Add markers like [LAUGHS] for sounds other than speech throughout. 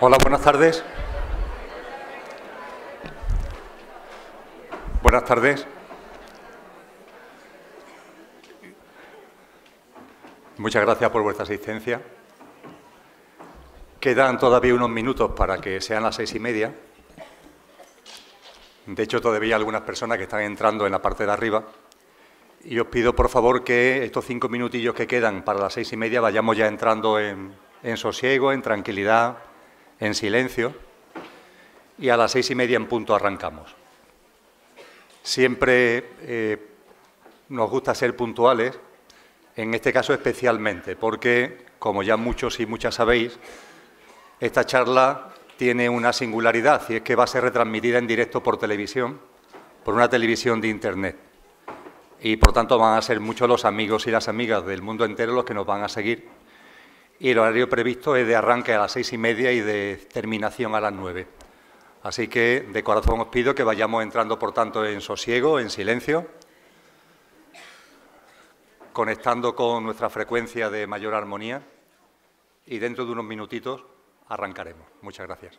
Hola, buenas tardes. Buenas tardes. Muchas gracias por vuestra asistencia. Quedan todavía unos minutos para que sean las seis y media. De hecho, todavía hay algunas personas que están entrando en la parte de arriba. Y os pido, por favor, que estos cinco minutillos que quedan para las seis y media vayamos ya entrando en, en sosiego, en tranquilidad, en silencio y a las seis y media en punto arrancamos. Siempre eh, nos gusta ser puntuales, en este caso especialmente, porque, como ya muchos y muchas sabéis, esta charla tiene una singularidad y es que va a ser retransmitida en directo por televisión, por una televisión de Internet. Y por tanto van a ser muchos los amigos y las amigas del mundo entero los que nos van a seguir y el horario previsto es de arranque a las seis y media y de terminación a las nueve. Así que de corazón os pido que vayamos entrando, por tanto, en sosiego, en silencio, conectando con nuestra frecuencia de mayor armonía y dentro de unos minutitos arrancaremos. Muchas gracias.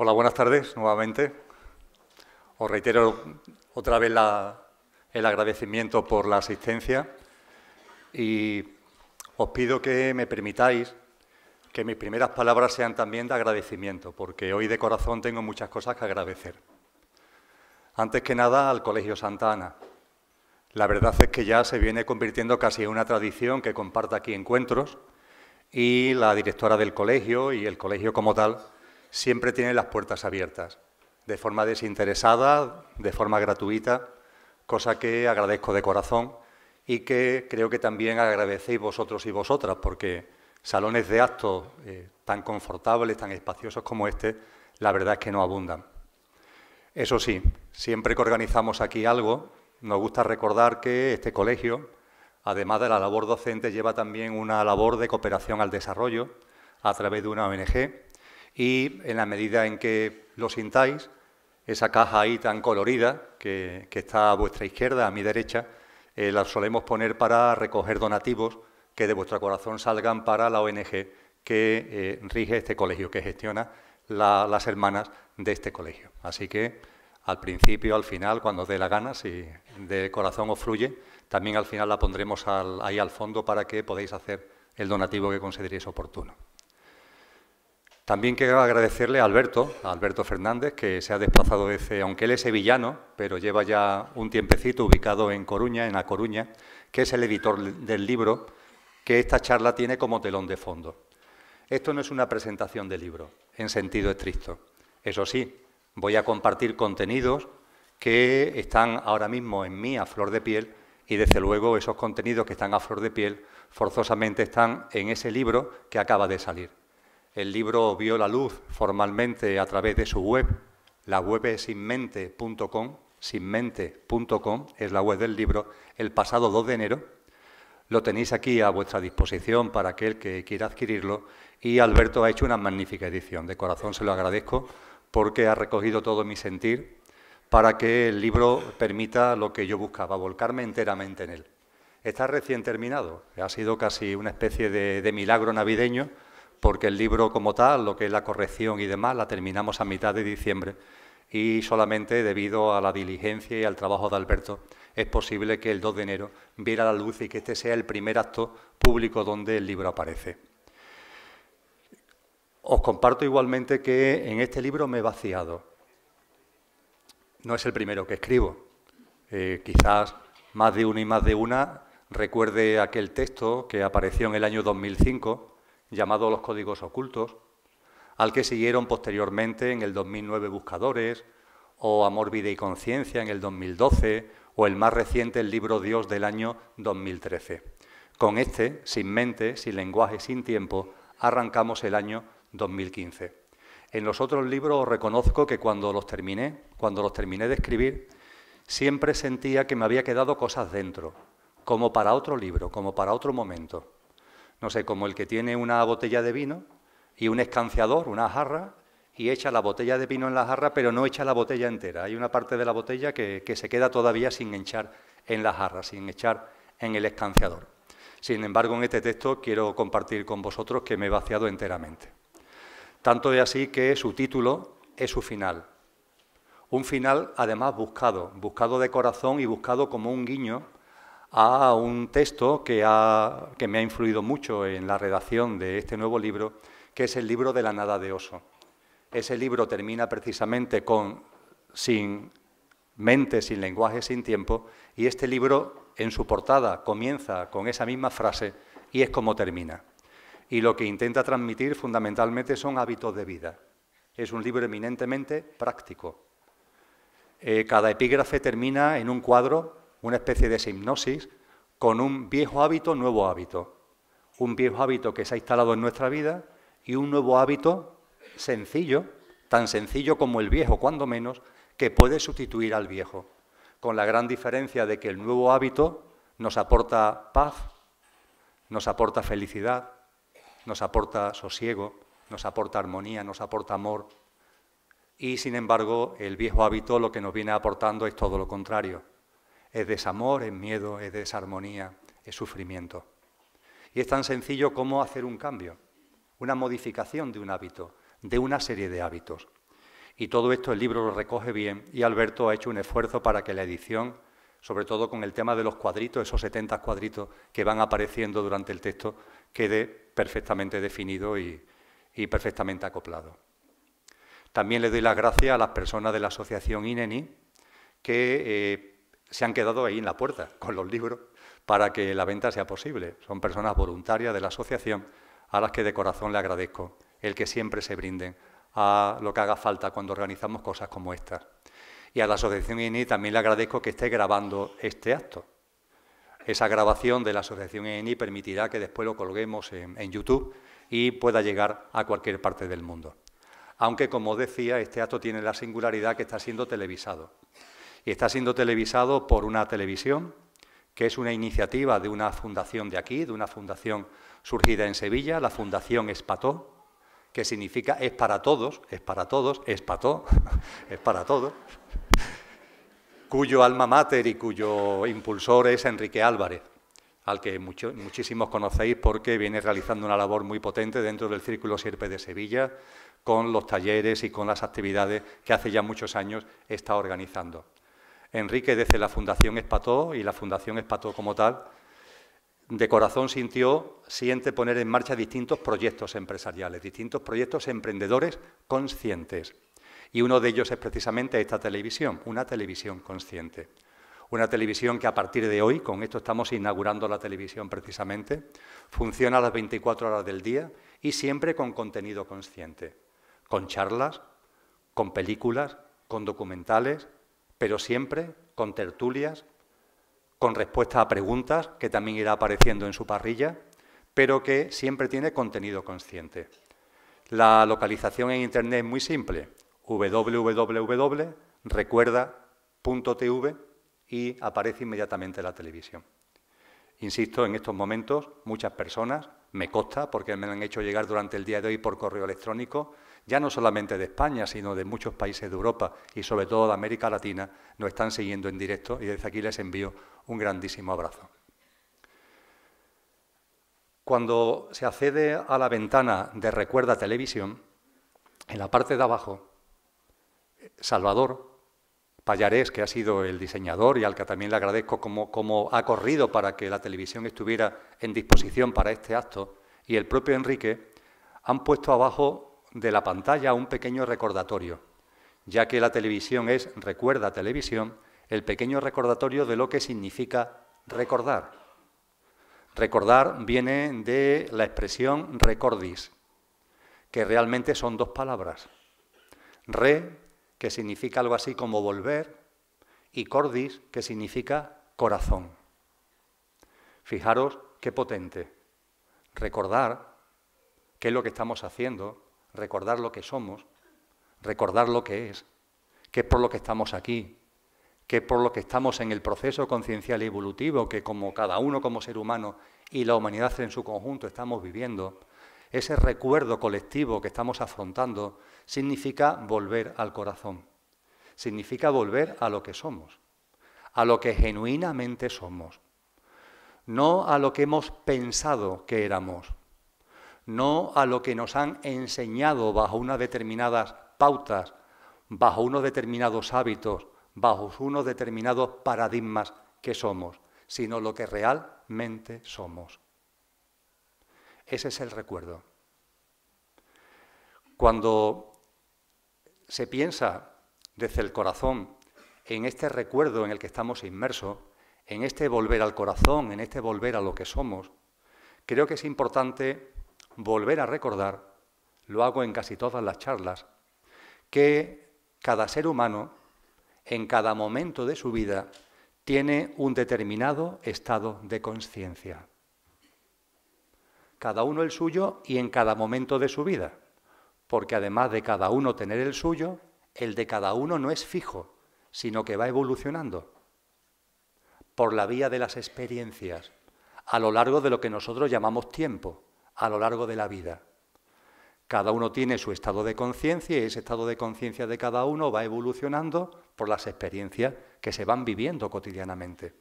Hola, buenas tardes nuevamente. Os reitero otra vez el agradecimiento por la asistencia y os pido que me permitáis que mis primeras palabras sean también de agradecimiento, porque hoy de corazón tengo muchas cosas que agradecer. Antes que nada, al Colegio Santa Ana. La verdad es que ya se viene convirtiendo casi en una tradición que comparta aquí encuentros y la directora del colegio y el colegio como tal siempre tiene las puertas abiertas, de forma desinteresada, de forma gratuita, cosa que agradezco de corazón y que creo que también agradecéis vosotros y vosotras, porque salones de actos eh, tan confortables, tan espaciosos como este, la verdad es que no abundan. Eso sí, siempre que organizamos aquí algo, nos gusta recordar que este colegio, además de la labor docente, lleva también una labor de cooperación al desarrollo a través de una ONG y en la medida en que lo sintáis, esa caja ahí tan colorida que, está a vuestra izquierda, a mi derecha, eh, la solemos poner para recoger donativos que de vuestro corazón salgan para la ONG que eh, rige este colegio, que gestiona las hermanas de este colegio. Así que al principio, al final, cuando os dé la gana, si de corazón os fluye, también al final la pondremos ahí al fondo para que podáis hacer el donativo que consideréis oportuno. También quiero agradecerle a Alberto, Alberto Fernández, que se ha desplazado desde, aunque él es sevillano, pero lleva ya un tiempecito ubicado en Coruña, en la Coruña, que es el editor del libro que esta charla tiene como telón de fondo. Esto no es una presentación de libro, en sentido estricto. Eso sí, voy a compartir contenidos que están ahora mismo en mí a flor de piel y desde luego esos contenidos que están a flor de piel forzosamente están en ese libro que acaba de salir. El libro vio la luz formalmente a través de su web. La web es sinmente.com, sinmente.com es la web del libro, el pasado 2 de enero. Lo tenéis aquí a vuestra disposición para aquel que quiera adquirirlo y Alberto ha hecho una magnífica edición. De corazón se lo agradezco porque ha recogido todo mi sentir para que el libro permita lo que yo buscaba, volcarme enteramente en él. Está recién terminado, ha sido casi una especie de, de milagro navideño porque el libro como tal, lo que es la corrección y demás, la terminamos a mitad de diciembre y solamente debido a la diligencia y al trabajo de Alberto es posible que el 2 de enero viera la luz y que este sea el primer acto público donde el libro aparece. Os comparto igualmente que en este libro me he vaciado. No es el primero que escribo. Eh, quizás más de uno y más de una recuerde aquel texto que apareció en el año 2005 llamado Los Códigos Ocultos, al que siguieron posteriormente en el 2009 Buscadores, o Amor, Vida y Conciencia en el 2012, o el más reciente el libro Dios del año 2013. Con este, sin mente, sin lenguaje, sin tiempo, arrancamos el año 2015. En los otros libros reconozco que cuando los terminé, cuando los terminé de escribir, siempre sentía que me había quedado cosas dentro, como para otro libro, como para otro momento no sé, como el que tiene una botella de vino y un escanciador, una jarra, y echa la botella de vino en la jarra, pero no echa la botella entera. Hay una parte de la botella que, que se queda todavía sin echar en la jarra, sin echar en el escanciador. Sin embargo, en este texto quiero compartir con vosotros que me he vaciado enteramente. Tanto es así que su título es su final. Un final, además, buscado, buscado de corazón y buscado como un guiño a un texto que, me ha influido mucho en la redacción de este nuevo libro, que es el libro de la nada de oso. Ese libro termina precisamente con sin mente, sin lenguaje, sin tiempo, y este libro en su portada comienza con esa misma frase y es como termina. Y lo que intenta transmitir fundamentalmente son hábitos de vida. Es un libro eminentemente práctico. Eh, cada epígrafe termina en un cuadro una especie de simnosis... con un viejo hábito, nuevo hábito. Un viejo hábito que se ha instalado en nuestra vida y un nuevo hábito sencillo, tan sencillo como el viejo, cuando menos, que puede sustituir al viejo, con la gran diferencia de que el nuevo hábito nos aporta paz, nos aporta felicidad, nos aporta sosiego, nos aporta armonía, nos aporta amor, y sin embargo el viejo hábito lo que nos viene aportando es todo lo contrario, es desamor, es miedo, es desarmonía, es sufrimiento. Y es tan sencillo como hacer un cambio, una modificación de un hábito, de una serie de hábitos. Y todo esto el libro lo recoge bien y Alberto ha hecho un esfuerzo para que la edición, sobre todo con el tema de los cuadritos, esos 70 cuadritos que van apareciendo durante el texto, quede perfectamente definido y, perfectamente acoplado. También le doy las gracias a las personas de la asociación INENI que eh, se han quedado ahí en la puerta con los libros para que la venta sea posible. Son personas voluntarias de la asociación a las que de corazón le agradezco el que siempre se brinden a lo que haga falta cuando organizamos cosas como estas. Y a la Asociación INI e también le agradezco que esté grabando este acto. Esa grabación de la Asociación INI e permitirá que después lo colguemos en, en YouTube y pueda llegar a cualquier parte del mundo. Aunque, como decía, este acto tiene la singularidad que está siendo televisado y está siendo televisado por una televisión, que es una iniciativa de una fundación de aquí, de una fundación surgida en Sevilla, la Fundación Espató, que significa es para todos, es para todos, Espató, [LAUGHS] es para todos, cuyo alma mater y cuyo impulsor es Enrique Álvarez al que muchísimos conocéis porque viene realizando una labor muy potente dentro del Círculo Sierpe de Sevilla, con los talleres y con las actividades que hace ya muchos años está organizando. Enrique desde la Fundación Espató y la Fundación Espató como tal, de corazón sintió, siente poner en marcha distintos proyectos empresariales, distintos proyectos emprendedores conscientes. Y uno de ellos es precisamente esta televisión, una televisión consciente. Una televisión que a partir de hoy, con esto estamos inaugurando la televisión precisamente, funciona a las 24 horas del día y siempre con contenido consciente, con charlas, con películas, con documentales, pero siempre con tertulias, con respuesta a preguntas, que también irá apareciendo en su parrilla, pero que siempre tiene contenido consciente. La localización en Internet es muy simple, www.recuerda.tv y aparece inmediatamente la televisión. Insisto, en estos momentos muchas personas, me consta, porque me han hecho llegar durante el día de hoy por correo electrónico, ya no solamente de España, sino de muchos países de Europa y sobre todo de América Latina, nos están siguiendo en directo y desde aquí les envío un grandísimo abrazo. Cuando se accede a la ventana de Recuerda Televisión, en la parte de abajo, Salvador Pallarés, que ha sido el diseñador y al que también le agradezco como cómo, ha corrido para que la televisión estuviera en disposición para este acto, y el propio Enrique, han puesto abajo de la pantalla un pequeño recordatorio, ya que la televisión es, recuerda televisión, el pequeño recordatorio de lo que significa recordar. Recordar viene de la expresión recordis, que realmente son dos palabras. Re, que significa algo así como volver, y cordis, que significa corazón. Fijaros qué potente. Recordar qué es lo que estamos haciendo, recordar lo que somos, recordar lo que es, que es por lo que estamos aquí, que por lo que estamos en el proceso conciencial y evolutivo que como cada uno como ser humano y la humanidad en su conjunto estamos viviendo, ese recuerdo colectivo que estamos afrontando significa volver al corazón, significa volver a lo que somos, a lo que genuinamente somos, no a lo que hemos pensado que éramos, no a lo que nos han enseñado bajo unas determinadas pautas, bajo unos determinados hábitos, bajo unos determinados paradigmas que somos, sino lo que realmente somos. Ese es el recuerdo. Cuando se piensa desde el corazón en este recuerdo en el que estamos inmersos, en este volver al corazón, en este volver a lo que somos, creo que es importante volver a recordar, lo hago en casi todas las charlas, que cada ser humano, en cada momento de su vida, tiene un determinado estado de conciencia. Cada uno el suyo y en cada momento de su vida, porque además de cada uno tener el suyo, el de cada uno no es fijo, sino que va evolucionando por la vía de las experiencias, a lo largo de lo que nosotros llamamos tiempo a lo largo de la vida. Cada uno tiene su estado de conciencia y ese estado de conciencia de cada uno va evolucionando por las experiencias que se van viviendo cotidianamente.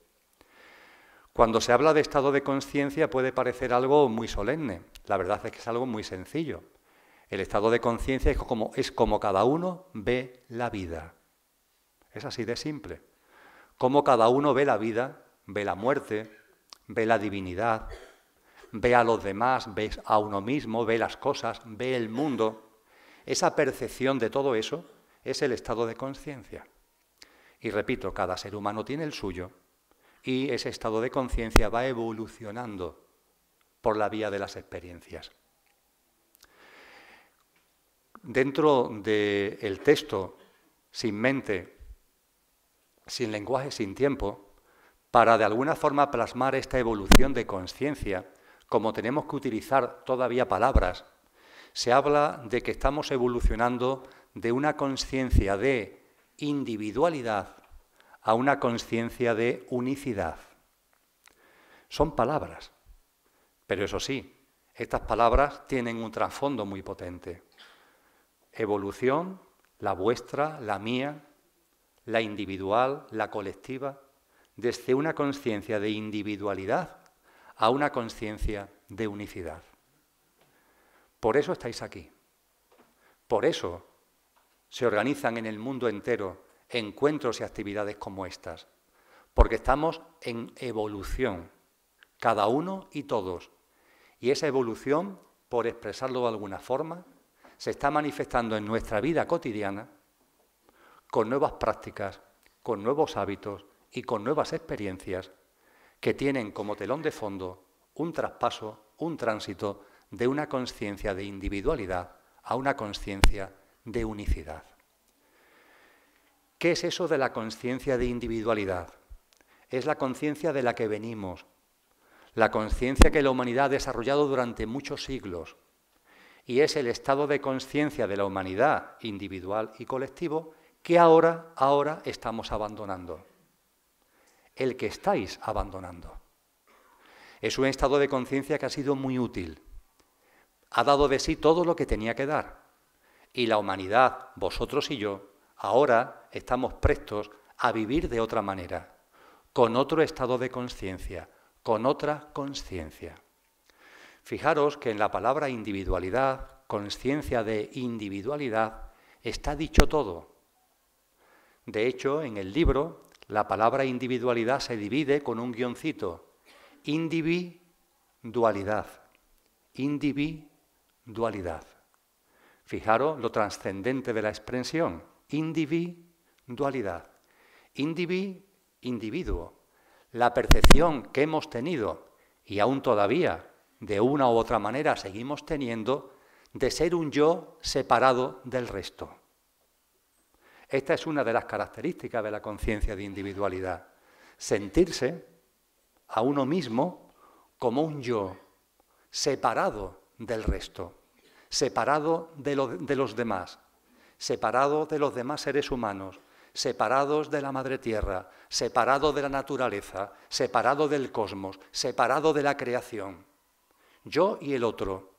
Cuando se habla de estado de conciencia puede parecer algo muy solemne, la verdad es que es algo muy sencillo. El estado de conciencia es como, es como cada uno ve la vida. Es así de simple. Como cada uno ve la vida, ve la muerte, ve la divinidad, ve a los demás, ve a uno mismo, ve las cosas, ve el mundo. Esa percepción de todo eso es el estado de conciencia. Y repito, cada ser humano tiene el suyo y ese estado de conciencia va evolucionando por la vía de las experiencias. Dentro del texto, sin mente, sin lenguaje, sin tiempo, para de alguna forma plasmar esta evolución de conciencia, como tenemos que utilizar todavía palabras, se habla de que estamos evolucionando de una conciencia de individualidad a una conciencia de unicidad. Son palabras, pero eso sí, estas palabras tienen un trasfondo muy potente. Evolución, la vuestra, la mía, la individual, la colectiva, desde una conciencia de individualidad a una conciencia de unicidad. Por eso estáis aquí. Por eso se organizan en el mundo entero encuentros y actividades como estas. Porque estamos en evolución, cada uno y todos. Y esa evolución, por expresarlo de alguna forma, se está manifestando en nuestra vida cotidiana con nuevas prácticas, con nuevos hábitos y con nuevas experiencias que tienen como telón de fondo un traspaso, un tránsito de una conciencia de individualidad a una conciencia de unicidad. ¿Qué es eso de la conciencia de individualidad? Es la conciencia de la que venimos, la conciencia que la humanidad ha desarrollado durante muchos siglos, y es el estado de conciencia de la humanidad individual y colectivo que ahora, ahora estamos abandonando el que estáis abandonando. Es un estado de conciencia que ha sido muy útil. Ha dado de sí todo lo que tenía que dar. Y la humanidad, vosotros y yo, ahora estamos prestos a vivir de otra manera, con otro estado de conciencia, con otra conciencia. Fijaros que en la palabra individualidad, conciencia de individualidad, está dicho todo. De hecho, en el libro la palabra individualidad se divide con un guioncito. Individualidad. dualidad. Fijaros lo trascendente de la expresión. Individualidad. Indivi, individuo. La percepción que hemos tenido y aún todavía, de una u otra manera, seguimos teniendo de ser un yo separado del resto. Esta es una de las características de la conciencia de individualidad. Sentirse a uno mismo como un yo, separado del resto, separado de, los demás, separado de los demás seres humanos, separados de la madre tierra, separado de la naturaleza, separado del cosmos, separado de la creación. Yo y el otro.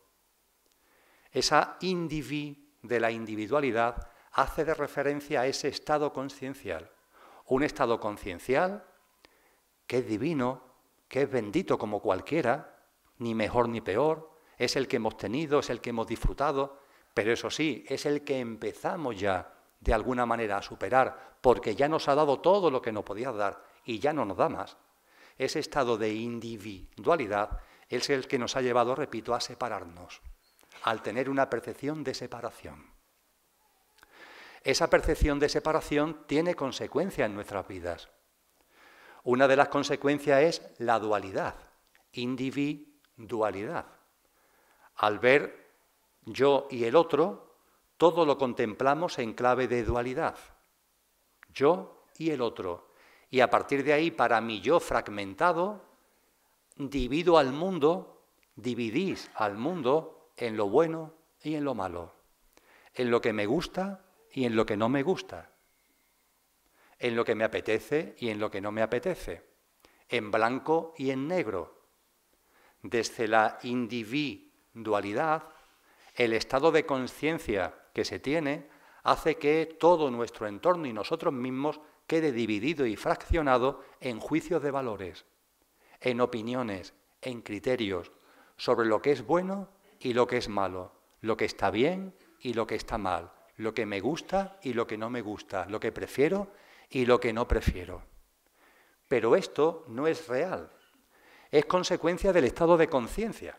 Esa indivi de la individualidad hace de referencia a ese estado conciencial. Un estado conciencial que es divino, que es bendito como cualquiera, ni mejor ni peor, es el que hemos tenido, es el que hemos disfrutado, pero eso sí, es el que empezamos ya de alguna manera a superar, porque ya nos ha dado todo lo que nos podía dar y ya no nos da más. Ese estado de individualidad es el que nos ha llevado, repito, a separarnos, al tener una percepción de separación. Esa percepción de separación tiene consecuencias en nuestras vidas. Una de las consecuencias es la dualidad, individualidad. Al ver yo y el otro, todo lo contemplamos en clave de dualidad. Yo y el otro. Y a partir de ahí, para mi yo fragmentado, divido al mundo, dividís al mundo en lo bueno y en lo malo, en lo que me gusta y en lo que no me gusta, en lo que me apetece y en lo que no me apetece, en blanco y en negro. Desde la individualidad, el estado de conciencia que se tiene hace que todo nuestro entorno y nosotros mismos quede dividido y fraccionado en juicios de valores, en opiniones, en criterios sobre lo que es bueno y lo que es malo, lo que está bien y lo que está mal, lo que me gusta y lo que no me gusta, lo que prefiero y lo que no prefiero. Pero esto no es real, es consecuencia del estado de conciencia.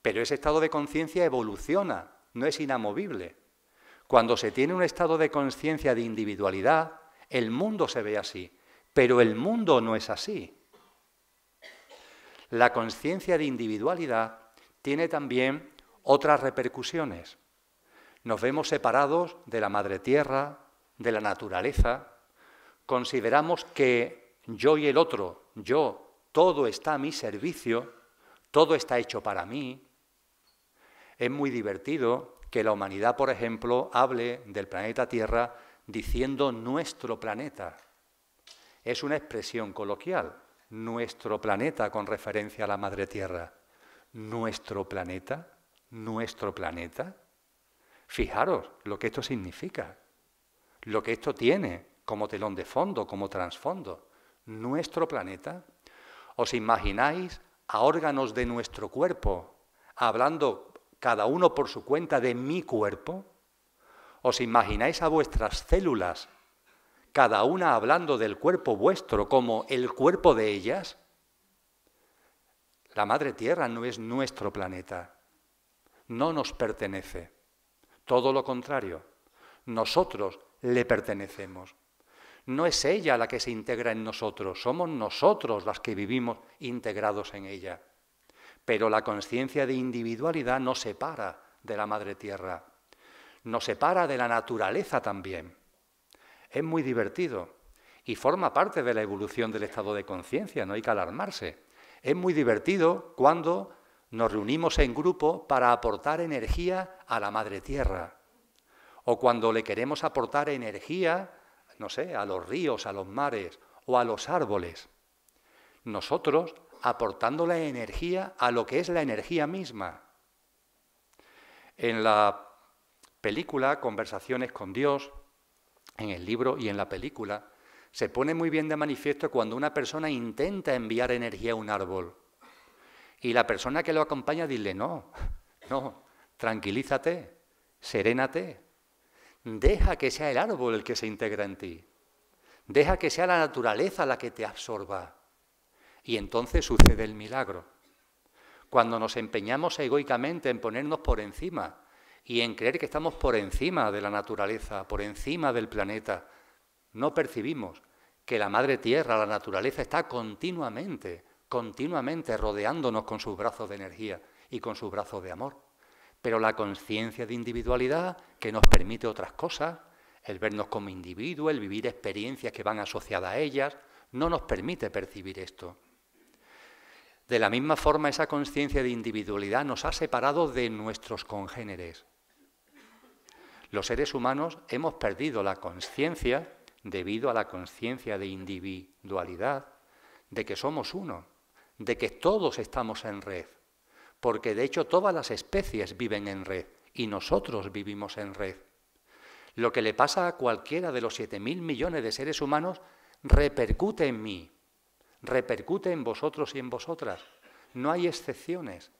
Pero ese estado de conciencia evoluciona, no es inamovible. Cuando se tiene un estado de conciencia de individualidad, el mundo se ve así, pero el mundo no es así. La conciencia de individualidad tiene también otras repercusiones. Nos vemos separados de la madre tierra, de la naturaleza. Consideramos que yo y el otro, yo, todo está a mi servicio, todo está hecho para mí. Es muy divertido que la humanidad, por ejemplo, hable del planeta Tierra diciendo nuestro planeta. Es una expresión coloquial, nuestro planeta con referencia a la Madre Tierra. ¿Nuestro planeta? ¿Nuestro planeta? Fijaros lo que esto significa, lo que esto tiene como telón de fondo, como trasfondo. Nuestro planeta. ¿Os imagináis a órganos de nuestro cuerpo hablando cada uno por su cuenta de mi cuerpo? ¿Os imagináis a vuestras células, cada una hablando del cuerpo vuestro como el cuerpo de ellas? La Madre Tierra no es nuestro planeta, no nos pertenece. Todo lo contrario. Nosotros le pertenecemos. No es ella la que se integra en nosotros, somos nosotros las que vivimos integrados en ella. Pero la conciencia de individualidad nos separa de la Madre Tierra, nos separa de la naturaleza también. Es muy divertido y forma parte de la evolución del estado de conciencia, no hay que alarmarse. Es muy divertido cuando nos reunimos en grupo para aportar energía a la Madre Tierra. O cuando le queremos aportar energía, no sé, a los ríos, a los mares o a los árboles. Nosotros aportando la energía a lo que es la energía misma. En la película Conversaciones con Dios, en el libro y en la película, se pone muy bien de manifiesto cuando una persona intenta enviar energía a un árbol y la persona que lo acompaña, dile, no, no, tranquilízate, serénate. Deja que sea el árbol el que se integra en ti. Deja que sea la naturaleza la que te absorba. Y entonces sucede el milagro. Cuando nos empeñamos egoicamente en ponernos por encima y en creer que estamos por encima de la naturaleza, por encima del planeta, no percibimos que la madre tierra, la naturaleza, está continuamente continuamente rodeándonos con sus brazos de energía y con sus brazos de amor. Pero la conciencia de individualidad que nos permite otras cosas, el vernos como individuo, el vivir experiencias que van asociadas a ellas, no nos permite percibir esto. De la misma forma, esa conciencia de individualidad nos ha separado de nuestros congéneres. Los seres humanos hemos perdido la conciencia debido a la conciencia de individualidad, de que somos uno de que todos estamos en red, porque de hecho todas las especies viven en red y nosotros vivimos en red. Lo que le pasa a cualquiera de los 7.000 millones de seres humanos repercute en mí, repercute en vosotros y en vosotras. No hay excepciones.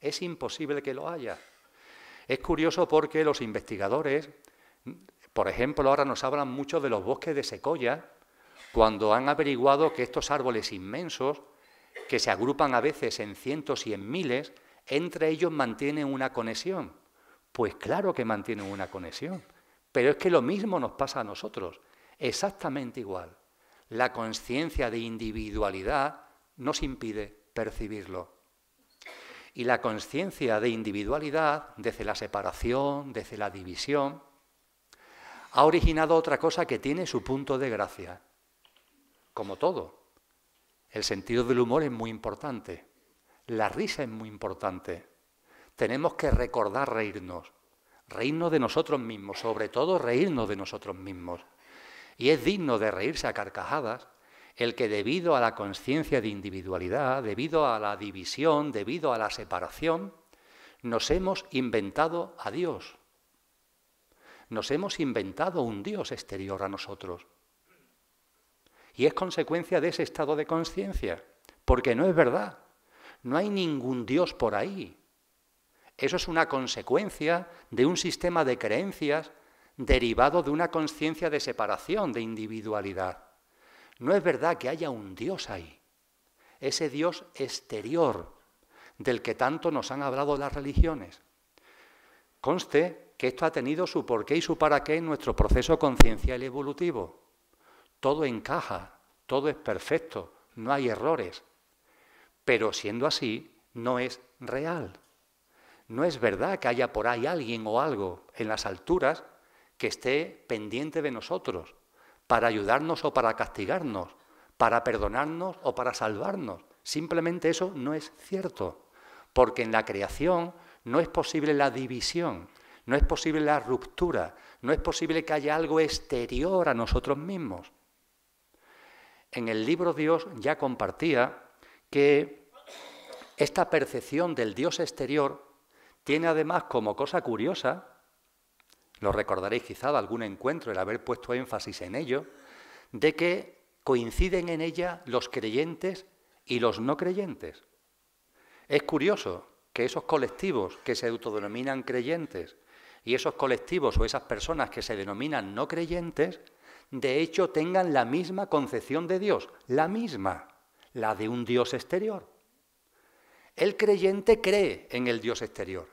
Es imposible que lo haya. Es curioso porque los investigadores, por ejemplo, ahora nos hablan mucho de los bosques de secoya, cuando han averiguado que estos árboles inmensos que se agrupan a veces en cientos y en miles, entre ellos mantienen una conexión. Pues claro que mantienen una conexión, pero es que lo mismo nos pasa a nosotros, exactamente igual. La conciencia de individualidad nos impide percibirlo. Y la conciencia de individualidad, desde la separación, desde la división, ha originado otra cosa que tiene su punto de gracia, como todo. El sentido del humor es muy importante. La risa es muy importante. Tenemos que recordar reírnos. Reírnos de nosotros mismos, sobre todo reírnos de nosotros mismos. Y es digno de reírse a carcajadas el que debido a la conciencia de individualidad, debido a la división, debido a la separación, nos hemos inventado a Dios. Nos hemos inventado un Dios exterior a nosotros. Y es consecuencia de ese estado de conciencia, porque no es verdad. No hay ningún Dios por ahí. Eso es una consecuencia de un sistema de creencias derivado de una conciencia de separación, de individualidad. No es verdad que haya un Dios ahí. Ese Dios exterior del que tanto nos han hablado las religiones. Conste que esto ha tenido su porqué y su para qué en nuestro proceso conciencial evolutivo todo encaja, todo es perfecto, no hay errores. Pero siendo así, no es real. No es verdad que haya por ahí alguien o algo en las alturas que esté pendiente de nosotros, para ayudarnos o para castigarnos, para perdonarnos o para salvarnos. Simplemente eso no es cierto, porque en la creación no es posible la división, no es posible la ruptura, no es posible que haya algo exterior a nosotros mismos en el libro Dios ya compartía que esta percepción del Dios exterior tiene además como cosa curiosa, lo recordaréis quizá de algún encuentro, el haber puesto énfasis en ello, de que coinciden en ella los creyentes y los no creyentes. Es curioso que esos colectivos que se autodenominan creyentes y esos colectivos o esas personas que se denominan no creyentes de hecho tengan la misma concepción de Dios, la misma, la de un Dios exterior. El creyente cree en el Dios exterior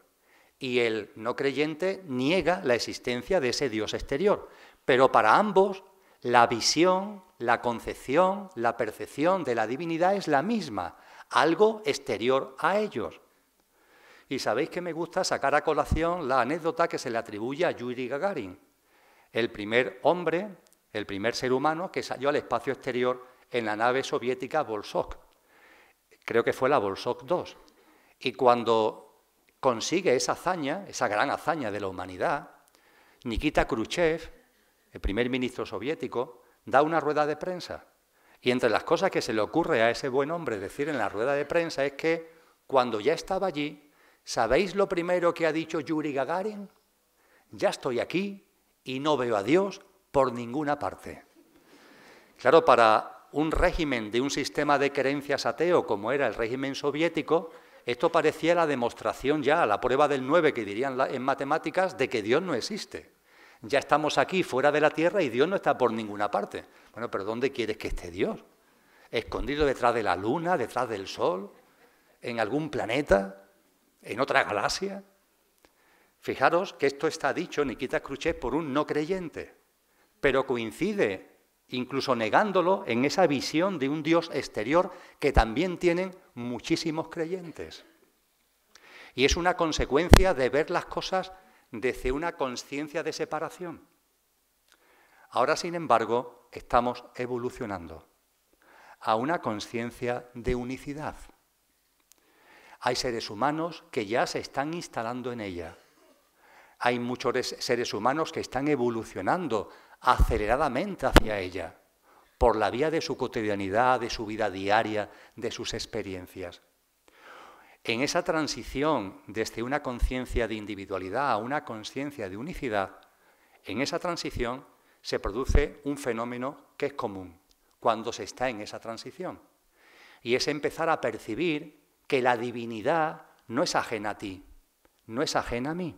y el no creyente niega la existencia de ese Dios exterior. Pero para ambos, la visión, la concepción, la percepción de la divinidad es la misma, algo exterior a ellos. Y sabéis que me gusta sacar a colación la anécdota que se le atribuye a Yuri Gagarin, el primer hombre el primer ser humano que salió al espacio exterior en la nave soviética Volsok. Creo que fue la Volsok 2. Y cuando consigue esa hazaña, esa gran hazaña de la humanidad, Nikita Khrushchev, el primer ministro soviético, da una rueda de prensa. Y entre las cosas que se le ocurre a ese buen hombre decir en la rueda de prensa es que cuando ya estaba allí, ¿sabéis lo primero que ha dicho Yuri Gagarin? Ya estoy aquí y no veo a Dios, por ninguna parte. Claro, para un régimen de un sistema de creencias ateo como era el régimen soviético, esto parecía la demostración ya, la prueba del 9 que dirían en matemáticas, de que Dios no existe. Ya estamos aquí, fuera de la Tierra, y Dios no está por ninguna parte. Bueno, pero ¿dónde quieres que esté Dios? ¿Escondido detrás de la Luna, detrás del Sol? ¿En algún planeta? ¿En otra galaxia? Fijaros que esto está dicho, Nikita Khrushchev, por un no creyente pero coincide, incluso negándolo, en esa visión de un Dios exterior que también tienen muchísimos creyentes. Y es una consecuencia de ver las cosas desde una conciencia de separación. Ahora, sin embargo, estamos evolucionando a una conciencia de unicidad. Hay seres humanos que ya se están instalando en ella. Hay muchos seres humanos que están evolucionando aceleradamente hacia ella, por la vía de su cotidianidad, de su vida diaria, de sus experiencias. En esa transición desde una conciencia de individualidad a una conciencia de unicidad, en esa transición se produce un fenómeno que es común cuando se está en esa transición. Y es empezar a percibir que la divinidad no es ajena a ti, no es ajena a mí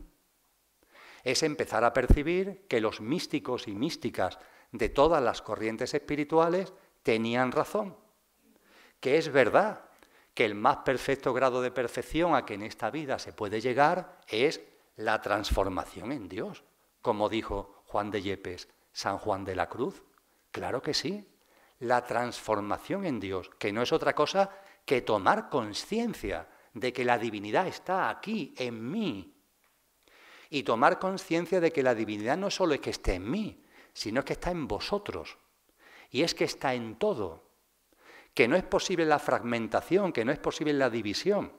es empezar a percibir que los místicos y místicas de todas las corrientes espirituales tenían razón, que es verdad que el más perfecto grado de perfección a que en esta vida se puede llegar es la transformación en Dios, como dijo Juan de Yepes, San Juan de la Cruz. Claro que sí, la transformación en Dios, que no es otra cosa que tomar conciencia de que la divinidad está aquí, en mí, y tomar conciencia de que la divinidad no solo es que esté en mí, sino que está en vosotros. Y es que está en todo. Que no es posible la fragmentación, que no es posible la división.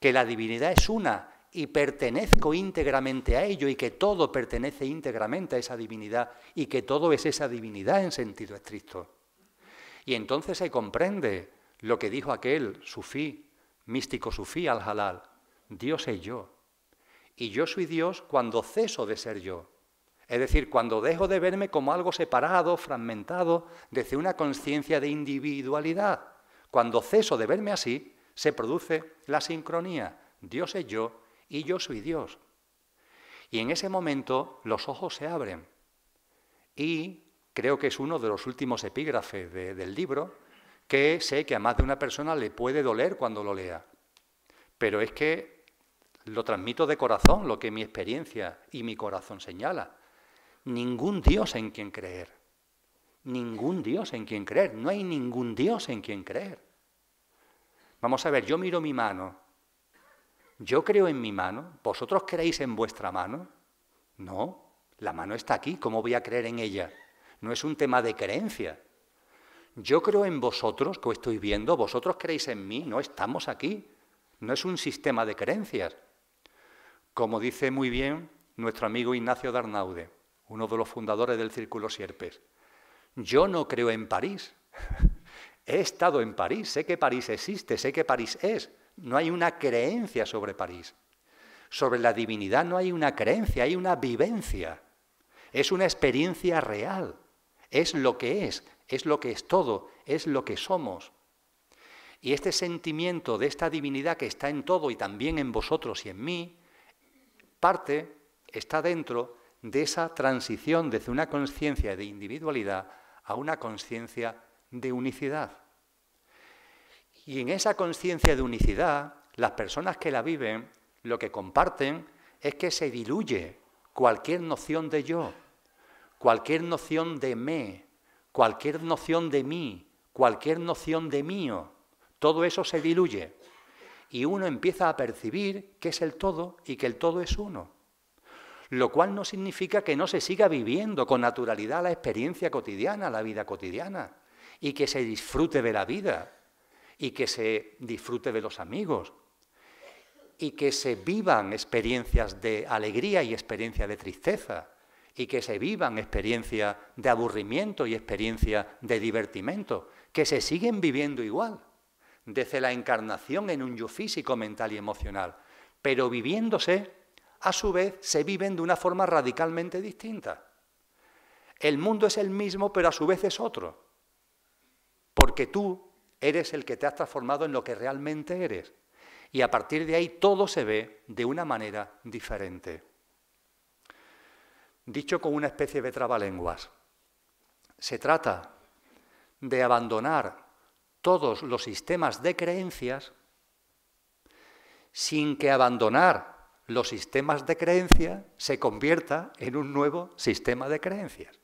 Que la divinidad es una y pertenezco íntegramente a ello y que todo pertenece íntegramente a esa divinidad y que todo es esa divinidad en sentido estricto. Y entonces se comprende lo que dijo aquel sufí, místico sufí al halal. Dios es yo y yo soy Dios cuando ceso de ser yo. Es decir, cuando dejo de verme como algo separado, fragmentado, desde una conciencia de individualidad. Cuando ceso de verme así, se produce la sincronía. Dios es yo y yo soy Dios. Y en ese momento los ojos se abren. Y creo que es uno de los últimos epígrafes del libro, que sé que a más de una persona le puede doler cuando lo lea. Pero es que lo transmito de corazón, lo que mi experiencia y mi corazón señala. Ningún Dios en quien creer. Ningún Dios en quien creer. No hay ningún Dios en quien creer. Vamos a ver, yo miro mi mano. Yo creo en mi mano. ¿Vosotros creéis en vuestra mano? No. La mano está aquí. ¿Cómo voy a creer en ella? No es un tema de creencia. Yo creo en vosotros, que os estoy viendo. Vosotros creéis en mí. No estamos aquí. No es un sistema de creencias. Como dice muy bien nuestro amigo Ignacio Darnaude, uno de los fundadores del Círculo Sierpes, yo no creo en París. [LAUGHS] He estado en París, sé que París existe, sé que París es. No hay una creencia sobre París. Sobre la divinidad no hay una creencia, hay una vivencia. Es una experiencia real. Es lo que es, es lo que es todo, es lo que somos. Y este sentimiento de esta divinidad que está en todo y también en vosotros y en mí, parte, está dentro de esa transición desde una conciencia de individualidad a una conciencia de unicidad. Y en esa conciencia de unicidad, las personas que la viven, lo que comparten es que se diluye cualquier noción de yo, cualquier noción de me, cualquier noción de mí, cualquier noción de mío. Todo eso se diluye y uno empieza a percibir que es el todo y que el todo es uno. Lo cual no significa que no se siga viviendo con naturalidad la experiencia cotidiana, la vida cotidiana, y que se disfrute de la vida, y que se disfrute de los amigos, y que se vivan experiencias de alegría y experiencia de tristeza, y que se vivan experiencias de aburrimiento y experiencia de divertimento, que se siguen viviendo igual desde la encarnación en un yo físico, mental y emocional, pero viviéndose, a su vez, se viven de una forma radicalmente distinta. El mundo es el mismo, pero a su vez es otro, porque tú eres el que te has transformado en lo que realmente eres, y a partir de ahí todo se ve de una manera diferente. Dicho con una especie de trabalenguas, se trata de abandonar todos los sistemas de creencias sin que abandonar los sistemas de creencias, se convierta en un nuevo sistema de creencias.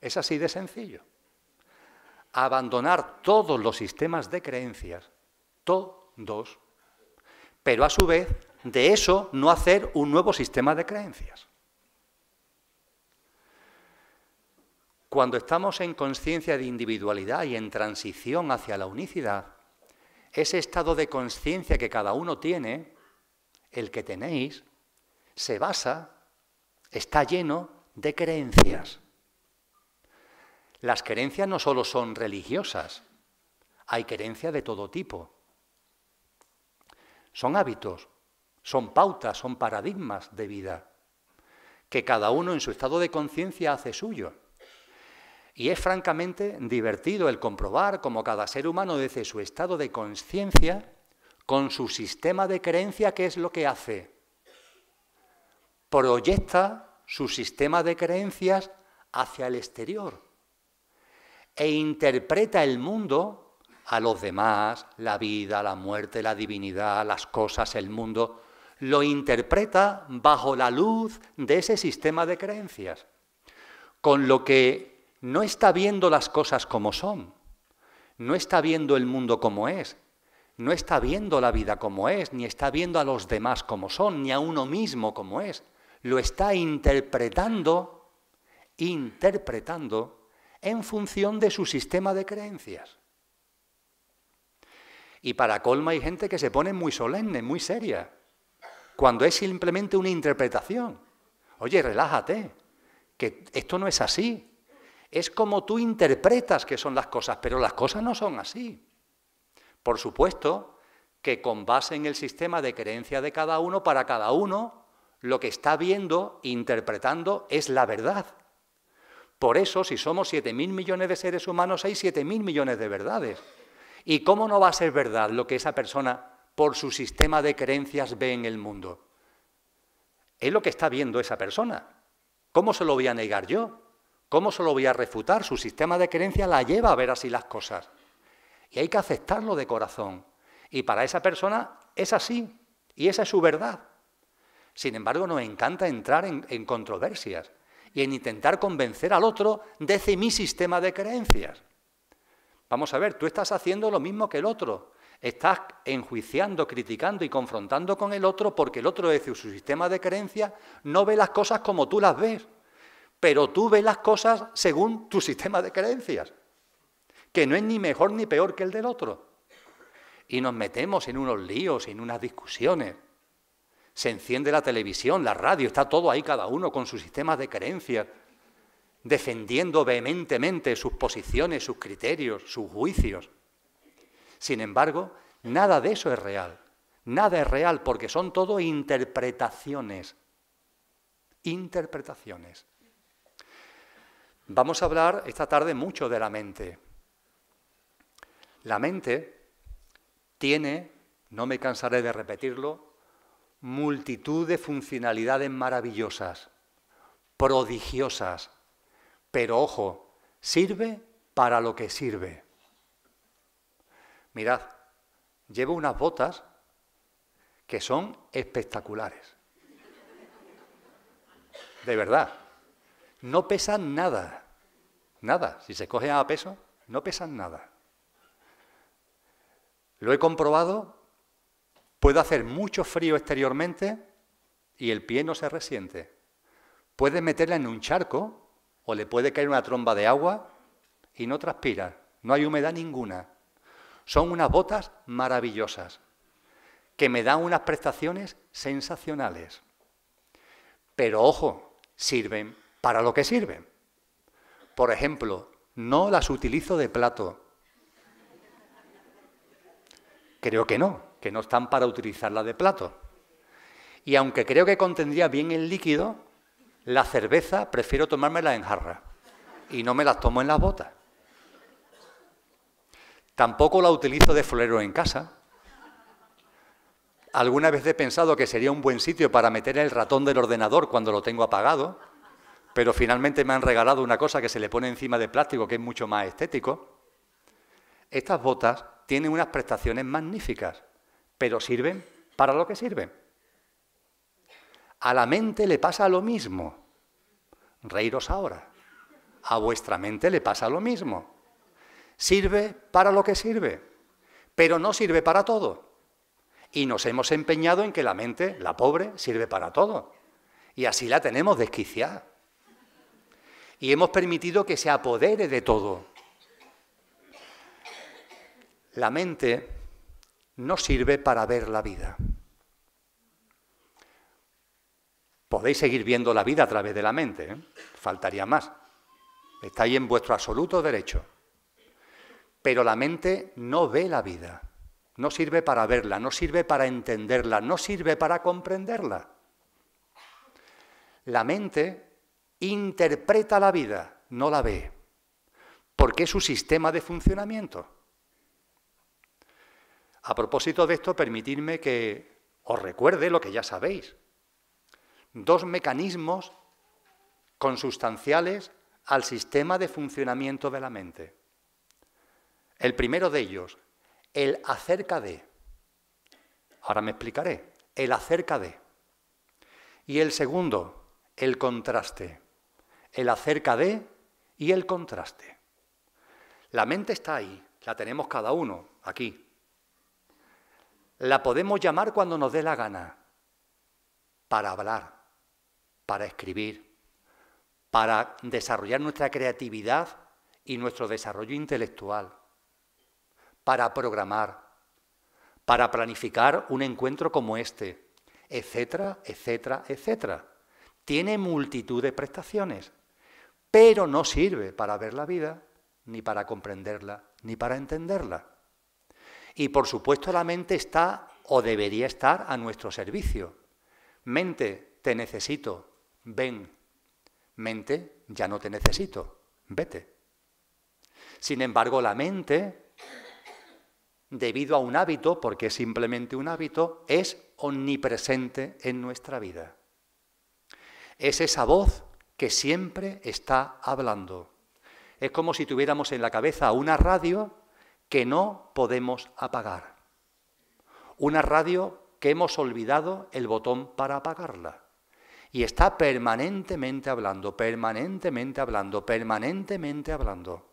Es así de sencillo. Abandonar todos los sistemas de creencias, todos, pero a su vez de eso no hacer un nuevo sistema de creencias. Cuando estamos en conciencia de individualidad y en transición hacia la unicidad, ese estado de conciencia que cada uno tiene, el que tenéis, se basa, está lleno de creencias. Las creencias no solo son religiosas, hay creencias de todo tipo. Son hábitos, son pautas, son paradigmas de vida, que cada uno en su estado de conciencia hace suyo. Y es francamente divertido el comprobar cómo cada ser humano desde su estado de conciencia, con su sistema de creencia, ¿qué es lo que hace? Proyecta su sistema de creencias hacia el exterior e interpreta el mundo a los demás, la vida, la muerte, la divinidad, las cosas, el mundo, lo interpreta bajo la luz de ese sistema de creencias, con lo que no está viendo las cosas como son, no está viendo el mundo como es, no está viendo la vida como es, ni está viendo a los demás como son, ni a uno mismo como es. Lo está interpretando, interpretando en función de su sistema de creencias. Y para colma hay gente que se pone muy solemne, muy seria, cuando es simplemente una interpretación. Oye, relájate, que esto no es así. Es como tú interpretas que son las cosas, pero las cosas no son así. Por supuesto que con base en el sistema de creencia de cada uno, para cada uno, lo que está viendo, interpretando, es la verdad. Por eso, si somos 7.000 millones de seres humanos, hay 7.000 millones de verdades. ¿Y cómo no va a ser verdad lo que esa persona, por su sistema de creencias, ve en el mundo? Es lo que está viendo esa persona. ¿Cómo se lo voy a negar yo? ¿Cómo se lo voy a refutar? Su sistema de creencias la lleva a ver así las cosas. Y hay que aceptarlo de corazón. Y para esa persona es así. Y esa es su verdad. Sin embargo, nos encanta entrar en, controversias y en intentar convencer al otro de mi sistema de creencias. Vamos a ver, tú estás haciendo lo mismo que el otro. Estás enjuiciando, criticando y confrontando con el otro porque el otro desde su sistema de creencias no ve las cosas como tú las ves pero tú ves las cosas según tu sistema de creencias, que no es ni mejor ni peor que el del otro. Y nos metemos en unos líos, en unas discusiones. Se enciende la televisión, la radio, está todo ahí cada uno con su sistema de creencias, defendiendo vehementemente sus posiciones, sus criterios, sus juicios. Sin embargo, nada de eso es real. Nada es real porque son todo interpretaciones. Interpretaciones. Vamos a hablar esta tarde mucho de la mente. La mente tiene, no me cansaré de repetirlo, multitud de funcionalidades maravillosas, prodigiosas, pero ojo, sirve para lo que sirve. Mirad, llevo unas botas que son espectaculares. De verdad no pesan nada. Nada. Si se cogen a peso, no pesan nada. Lo he comprobado. Puede hacer mucho frío exteriormente y el pie no se resiente. Puede meterla en un charco o le puede caer una tromba de agua y no transpira. No hay humedad ninguna. Son unas botas maravillosas que me dan unas prestaciones sensacionales. Pero ojo, sirven para lo que sirve. Por ejemplo, no las utilizo de plato. Creo que no, que no están para utilizarla de plato. Y aunque creo que contendría bien el líquido, la cerveza prefiero tomármela en jarra y no me las tomo en las botas. Tampoco la utilizo de florero en casa. Alguna vez he pensado que sería un buen sitio para meter el ratón del ordenador cuando lo tengo apagado pero finalmente me han regalado una cosa que se le pone encima de plástico, que es mucho más estético. Estas botas tienen unas prestaciones magníficas, pero sirven para lo que sirven. A la mente le pasa lo mismo. Reiros ahora. A vuestra mente le pasa lo mismo. Sirve para lo que sirve, pero no sirve para todo. Y nos hemos empeñado en que la mente, la pobre, sirve para todo. Y así la tenemos desquiciada y hemos permitido que se apodere de todo. La mente no sirve para ver la vida. Podéis seguir viendo la vida a través de la mente, ¿eh? faltaría más. Estáis en vuestro absoluto derecho. Pero la mente no ve la vida, no sirve para verla, no sirve para entenderla, no sirve para comprenderla. La mente interpreta la vida, no la ve, porque es su sistema de funcionamiento. A propósito de esto, permitidme que os recuerde lo que ya sabéis. Dos mecanismos consustanciales al sistema de funcionamiento de la mente. El primero de ellos, el acerca de. Ahora me explicaré. El acerca de. Y el segundo, el contraste el acerca de y el contraste. La mente está ahí, la tenemos cada uno, aquí. La podemos llamar cuando nos dé la gana, para hablar, para escribir, para desarrollar nuestra creatividad y nuestro desarrollo intelectual, para programar, para planificar un encuentro como este, etcétera, etcétera, etcétera. Tiene multitud de prestaciones pero no sirve para ver la vida, ni para comprenderla, ni para entenderla. Y por supuesto la mente está o debería estar a nuestro servicio. Mente, te necesito, ven. Mente, ya no te necesito, vete. Sin embargo, la mente, debido a un hábito, porque es simplemente un hábito, es omnipresente en nuestra vida. Es esa voz que siempre está hablando. Es como si tuviéramos en la cabeza una radio que no podemos apagar. Una radio que hemos olvidado el botón para apagarla. Y está permanentemente hablando, permanentemente hablando, permanentemente hablando.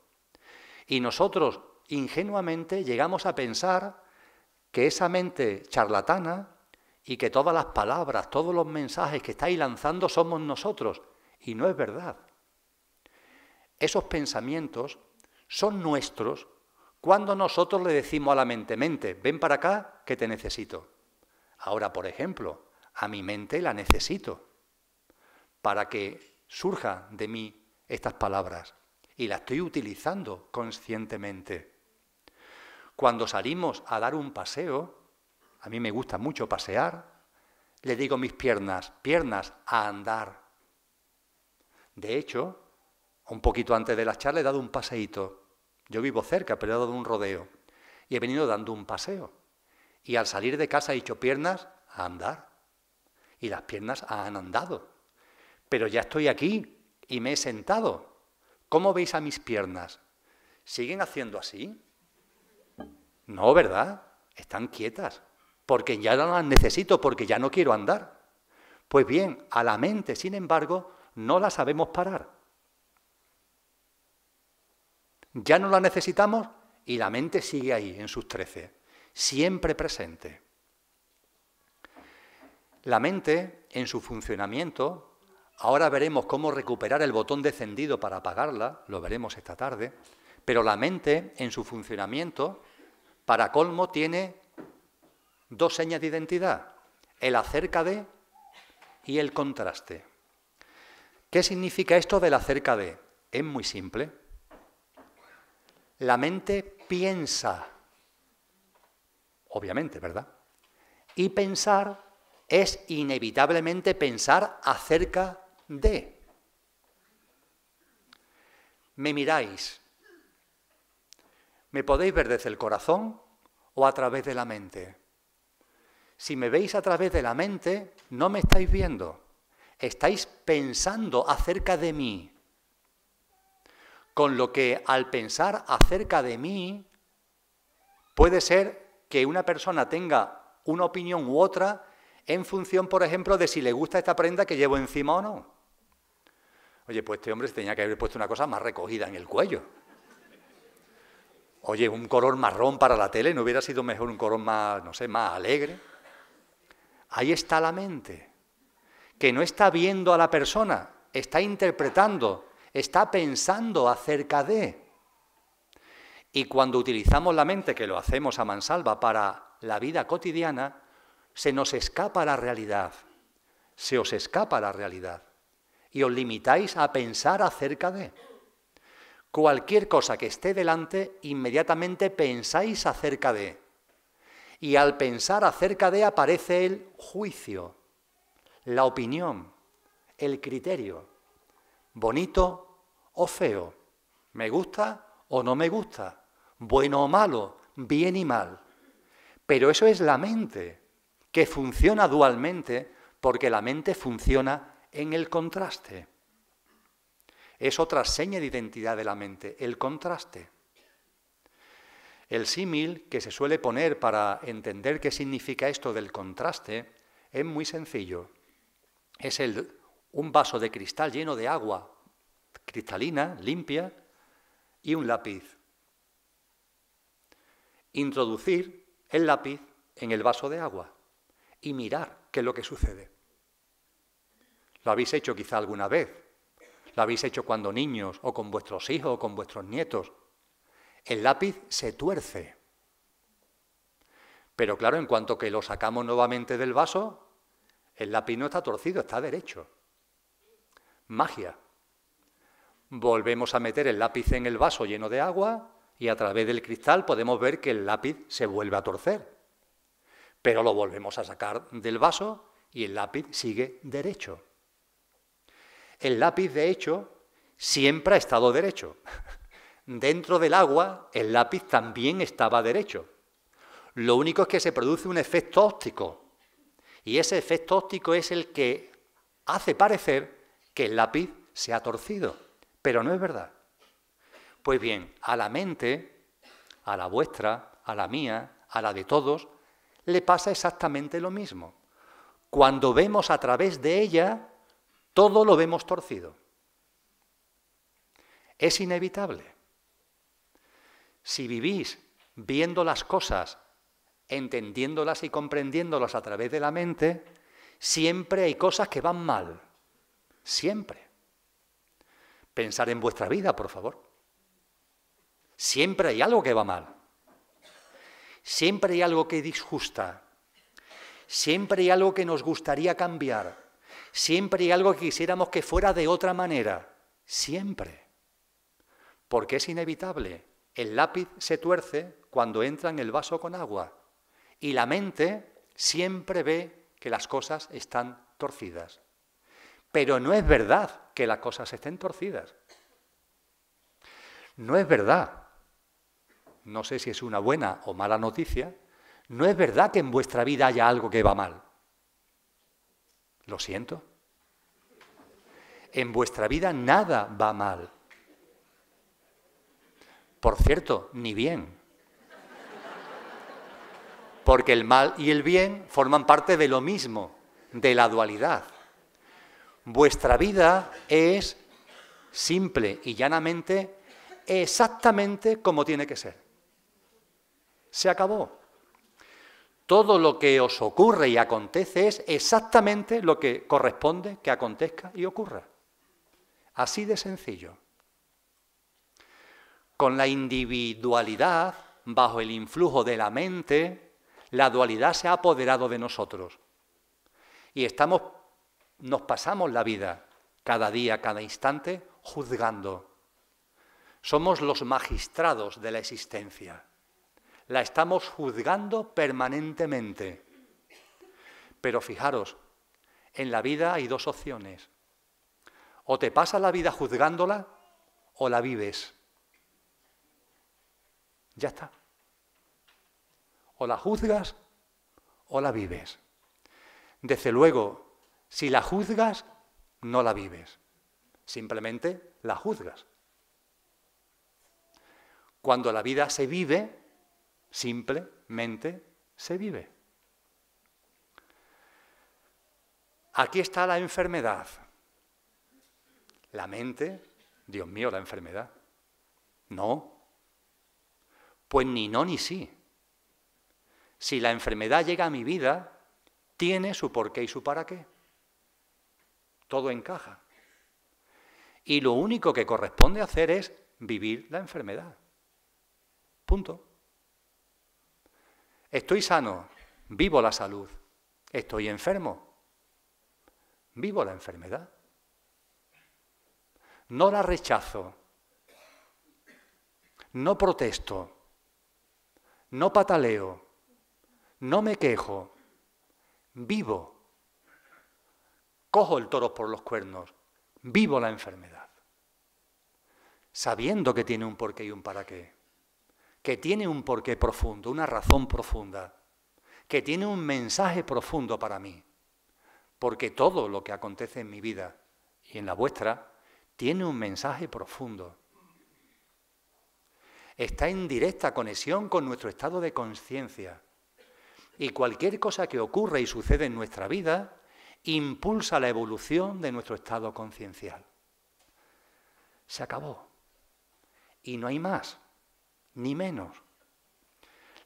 Y nosotros ingenuamente llegamos a pensar que esa mente charlatana y que todas las palabras, todos los mensajes que estáis lanzando somos nosotros. Y no es verdad. Esos pensamientos son nuestros cuando nosotros le decimos a la mente, mente, ven para acá que te necesito. Ahora, por ejemplo, a mi mente la necesito para que surja de mí estas palabras y la estoy utilizando conscientemente. Cuando salimos a dar un paseo, a mí me gusta mucho pasear, le digo mis piernas, piernas a andar. De hecho, un poquito antes de la charla he dado un paseíto. Yo vivo cerca, pero he dado un rodeo. Y he venido dando un paseo. Y al salir de casa he hecho piernas a andar. Y las piernas han andado. Pero ya estoy aquí y me he sentado. ¿Cómo veis a mis piernas? ¿Siguen haciendo así? No, ¿verdad? Están quietas. Porque ya no las necesito, porque ya no quiero andar. Pues bien, a la mente, sin embargo, no la sabemos parar. Ya no la necesitamos y la mente sigue ahí, en sus trece, siempre presente. La mente, en su funcionamiento, ahora veremos cómo recuperar el botón descendido para apagarla, lo veremos esta tarde, pero la mente, en su funcionamiento, para colmo, tiene dos señas de identidad, el acerca de y el contraste. ¿Qué significa esto de la acerca de? Es muy simple. La mente piensa, obviamente, ¿verdad? Y pensar es inevitablemente pensar acerca de. Me miráis. ¿Me podéis ver desde el corazón o a través de la mente? Si me veis a través de la mente, no me estáis viendo estáis pensando acerca de mí. Con lo que al pensar acerca de mí, puede ser que una persona tenga una opinión u otra en función, por ejemplo, de si le gusta esta prenda que llevo encima o no. Oye, pues este hombre se tenía que haber puesto una cosa más recogida en el cuello. Oye, un color marrón para la tele, ¿no hubiera sido mejor un color más, no sé, más alegre? Ahí está la mente que no está viendo a la persona, está interpretando, está pensando acerca de. Y cuando utilizamos la mente, que lo hacemos a mansalva, para la vida cotidiana, se nos escapa la realidad, se os escapa la realidad y os limitáis a pensar acerca de. Cualquier cosa que esté delante, inmediatamente pensáis acerca de. Y al pensar acerca de aparece el juicio la opinión, el criterio, bonito o feo, me gusta o no me gusta, bueno o malo, bien y mal. Pero eso es la mente, que funciona dualmente porque la mente funciona en el contraste. Es otra seña de identidad de la mente, el contraste. El símil que se suele poner para entender qué significa esto del contraste es muy sencillo es un vaso de cristal lleno de agua cristalina, limpia, y un lápiz. Introducir el lápiz en el vaso de agua y mirar qué es lo que sucede. Lo habéis hecho quizá alguna vez, lo habéis hecho cuando niños o con vuestros hijos o con vuestros nietos. El lápiz se tuerce. Pero claro, en cuanto que lo sacamos nuevamente del vaso, el lápiz no está torcido, está derecho. Magia. Volvemos a meter el lápiz en el vaso lleno de agua y a través del cristal podemos ver que el lápiz se vuelve a torcer. Pero lo volvemos a sacar del vaso y el lápiz sigue derecho. El lápiz, de hecho, siempre ha estado derecho. [LAUGHS] Dentro del agua, el lápiz también estaba derecho. Lo único es que se produce un efecto óptico, y ese efecto óptico es el que hace parecer que el lápiz se ha torcido, pero no es verdad. Pues bien, a la mente, a la vuestra, a la mía, a la de todos, le pasa exactamente lo mismo. Cuando vemos a través de ella, todo lo vemos torcido. Es inevitable. Si vivís viendo las cosas entendiéndolas y comprendiéndolas a través de la mente, siempre hay cosas que van mal. Siempre. Pensar en vuestra vida, por favor. Siempre hay algo que va mal. Siempre hay algo que disgusta. Siempre hay algo que nos gustaría cambiar. Siempre hay algo que quisiéramos que fuera de otra manera. Siempre. Porque es inevitable. El lápiz se tuerce cuando entra en el vaso con agua. Y la mente siempre ve que las cosas están torcidas. Pero no es verdad que las cosas estén torcidas. No es verdad. No sé si es una buena o mala noticia. No es verdad que en vuestra vida haya algo que va mal. Lo siento. En vuestra vida nada va mal. Por cierto, ni bien porque el mal y el bien forman parte de lo mismo, de la dualidad. Vuestra vida es simple y llanamente exactamente como tiene que ser. Se acabó. Todo lo que os ocurre y acontece es exactamente lo que corresponde que acontezca y ocurra. Así de sencillo. Con la individualidad, bajo el influjo de la mente, la dualidad se ha apoderado de nosotros. Y estamos, nos pasamos la vida, cada día, cada instante, juzgando. Somos los magistrados de la existencia. La estamos juzgando permanentemente. Pero fijaros, en la vida hay dos opciones. O te pasas la vida juzgándola o la vives. Ya está. O la juzgas o la vives. Desde luego, si la juzgas, no la vives. Simplemente la juzgas. Cuando la vida se vive, simplemente se vive. Aquí está la enfermedad. La mente, Dios mío, la enfermedad. No. Pues ni no ni sí si la enfermedad llega a mi vida, tiene su porqué y su para qué. Todo encaja. Y lo único que corresponde hacer es vivir la enfermedad. Punto. Estoy sano, vivo la salud. Estoy enfermo, vivo la enfermedad. No la rechazo, no protesto, no pataleo, no me quejo, vivo, cojo el toro por los cuernos, vivo la enfermedad, sabiendo que tiene un porqué y un para qué, que tiene un porqué profundo, una razón profunda, que tiene un mensaje profundo para mí, porque todo lo que acontece en mi vida y en la vuestra tiene un mensaje profundo. Está en directa conexión con nuestro estado de conciencia y cualquier cosa que ocurre y sucede en nuestra vida impulsa la evolución de nuestro estado conciencial. Se acabó. Y no hay más, ni menos.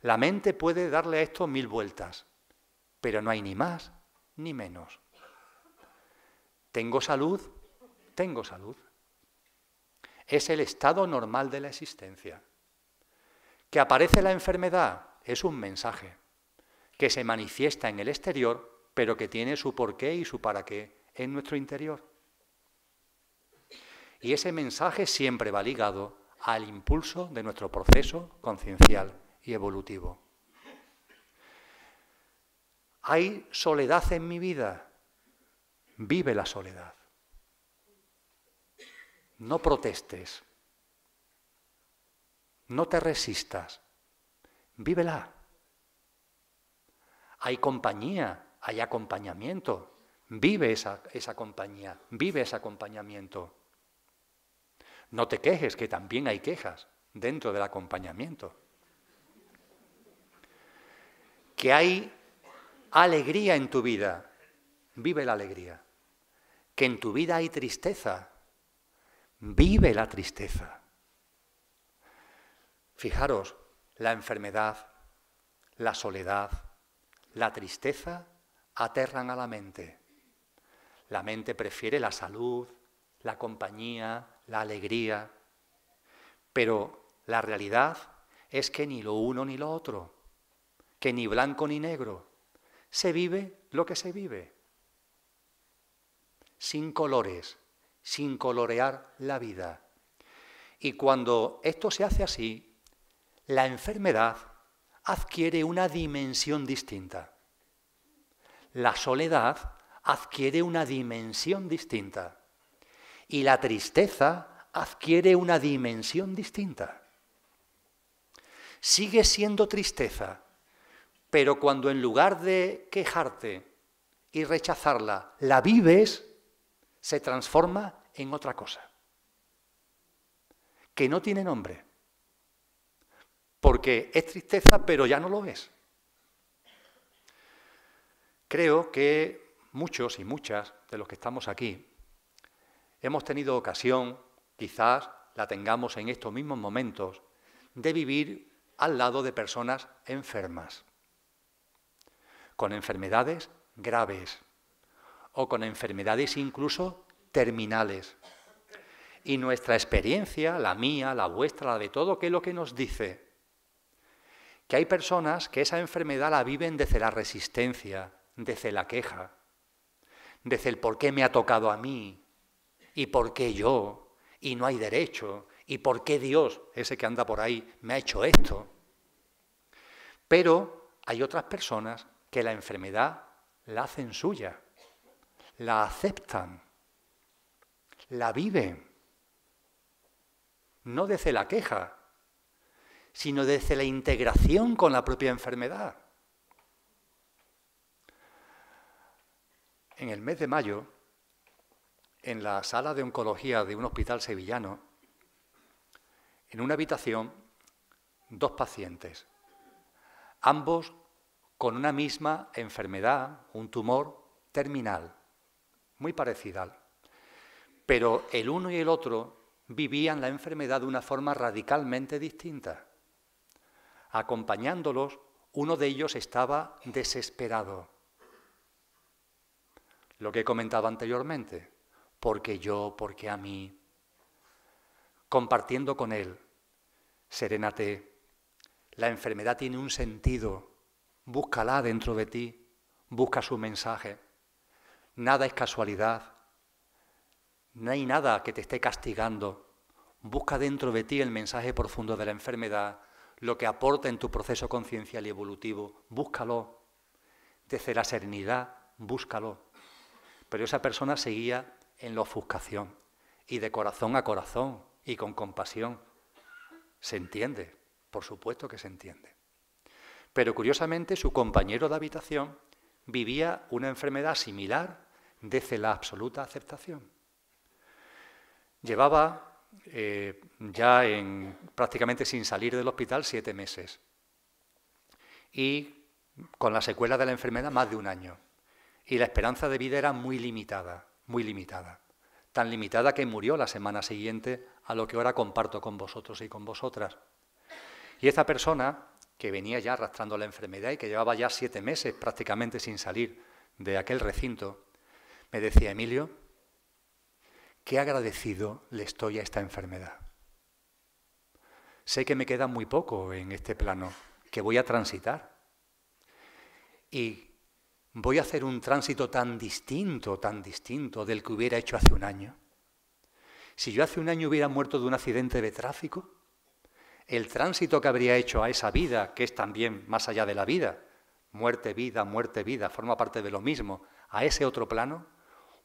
La mente puede darle a esto mil vueltas, pero no hay ni más, ni menos. Tengo salud, tengo salud. Es el estado normal de la existencia. Que aparece la enfermedad es un mensaje que se manifiesta en el exterior, pero que tiene su porqué y su para qué en nuestro interior. Y ese mensaje siempre va ligado al impulso de nuestro proceso conciencial y evolutivo. Hay soledad en mi vida. Vive la soledad. No protestes. No te resistas. Vívela hay compañía, hay acompañamiento. Vive esa, compañía, vive ese acompañamiento. No te quejes, que también hay quejas dentro del acompañamiento. Que hay alegría en tu vida, vive la alegría. Que en tu vida hay tristeza, vive la tristeza. Fijaros, la enfermedad, la soledad, la tristeza aterran a la mente. La mente prefiere la salud, la compañía, la alegría, pero la realidad es que ni lo uno ni lo otro, que ni blanco ni negro, se vive lo que se vive, sin colores, sin colorear la vida. Y cuando esto se hace así, la enfermedad adquiere una dimensión distinta. La soledad adquiere una dimensión distinta. Y la tristeza adquiere una dimensión distinta. Sigue siendo tristeza, pero cuando en lugar de quejarte y rechazarla, la vives, se transforma en otra cosa, que no tiene nombre porque es tristeza, pero ya no lo es. Creo que muchos y muchas de los que estamos aquí hemos tenido ocasión, quizás la tengamos en estos mismos momentos, de vivir al lado de personas enfermas, con enfermedades graves o con enfermedades incluso terminales. Y nuestra experiencia, la mía, la vuestra, la de todo, ¿qué es lo que nos dice? que hay personas que esa enfermedad la viven desde la resistencia, desde la queja, desde el por qué me ha tocado a mí y por qué yo y no hay derecho y por qué Dios, ese que anda por ahí, me ha hecho esto. Pero hay otras personas que la enfermedad la hacen suya, la aceptan, la viven, no desde la queja, sino desde la integración con la propia enfermedad. En el mes de mayo, en la sala de oncología de un hospital sevillano, en una habitación, dos pacientes, ambos con una misma enfermedad, un tumor terminal, muy parecida. Pero el uno y el otro vivían la enfermedad de una forma radicalmente distinta acompañándolos, uno de ellos estaba desesperado. Lo que he comentado anteriormente, porque yo, porque a mí, compartiendo con él, serénate, la enfermedad tiene un sentido, búscala dentro de ti, busca su mensaje. Nada es casualidad, no hay nada que te esté castigando. Busca dentro de ti el mensaje profundo de la enfermedad lo que aporta en tu proceso conciencial y evolutivo, búscalo. Desde la serenidad, búscalo. Pero esa persona seguía en la ofuscación y de corazón a corazón y con compasión. Se entiende, por supuesto que se entiende. Pero curiosamente su compañero de habitación vivía una enfermedad similar desde la absoluta aceptación. Llevaba eh, ya en, prácticamente sin salir del hospital siete meses y con la secuela de la enfermedad más de un año. Y la esperanza de vida era muy limitada, muy limitada. Tan limitada que murió la semana siguiente a lo que ahora comparto con vosotros y con vosotras. Y esa persona, que venía ya arrastrando la enfermedad y que llevaba ya siete meses prácticamente sin salir de aquel recinto, me decía, Emilio, qué agradecido le estoy a esta enfermedad. Sé que me queda muy poco en este plano, que voy a transitar. Y voy a hacer un tránsito tan distinto, tan distinto del que hubiera hecho hace un año. Si yo hace un año hubiera muerto de un accidente de tráfico, el tránsito que habría hecho a esa vida, que es también más allá de la vida, muerte, vida, muerte, vida, forma parte de lo mismo, a ese otro plano,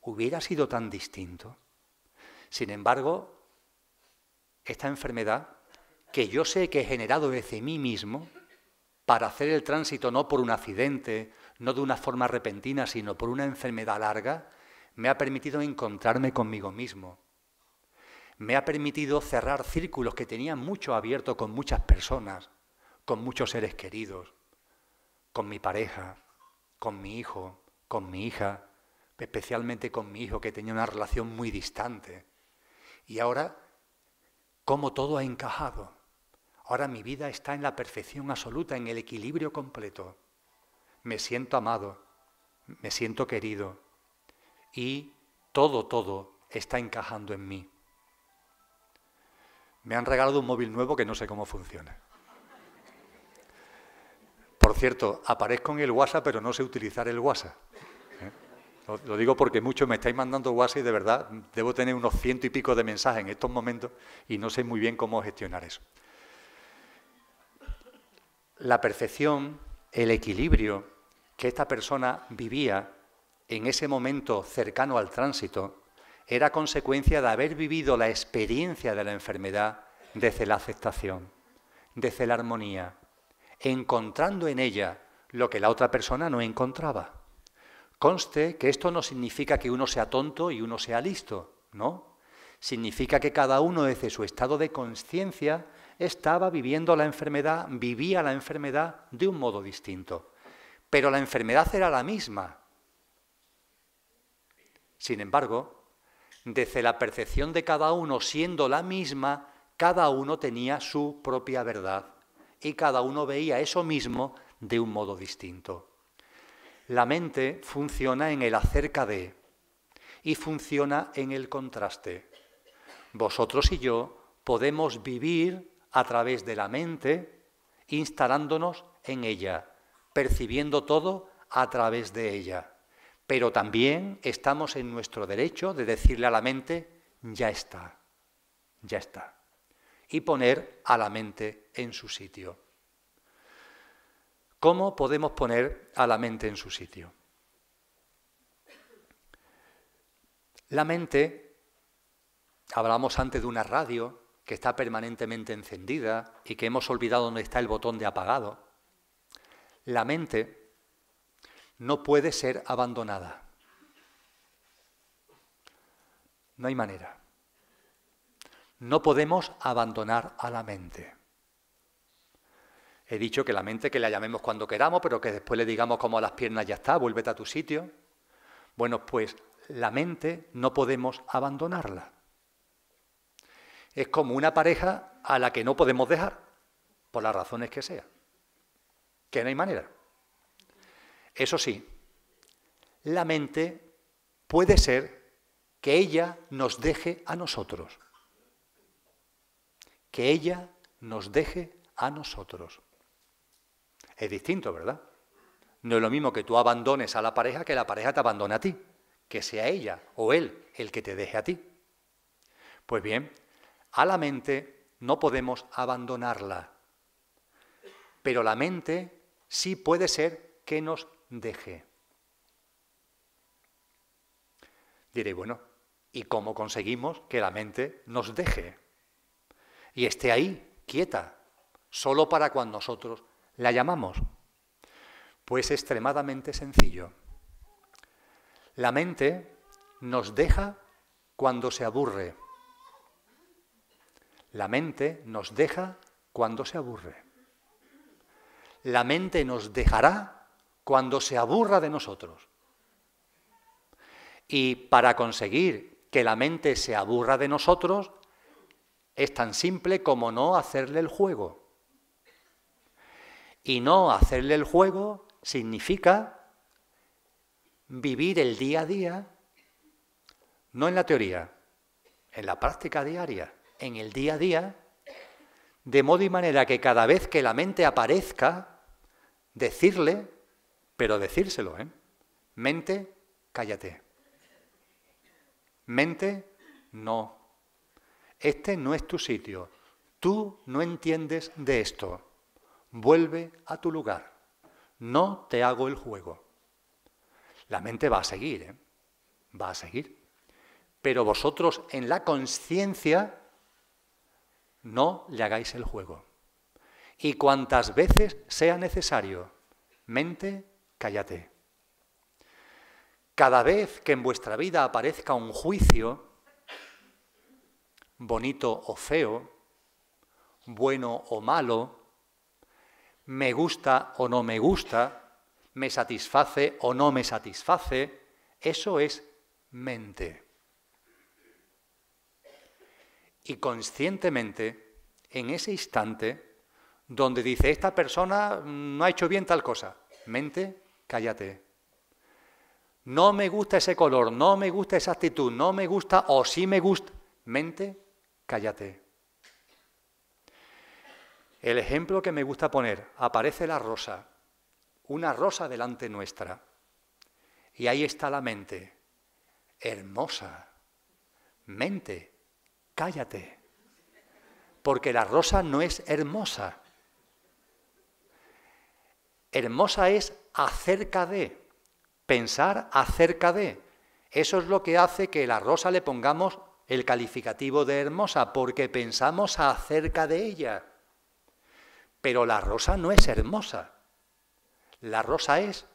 hubiera sido tan distinto. Sin embargo, esta enfermedad, que yo sé que he generado desde mí mismo, para hacer el tránsito no por un accidente, no de una forma repentina, sino por una enfermedad larga, me ha permitido encontrarme conmigo mismo. Me ha permitido cerrar círculos que tenía mucho abierto con muchas personas, con muchos seres queridos, con mi pareja, con mi hijo, con mi hija, especialmente con mi hijo que tenía una relación muy distante. Y ahora, cómo todo ha encajado. Ahora mi vida está en la perfección absoluta, en el equilibrio completo. Me siento amado, me siento querido y todo, todo está encajando en mí. Me han regalado un móvil nuevo que no sé cómo funciona. Por cierto, aparezco en el WhatsApp, pero no sé utilizar el WhatsApp. Lo, digo porque muchos me estáis mandando WhatsApp de verdad debo tener unos ciento y pico de mensajes en estos momentos y no sé muy bien cómo gestionar eso. La percepción, el equilibrio que esta persona vivía en ese momento cercano al tránsito era consecuencia de haber vivido la experiencia de la enfermedad desde la aceptación, desde la armonía, encontrando en ella lo que la otra persona no encontraba. Conste que esto no significa que uno sea tonto y uno sea listo, no. Significa que cada uno desde su estado de conciencia estaba viviendo la enfermedad, vivía la enfermedad de un modo distinto. Pero la enfermedad era la misma. Sin embargo, desde la percepción de cada uno siendo la misma, cada uno tenía su propia verdad y cada uno veía eso mismo de un modo distinto. La mente funciona en el acerca de y funciona en el contraste. Vosotros y yo podemos vivir a través de la mente, instalándonos en ella, percibiendo todo a través de ella. Pero también estamos en nuestro derecho de decirle a la mente, ya está, ya está, y poner a la mente en su sitio. ¿Cómo podemos poner a la mente en su sitio? La mente, hablamos antes de una radio que está permanentemente encendida y que hemos olvidado dónde está el botón de apagado. La mente no puede ser abandonada. No hay manera. No podemos abandonar a la mente. He dicho que la mente que la llamemos cuando queramos, pero que después le digamos como a las piernas ya está, vuélvete a tu sitio. Bueno, pues la mente no podemos abandonarla. Es como una pareja a la que no podemos dejar, por las razones que sean. Que no hay manera. Eso sí, la mente puede ser que ella nos deje a nosotros. Que ella nos deje a nosotros. Es distinto, ¿verdad? No es lo mismo que tú abandones a la pareja que la pareja te abandona a ti, que sea ella o él el que te deje a ti. Pues bien, a la mente no podemos abandonarla, pero la mente sí puede ser que nos deje. Diré, bueno, ¿y cómo conseguimos que la mente nos deje? Y esté ahí, quieta, solo para cuando nosotros la llamamos? Pues extremadamente sencillo. La mente nos deja cuando se aburre. La mente nos deja cuando se aburre. La mente nos dejará cuando se aburra de nosotros. Y para conseguir que la mente se aburra de nosotros, es tan simple como no hacerle el juego. Y no hacerle el juego significa vivir el día a día, no en la teoría, en la práctica diaria, en el día a día, de modo y manera que cada vez que la mente aparezca, decirle, pero decírselo, ¿eh? Mente, cállate. Mente, no. Este no es tu sitio. Tú no entiendes de esto vuelve a tu lugar, no te hago el juego. La mente va a seguir, ¿eh? va a seguir. Pero vosotros en la conciencia no le hagáis el juego. Y cuantas veces sea necesario, mente, cállate. Cada vez que en vuestra vida aparezca un juicio, bonito o feo, bueno o malo, me gusta o no me gusta, me satisface o no me satisface, eso es mente. Y conscientemente, en ese instante, donde dice, esta persona no ha hecho bien tal cosa, mente, cállate. No me gusta ese color, no me gusta esa actitud, no me gusta o sí me gusta, mente, cállate. El ejemplo que me gusta poner, aparece la rosa, una rosa delante nuestra. Y ahí está la mente, hermosa. Mente, cállate, porque la rosa no es hermosa. Hermosa es acerca de, pensar acerca de. Eso es lo que hace que la rosa le pongamos el calificativo de hermosa, porque pensamos acerca de ella. Pero la rosa no es hermosa. La rosa es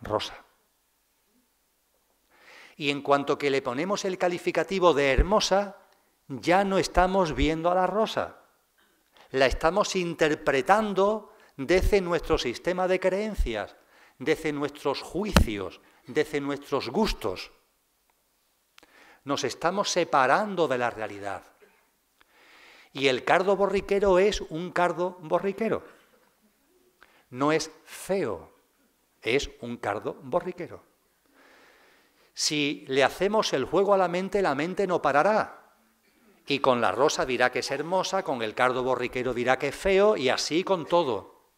rosa. Y en cuanto que le ponemos el calificativo de hermosa, ya no estamos viendo a la rosa. La estamos interpretando desde nuestro sistema de creencias, desde nuestros juicios, desde nuestros gustos. Nos estamos separando de la realidad. Y el cardo borriquero es un cardo borriquero. No es feo, es un cardo borriquero. Si le hacemos el juego a la mente, la mente no parará. Y con la rosa dirá que es hermosa, con el cardo borriquero dirá que es feo, y así con todo.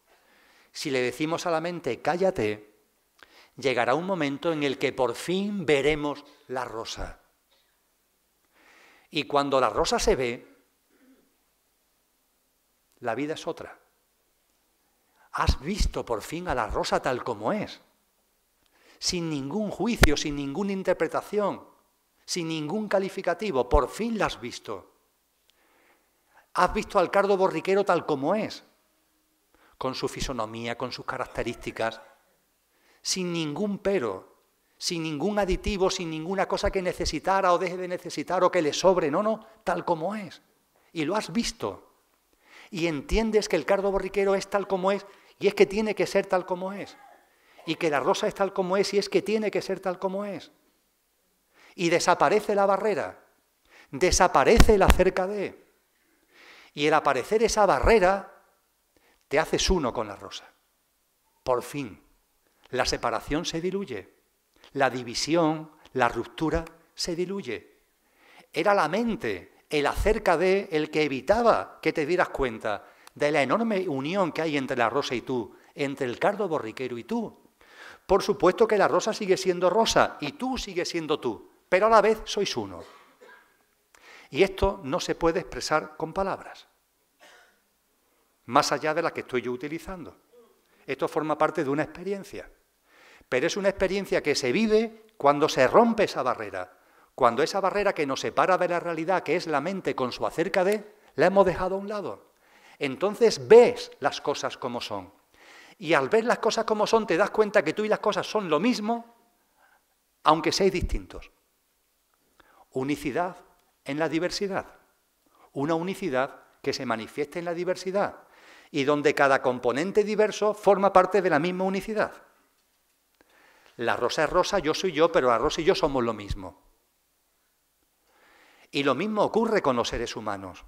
Si le decimos a la mente, cállate, llegará un momento en el que por fin veremos la rosa. Y cuando la rosa se ve, la vida es otra. Has visto por fin a la rosa tal como es, sin ningún juicio, sin ninguna interpretación, sin ningún calificativo, por fin la has visto. Has visto al cardo borriquero tal como es, con su fisonomía, con sus características, sin ningún pero, sin ningún aditivo, sin ninguna cosa que necesitara o deje de necesitar o que le sobre, no, no, tal como es. Y lo has visto y entiendes que el cardo borriquero es tal como es y es que tiene que ser tal como es. Y que la rosa es tal como es y es que tiene que ser tal como es. Y desaparece la barrera, desaparece la cerca de. Y el aparecer esa barrera te haces uno con la rosa. Por fin, la separación se diluye, la división, la ruptura se diluye. Era la mente, el acerca de, el que evitaba que te dieras cuenta de la enorme unión que hay entre la rosa y tú, entre el cardo borriquero y tú. Por supuesto que la rosa sigue siendo rosa y tú sigues siendo tú, pero a la vez sois uno. Y esto no se puede expresar con palabras, más allá de las que estoy yo utilizando. Esto forma parte de una experiencia, pero es una experiencia que se vive cuando se rompe esa barrera, cuando esa barrera que nos separa de la realidad, que es la mente con su acerca de, la hemos dejado a un lado. Entonces ves las cosas como son. Y al ver las cosas como son, te das cuenta que tú y las cosas son lo mismo, aunque seáis distintos. Unicidad en la diversidad. Una unicidad que se manifieste en la diversidad y donde cada componente diverso forma parte de la misma unicidad. La rosa es rosa, yo soy yo, pero la rosa y yo somos lo mismo. Y lo mismo ocurre con los seres humanos.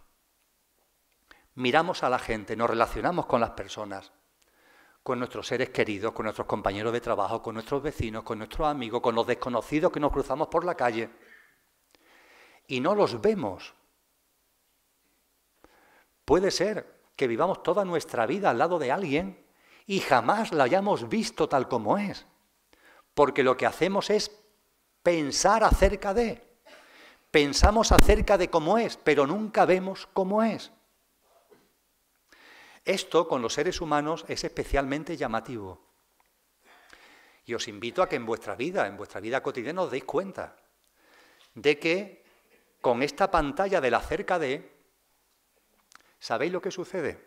Miramos a la gente, nos relacionamos con las personas, con nuestros seres queridos, con nuestros compañeros de trabajo, con nuestros vecinos, con nuestros amigos, con los desconocidos que nos cruzamos por la calle. Y no los vemos. Puede ser que vivamos toda nuestra vida al lado de alguien y jamás la hayamos visto tal como es, porque lo que hacemos es pensar acerca de Pensamos acerca de cómo es, pero nunca vemos cómo es. Esto con los seres humanos es especialmente llamativo. Y os invito a que en vuestra vida, en vuestra vida cotidiana, os deis cuenta de que con esta pantalla del acerca de, ¿sabéis lo que sucede?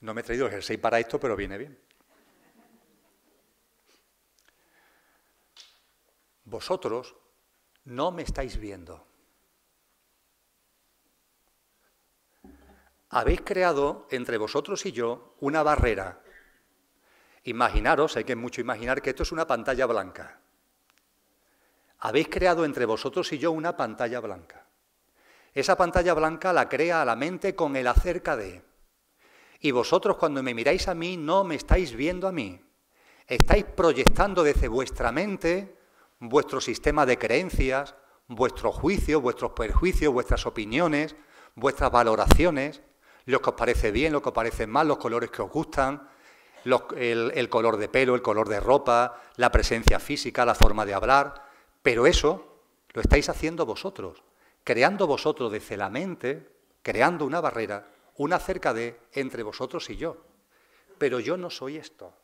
No me he traído el jersey para esto, pero viene bien. vosotros no me estáis viendo. Habéis creado entre vosotros y yo una barrera. Imaginaros, hay que mucho imaginar que esto es una pantalla blanca. Habéis creado entre vosotros y yo una pantalla blanca. Esa pantalla blanca la crea la mente con el acerca de. Y vosotros cuando me miráis a mí no me estáis viendo a mí. Estáis proyectando desde vuestra mente vuestro sistema de creencias, vuestros juicio, vuestros perjuicios, vuestras opiniones, vuestras valoraciones, lo que os parece bien, lo que os parece mal, los colores que os gustan, el, el color de pelo, el color de ropa, la presencia física, la forma de hablar. Pero eso lo estáis haciendo vosotros, creando vosotros desde la mente, creando una barrera, una cerca de entre vosotros y yo. Pero yo no soy esto,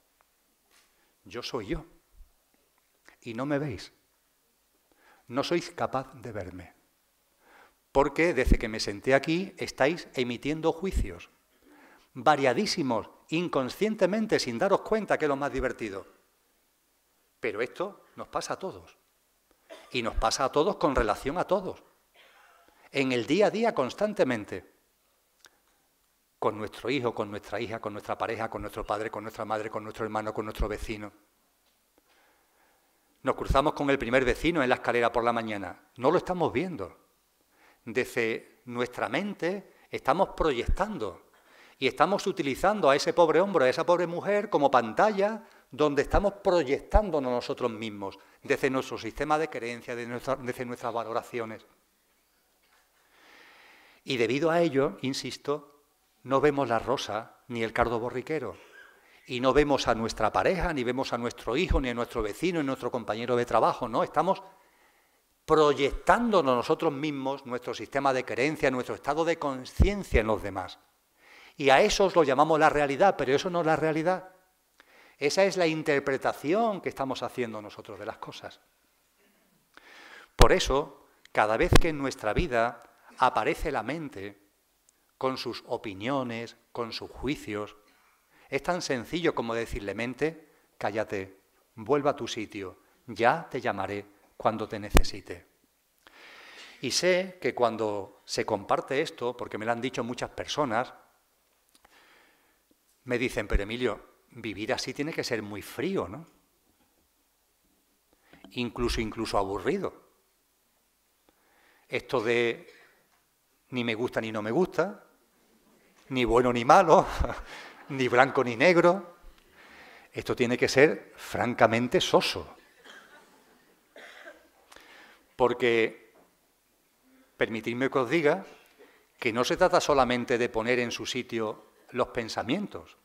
yo soy yo y no me veis. No sois capaz de verme. Porque desde que me senté aquí estáis emitiendo juicios, variadísimos, inconscientemente, sin daros cuenta que es lo más divertido. Pero esto nos pasa a todos. Y nos pasa a todos con relación a todos. En el día a día constantemente. Con nuestro hijo, con nuestra hija, con nuestra pareja, con nuestro padre, con nuestra madre, con nuestro hermano, con nuestro vecino. Nos cruzamos con el primer vecino en la escalera por la mañana. No lo estamos viendo. Desde nuestra mente estamos proyectando y estamos utilizando a ese pobre hombre, a esa pobre mujer como pantalla donde estamos proyectándonos nosotros mismos, desde nuestro sistema de creencias, desde, nuestras valoraciones. Y debido a ello, insisto, no vemos la rosa ni el cardo borriquero, y no vemos a nuestra pareja, ni vemos a nuestro hijo, ni a nuestro vecino, ni a nuestro compañero de trabajo, no, estamos proyectándonos nosotros mismos, nuestro sistema de creencia, nuestro estado de conciencia en los demás. Y a eso lo llamamos la realidad, pero eso no es la realidad. Esa es la interpretación que estamos haciendo nosotros de las cosas. Por eso, cada vez que en nuestra vida aparece la mente, con sus opiniones, con sus juicios, es tan sencillo como decirle mente, cállate, vuelva a tu sitio, ya te llamaré cuando te necesite. Y sé que cuando se comparte esto, porque me lo han dicho muchas personas, me dicen, pero Emilio, vivir así tiene que ser muy frío, ¿no? Incluso, incluso aburrido. Esto de ni me gusta ni no me gusta, ni bueno ni malo, [LAUGHS] ni blanco ni negro. Esto tiene que ser francamente soso. Porque, permitidme que os diga, que no se trata solamente de poner en su sitio los pensamientos,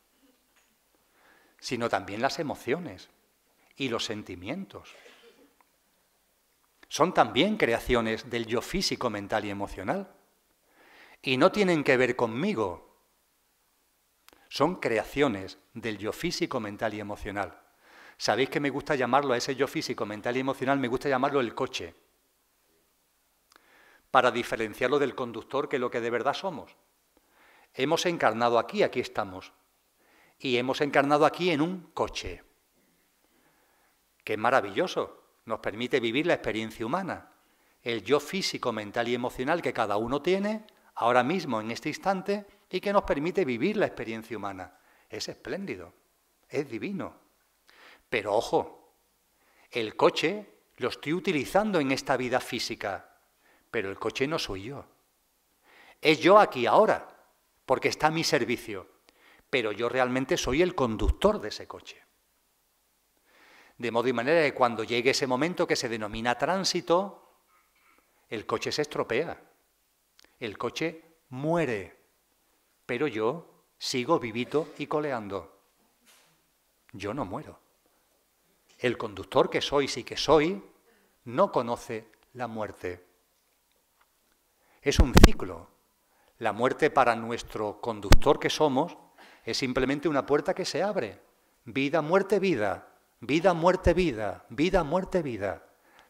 sino también las emociones y los sentimientos. Son también creaciones del yo físico, mental y emocional. Y no tienen que ver conmigo, son creaciones del yo físico, mental y emocional. Sabéis que me gusta llamarlo a ese yo físico, mental y emocional, me gusta llamarlo el coche, para diferenciarlo del conductor que es lo que de verdad somos. Hemos encarnado aquí, aquí estamos, y hemos encarnado aquí en un coche. Qué maravilloso, nos permite vivir la experiencia humana, el yo físico, mental y emocional que cada uno tiene ahora mismo, en este instante, y que nos permite vivir la experiencia humana. Es espléndido, es divino. Pero ojo, el coche lo estoy utilizando en esta vida física, pero el coche no soy yo. Es yo aquí ahora, porque está a mi servicio, pero yo realmente soy el conductor de ese coche. De modo y manera que cuando llegue ese momento que se denomina tránsito, el coche se estropea, el coche muere pero yo sigo vivito y coleando. Yo no muero. El conductor que soy, y que soy no conoce la muerte. Es un ciclo. La muerte para nuestro conductor que somos es simplemente una puerta que se abre. Vida, muerte, vida. Vida, muerte, vida. Vida, muerte, vida.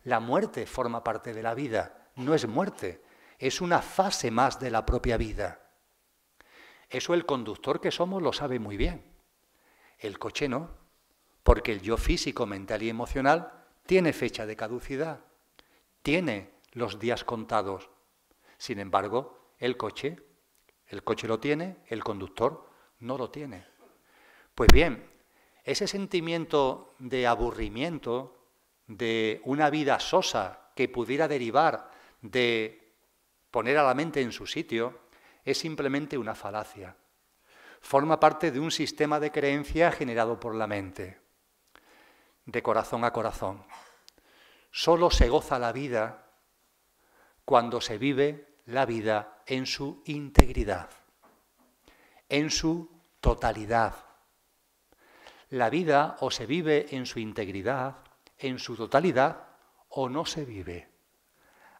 La muerte forma parte de la vida, no es muerte, es una fase más de la propia vida. Eso el conductor que somos lo sabe muy bien. El coche no, porque el yo físico, mental y emocional tiene fecha de caducidad, tiene los días contados. Sin embargo, el coche, el coche lo tiene, el conductor no lo tiene. Pues bien, ese sentimiento de aburrimiento, de una vida sosa que pudiera derivar de poner a la mente en su sitio, es simplemente una falacia. Forma parte de un sistema de creencia generado por la mente, de corazón a corazón. Solo se goza la vida cuando se vive la vida en su integridad, en su totalidad. La vida o se vive en su integridad, en su totalidad, o no se vive.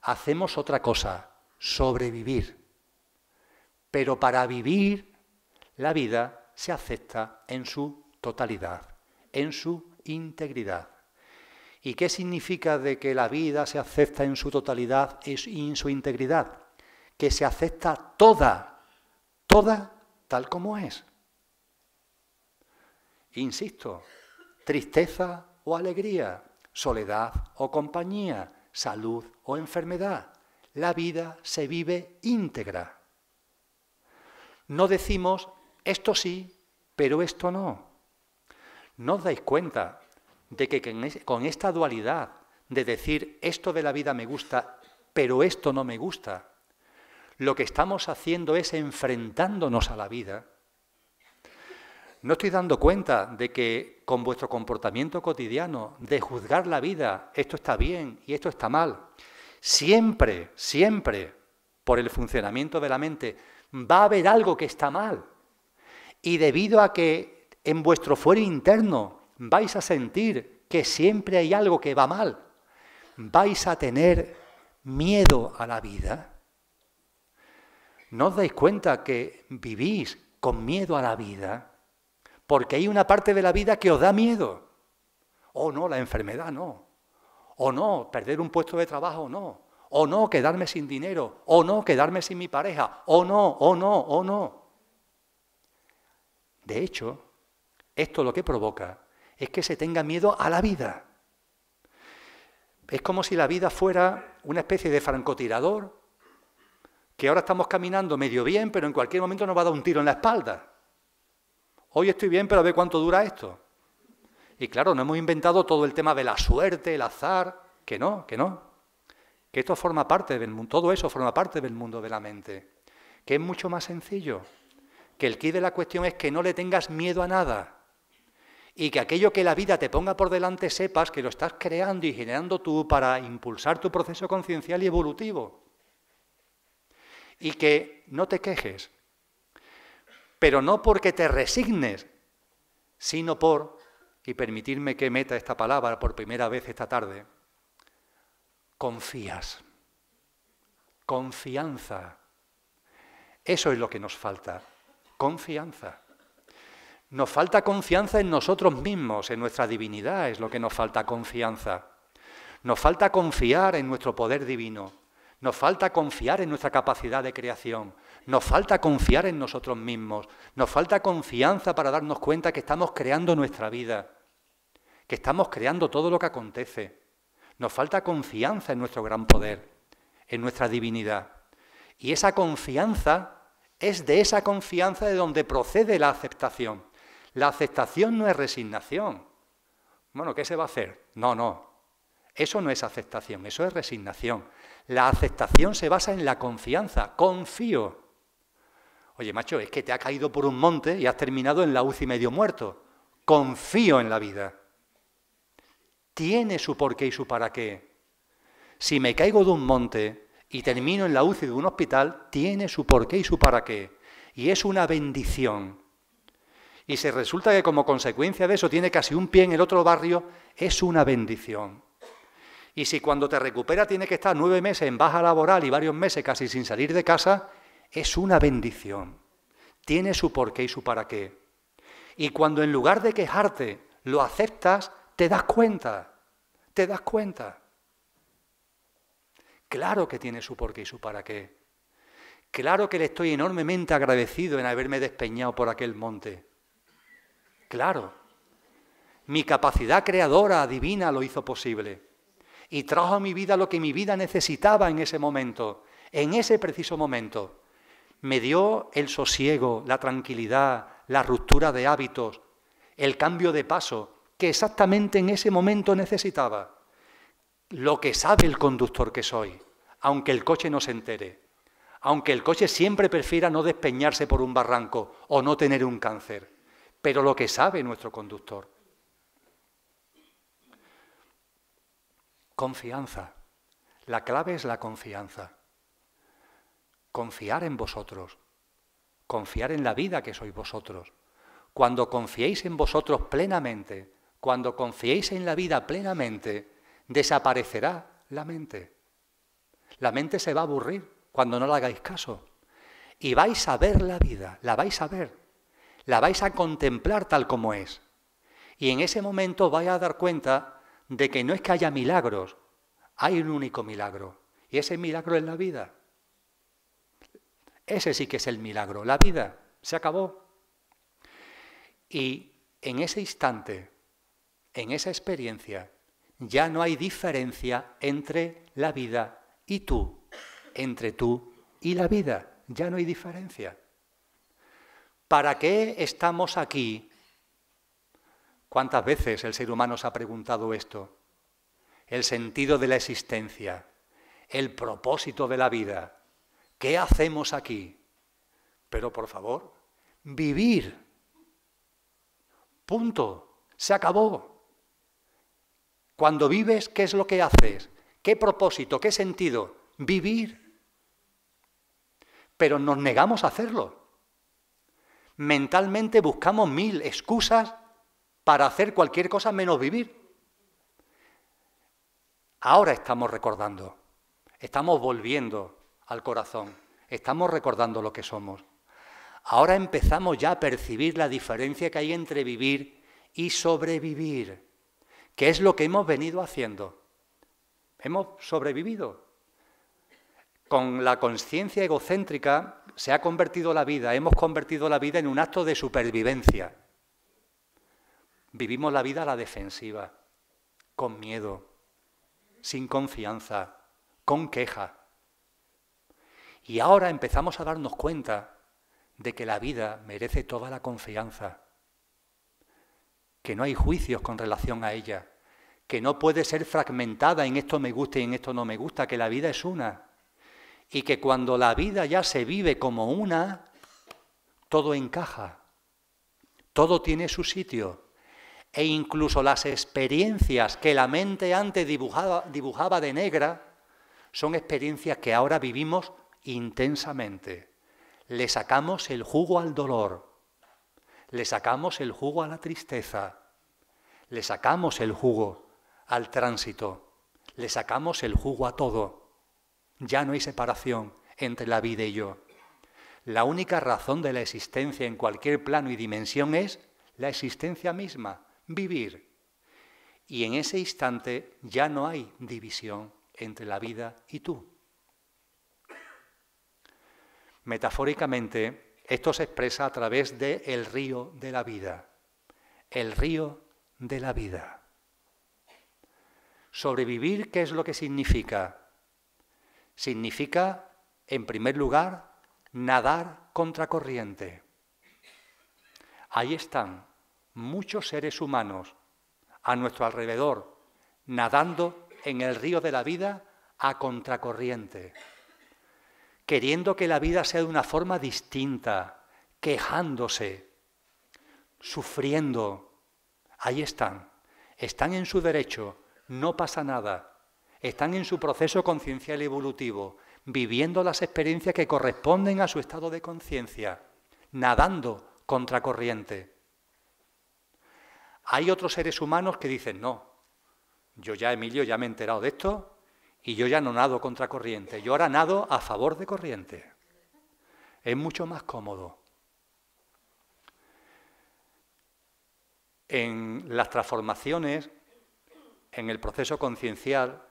Hacemos otra cosa, sobrevivir. Pero para vivir la vida se acepta en su totalidad, en su integridad. ¿Y qué significa de que la vida se acepta en su totalidad y en su integridad? Que se acepta toda, toda tal como es. Insisto, tristeza o alegría, soledad o compañía, salud o enfermedad. La vida se vive íntegra. No decimos, esto sí, pero esto no. ¿No os dais cuenta de que con esta dualidad de decir, esto de la vida me gusta, pero esto no me gusta, lo que estamos haciendo es enfrentándonos a la vida? ¿No estoy dando cuenta de que con vuestro comportamiento cotidiano, de juzgar la vida, esto está bien y esto está mal, siempre, siempre, por el funcionamiento de la mente, va a haber algo que está mal. Y debido a que en vuestro fuero interno vais a sentir que siempre hay algo que va mal, vais a tener miedo a la vida. ¿No os dais cuenta que vivís con miedo a la vida? Porque hay una parte de la vida que os da miedo. O no, la enfermedad no. O no, perder un puesto de trabajo no o no, quedarme sin dinero, o no, quedarme sin mi pareja, o no, o no, o no. De hecho, esto lo que provoca es que se tenga miedo a la vida. Es como si la vida fuera una especie de francotirador, que ahora estamos caminando medio bien, pero en cualquier momento nos va a dar un tiro en la espalda. Hoy estoy bien, pero a ver cuánto dura esto. Y claro, no hemos inventado todo el tema de la suerte, el azar, que no, que no que esto forma parte del mundo, todo eso forma parte del mundo de la mente, que es mucho más sencillo, que el quid de la cuestión es que no le tengas miedo a nada y que aquello que la vida te ponga por delante sepas que lo estás creando y generando tú para impulsar tu proceso conciencial y evolutivo. Y que no te quejes, pero no porque te resignes, sino por, y permitirme que meta esta palabra por primera vez esta tarde, confías. Confianza. Eso es lo que nos falta. Confianza. Nos falta confianza en nosotros mismos, en nuestra divinidad, es lo que nos falta confianza. Nos falta confiar en nuestro poder divino. Nos falta confiar en nuestra capacidad de creación. Nos falta confiar en nosotros mismos. Nos falta confianza para darnos cuenta que estamos creando nuestra vida, que estamos creando todo lo que acontece. Nos falta confianza en nuestro gran poder, en nuestra divinidad. Y esa confianza es de esa confianza de donde procede la aceptación. La aceptación no es resignación. Bueno, ¿qué se va a hacer? No, no. Eso no es aceptación, eso es resignación. La aceptación se basa en la confianza. Confío. Oye, macho, es que te ha caído por un monte y has terminado en la UCI medio muerto. Confío en la vida tiene su porqué y su para qué. Si me caigo de un monte y termino en la UCI de un hospital, tiene su porqué y su para qué. Y es una bendición. Y si resulta que como consecuencia de eso tiene casi un pie en el otro barrio, es una bendición. Y si cuando te recupera tiene que estar nueve meses en baja laboral y varios meses casi sin salir de casa, es una bendición. Tiene su porqué y su para qué. Y cuando en lugar de quejarte lo aceptas, te das cuenta, te das cuenta. Claro que tiene su porqué y su para qué. Claro que le estoy enormemente agradecido en haberme despeñado por aquel monte. Claro. Mi capacidad creadora divina lo hizo posible. Y trajo a mi vida lo que mi vida necesitaba en ese momento, en ese preciso momento. Me dio el sosiego, la tranquilidad, la ruptura de hábitos, el cambio de paso, que exactamente en ese momento necesitaba. Lo que sabe el conductor que soy, aunque el coche no se entere, aunque el coche siempre prefiera no despeñarse por un barranco o no tener un cáncer, pero lo que sabe nuestro conductor. Confianza. La clave es la confianza. Confiar en vosotros. Confiar en la vida que sois vosotros. Cuando confiéis en vosotros plenamente, cuando confiéis en la vida plenamente, desaparecerá la mente. La mente se va a aburrir cuando no le hagáis caso. Y vais a ver la vida, la vais a ver, la vais a contemplar tal como es. Y en ese momento vais a dar cuenta de que no es que haya milagros, hay un único milagro. Y ese milagro es la vida. Ese sí que es el milagro, la vida. Se acabó. Y en ese instante en esa experiencia ya no hay diferencia entre la vida y tú, entre tú y la vida, ya no hay diferencia. ¿Para qué estamos aquí? ¿Cuántas veces el ser humano se ha preguntado esto? El sentido de la existencia, el propósito de la vida, ¿qué hacemos aquí? Pero por favor, vivir. Punto. Se acabó. Cuando vives, ¿qué es lo que haces? ¿Qué propósito? ¿Qué sentido? Vivir. Pero nos negamos a hacerlo. Mentalmente buscamos mil excusas para hacer cualquier cosa menos vivir. Ahora estamos recordando, estamos volviendo al corazón, estamos recordando lo que somos. Ahora empezamos ya a percibir la diferencia que hay entre vivir y sobrevivir. ¿Qué es lo que hemos venido haciendo. Hemos sobrevivido. Con la conciencia egocéntrica se ha convertido la vida, hemos convertido la vida en un acto de supervivencia. Vivimos la vida a la defensiva, con miedo, sin confianza, con queja. Y ahora empezamos a darnos cuenta de que la vida merece toda la confianza, que no hay juicios con relación a ella, que no puede ser fragmentada en esto me gusta y en esto no me gusta, que la vida es una. Y que cuando la vida ya se vive como una, todo encaja, todo tiene su sitio. E incluso las experiencias que la mente antes dibujaba, dibujaba de negra son experiencias que ahora vivimos intensamente. Le sacamos el jugo al dolor, le sacamos el jugo a la tristeza, le sacamos el jugo al tránsito, le sacamos el jugo a todo. Ya no hay separación entre la vida y yo. La única razón de la existencia en cualquier plano y dimensión es la existencia misma, vivir. Y en ese instante ya no hay división entre la vida y tú. Metafóricamente, esto se expresa a través del el río de la vida. El río de la vida. Sobrevivir, ¿qué es lo que significa? Significa, en primer lugar, nadar contracorriente. Ahí están muchos seres humanos a nuestro alrededor, nadando en el río de la vida a contracorriente queriendo que la vida sea de una forma distinta, quejándose, sufriendo. Ahí están, están en su derecho, no pasa nada, están en su proceso conciencial evolutivo, viviendo las experiencias que corresponden a su estado de conciencia, nadando contracorriente. Hay otros seres humanos que dicen, no, yo ya, Emilio, ya me he enterado de esto, y yo ya no nado contra corriente, yo ahora nado a favor de corriente. Es mucho más cómodo. En las transformaciones, en el proceso conciencial,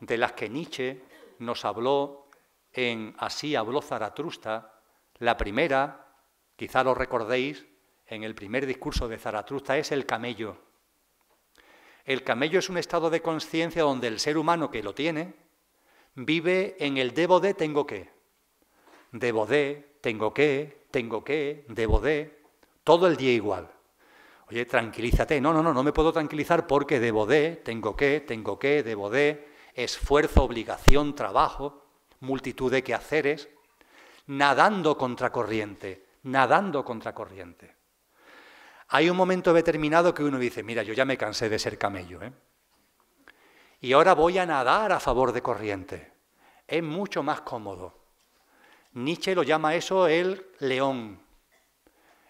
de las que Nietzsche nos habló en Así habló Zaratrusta, la primera, quizá lo recordéis, en el primer discurso de Zaratrusta es el camello. El camello es un estado de conciencia donde el ser humano que lo tiene vive en el debo de tengo que. Debo de, tengo que, tengo que, debo de, todo el día igual. Oye, tranquilízate. No, no, no, no me puedo tranquilizar porque debo de, tengo que, tengo que, debo de, esfuerzo, obligación, trabajo, multitud de quehaceres, nadando contracorriente, nadando contracorriente. Hay un momento determinado que uno dice, mira, yo ya me cansé de ser camello, ¿eh? y ahora voy a nadar a favor de corriente. Es mucho más cómodo. Nietzsche lo llama eso el león.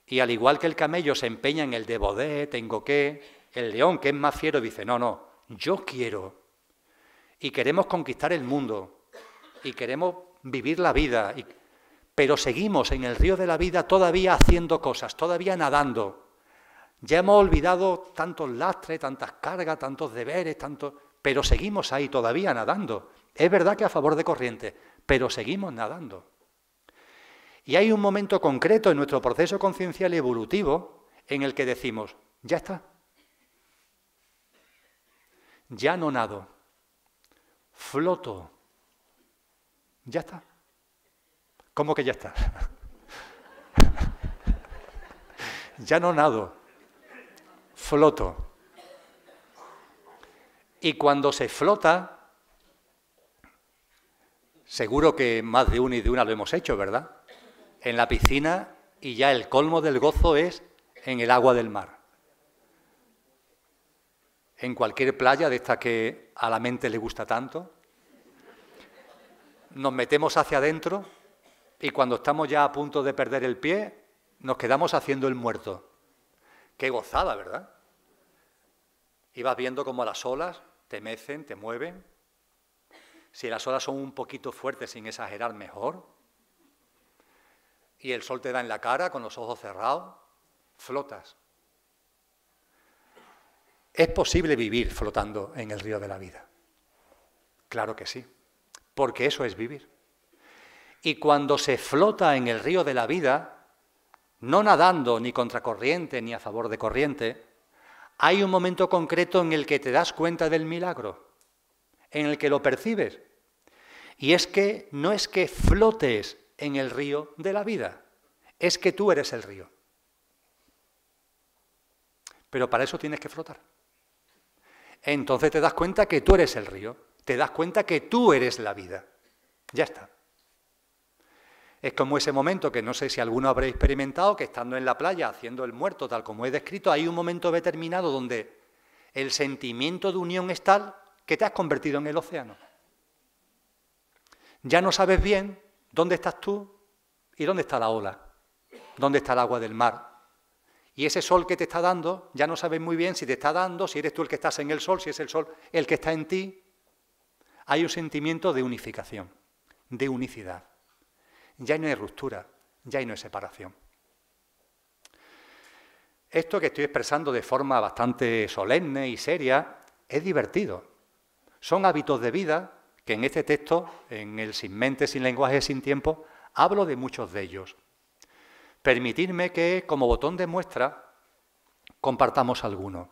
Y al igual que el camello se empeña en el de tengo que, el león, que es más fiero, dice, no, no, yo quiero. Y queremos conquistar el mundo. Y queremos vivir la vida. pero seguimos en el río de la vida todavía haciendo cosas, todavía nadando. Ya hemos olvidado tantos lastres, tantas cargas, tantos deberes, tantos... Pero seguimos ahí todavía nadando. Es verdad que a favor de corriente, pero seguimos nadando. Y hay un momento concreto en nuestro proceso conciencial evolutivo en el que decimos, ya está. Ya no nado. Floto. Ya está. ¿Cómo que ya está? [LAUGHS] ya no nado floto. Y cuando se flota, seguro que más de una y de una lo hemos hecho, ¿verdad? En la piscina y ya el colmo del gozo es en el agua del mar. En cualquier playa de esta que a la mente le gusta tanto, nos metemos hacia adentro y cuando estamos ya a punto de perder el pie, nos quedamos haciendo el muerto. Qué gozada, ¿verdad? Y vas viendo cómo las olas te mecen, te mueven. Si las olas son un poquito fuertes, sin exagerar, mejor. Y el sol te da en la cara con los ojos cerrados, flotas. ¿Es posible vivir flotando en el río de la vida? Claro que sí, porque eso es vivir. Y cuando se flota en el río de la vida, no nadando ni contracorriente ni a favor de corriente, hay un momento concreto en el que te das cuenta del milagro, en el que lo percibes. Y es que no es que flotes en el río de la vida, es que tú eres el río. Pero para eso tienes que flotar. Entonces te das cuenta que tú eres el río, te das cuenta que tú eres la vida. Ya está. Es como ese momento que no sé si alguno habrá experimentado, que estando en la playa haciendo el muerto, tal como he descrito, hay un momento determinado donde el sentimiento de unión es tal que te has convertido en el océano. Ya no sabes bien dónde estás tú y dónde está la ola, dónde está el agua del mar. Y ese sol que te está dando, ya no sabes muy bien si te está dando, si eres tú el que estás en el sol, si es el sol el que está en ti. Hay un sentimiento de unificación, de unicidad ya no hay ruptura, ya no hay separación. Esto que estoy expresando de forma bastante solemne y seria es divertido. Son hábitos de vida que en este texto, en el Sin mente, sin lenguaje, sin tiempo, hablo de muchos de ellos. Permitidme que, como botón de muestra, compartamos algunos,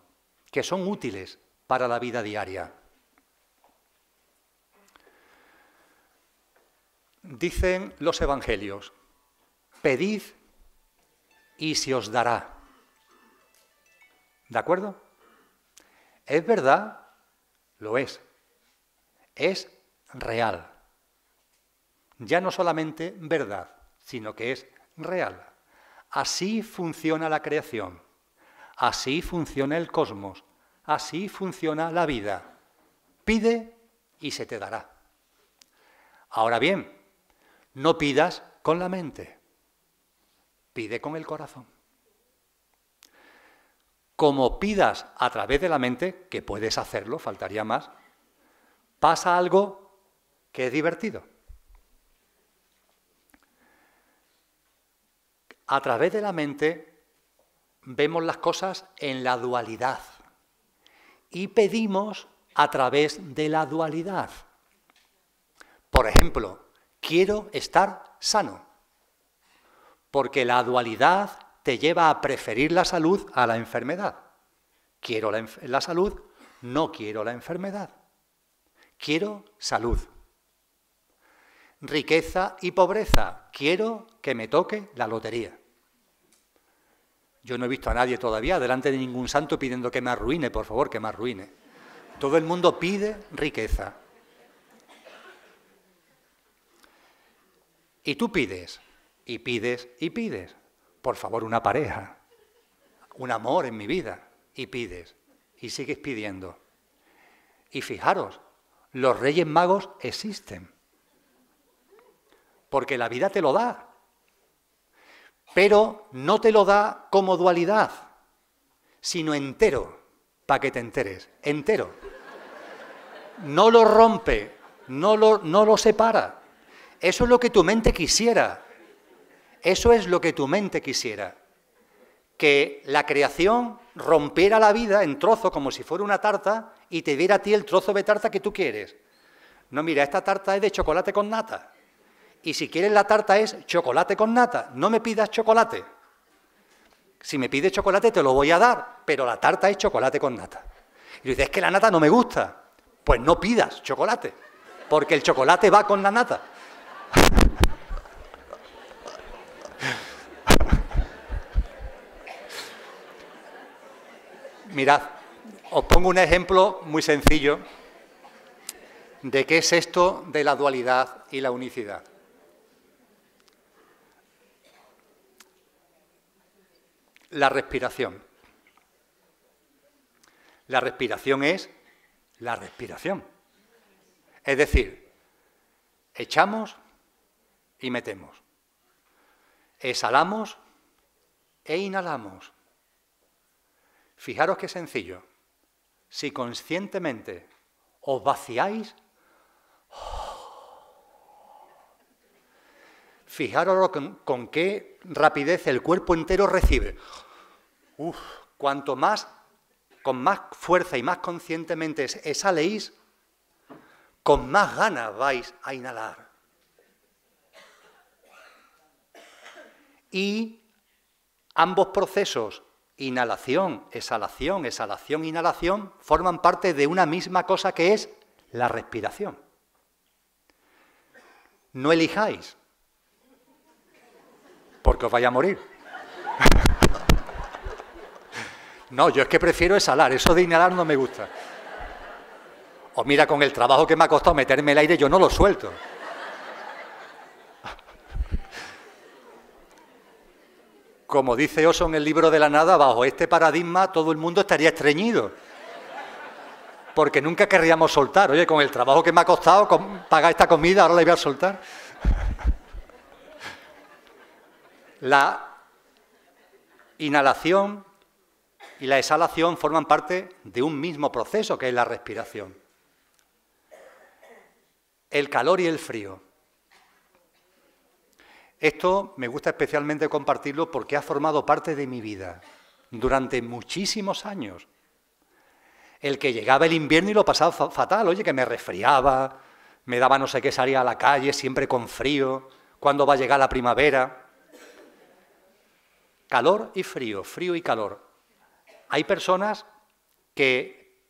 que son útiles para la vida diaria. dicen los evangelios, pedid y se os dará. ¿De acuerdo? ¿Es verdad? Lo es. Es real. Ya no solamente verdad, sino que es real. Así funciona la creación. Así funciona el cosmos. Así funciona la vida. Pide y se te dará. Ahora bien, no pidas con la mente, pide con el corazón. Como pidas a través de la mente, que puedes hacerlo, faltaría más, pasa algo que es divertido. A través de la mente vemos las cosas en la dualidad y pedimos a través de la dualidad. Por ejemplo, quiero estar sano. Porque la dualidad te lleva a preferir la salud a la enfermedad. Quiero la, salud, no quiero la enfermedad. Quiero salud. Riqueza y pobreza. Quiero que me toque la lotería. Yo no he visto a nadie todavía delante de ningún santo pidiendo que me arruine, por favor, que me arruine. Todo el mundo pide riqueza. Y tú pides, y pides, y pides, por favor, una pareja, un amor en mi vida, y pides, y sigues pidiendo. Y fijaros, los reyes magos existen, porque la vida te lo da, pero no te lo da como dualidad, sino entero, para que te enteres, entero. No lo rompe, no lo, no lo separa eso es lo que tu mente quisiera. Eso es lo que tu mente quisiera. Que la creación rompiera la vida en trozos como si fuera una tarta y te diera a ti el trozo de tarta que tú quieres. No, mira, esta tarta es de chocolate con nata. Y si quieres la tarta es chocolate con nata. No me pidas chocolate. Si me pides chocolate te lo voy a dar, pero la tarta es chocolate con nata. Y dices, es que la nata no me gusta. Pues no pidas chocolate, porque el chocolate va con la nata. Mirad, os pongo un ejemplo muy sencillo de qué es esto de la dualidad y la unicidad. La respiración. La respiración es la respiración. Es decir, echamos y metemos. Exhalamos e inhalamos. Fijaros qué sencillo. Si conscientemente os vaciáis, fijaros con, qué rapidez el cuerpo entero recibe. cuanto más, con más fuerza y más conscientemente exhaléis, con más ganas vais a inhalar. y ambos procesos, inhalación, exhalación, exhalación, inhalación, forman parte de una misma cosa que es la respiración. No elijáis, porque os vaya a morir. [LAUGHS] no, yo es que prefiero exhalar, eso de inhalar no me gusta. O mira, con el trabajo que me ha costado meterme el aire, yo no lo suelto. como dice Oso en el libro de la nada, bajo este paradigma todo el mundo estaría estreñido. Porque nunca querríamos soltar. Oye, con el trabajo que me ha costado paga pagar esta comida, ahora la voy a soltar. [LAUGHS] la inhalación y la exhalación forman parte de un mismo proceso que es la respiración. El calor y el frío esto me gusta especialmente compartirlo porque ha formado parte de mi vida durante muchísimos años. El que llegaba el invierno y lo pasaba fatal, oye, que me resfriaba, me daba no sé qué, salía a la calle siempre con frío, cuándo va a llegar la primavera. Calor y frío, frío y calor. Hay personas que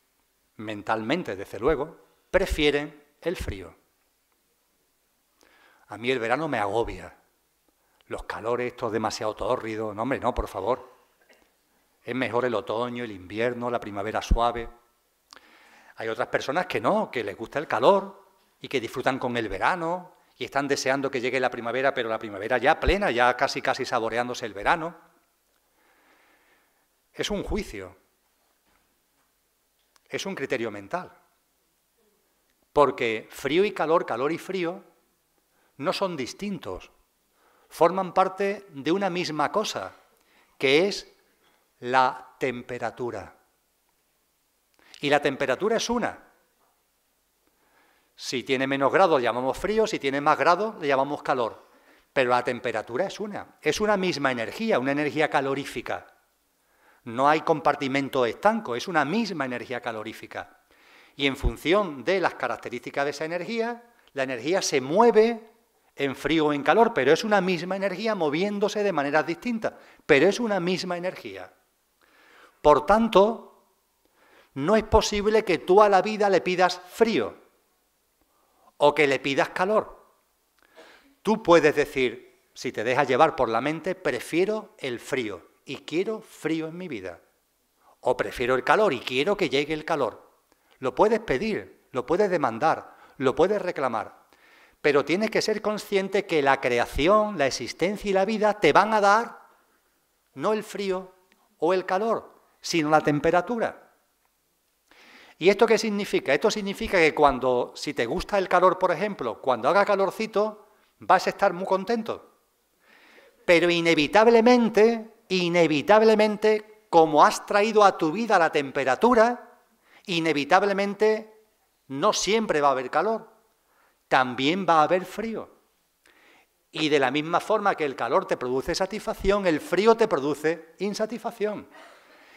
mentalmente, desde luego, prefieren el frío. A mí el verano me agobia los calores estos demasiado tórridos. No, hombre, no, por favor. Es mejor el otoño, el invierno, la primavera suave. Hay otras personas que no, que les gusta el calor y que disfrutan con el verano y están deseando que llegue la primavera, pero la primavera ya plena, ya casi casi saboreándose el verano. Es un juicio. Es un criterio mental. Porque frío y calor, calor y frío, no son distintos forman parte de una misma cosa, que es la temperatura. Y la temperatura es una. Si tiene menos grados le llamamos frío, si tiene más grado le llamamos calor. Pero la temperatura es una, es una misma energía, una energía calorífica. No hay compartimento estanco, es una misma energía calorífica. Y en función de las características de esa energía, la energía se mueve en frío o en calor, pero es una misma energía moviéndose de maneras distintas, pero es una misma energía. Por tanto, no es posible que tú a la vida le pidas frío o que le pidas calor. Tú puedes decir, si te dejas llevar por la mente, prefiero el frío y quiero frío en mi vida. O prefiero el calor y quiero que llegue el calor. Lo puedes pedir, lo puedes demandar, lo puedes reclamar pero tienes que ser consciente que la creación, la existencia y la vida te van a dar no el frío o el calor, sino la temperatura. ¿Y esto qué significa? Esto significa que cuando, si te gusta el calor, por ejemplo, cuando haga calorcito, vas a estar muy contento. Pero inevitablemente, inevitablemente, como has traído a tu vida la temperatura, inevitablemente no siempre va a haber calor también va a haber frío. Y de la misma forma que el calor te produce satisfacción, el frío te produce insatisfacción.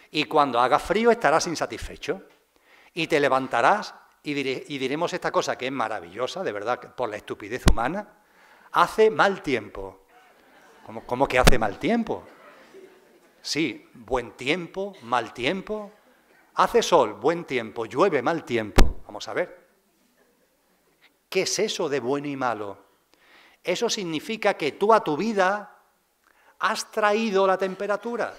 Y cuando haga frío estarás insatisfecho. Y te levantarás y, diremos esta cosa que es maravillosa, de verdad, por la estupidez humana. Hace mal tiempo. cómo que hace mal tiempo? Sí, buen tiempo, mal tiempo. Hace sol, buen tiempo, llueve, mal tiempo. Vamos a ver. ¿Qué es eso de bueno y malo? Eso significa que tú a tu vida has traído la temperatura.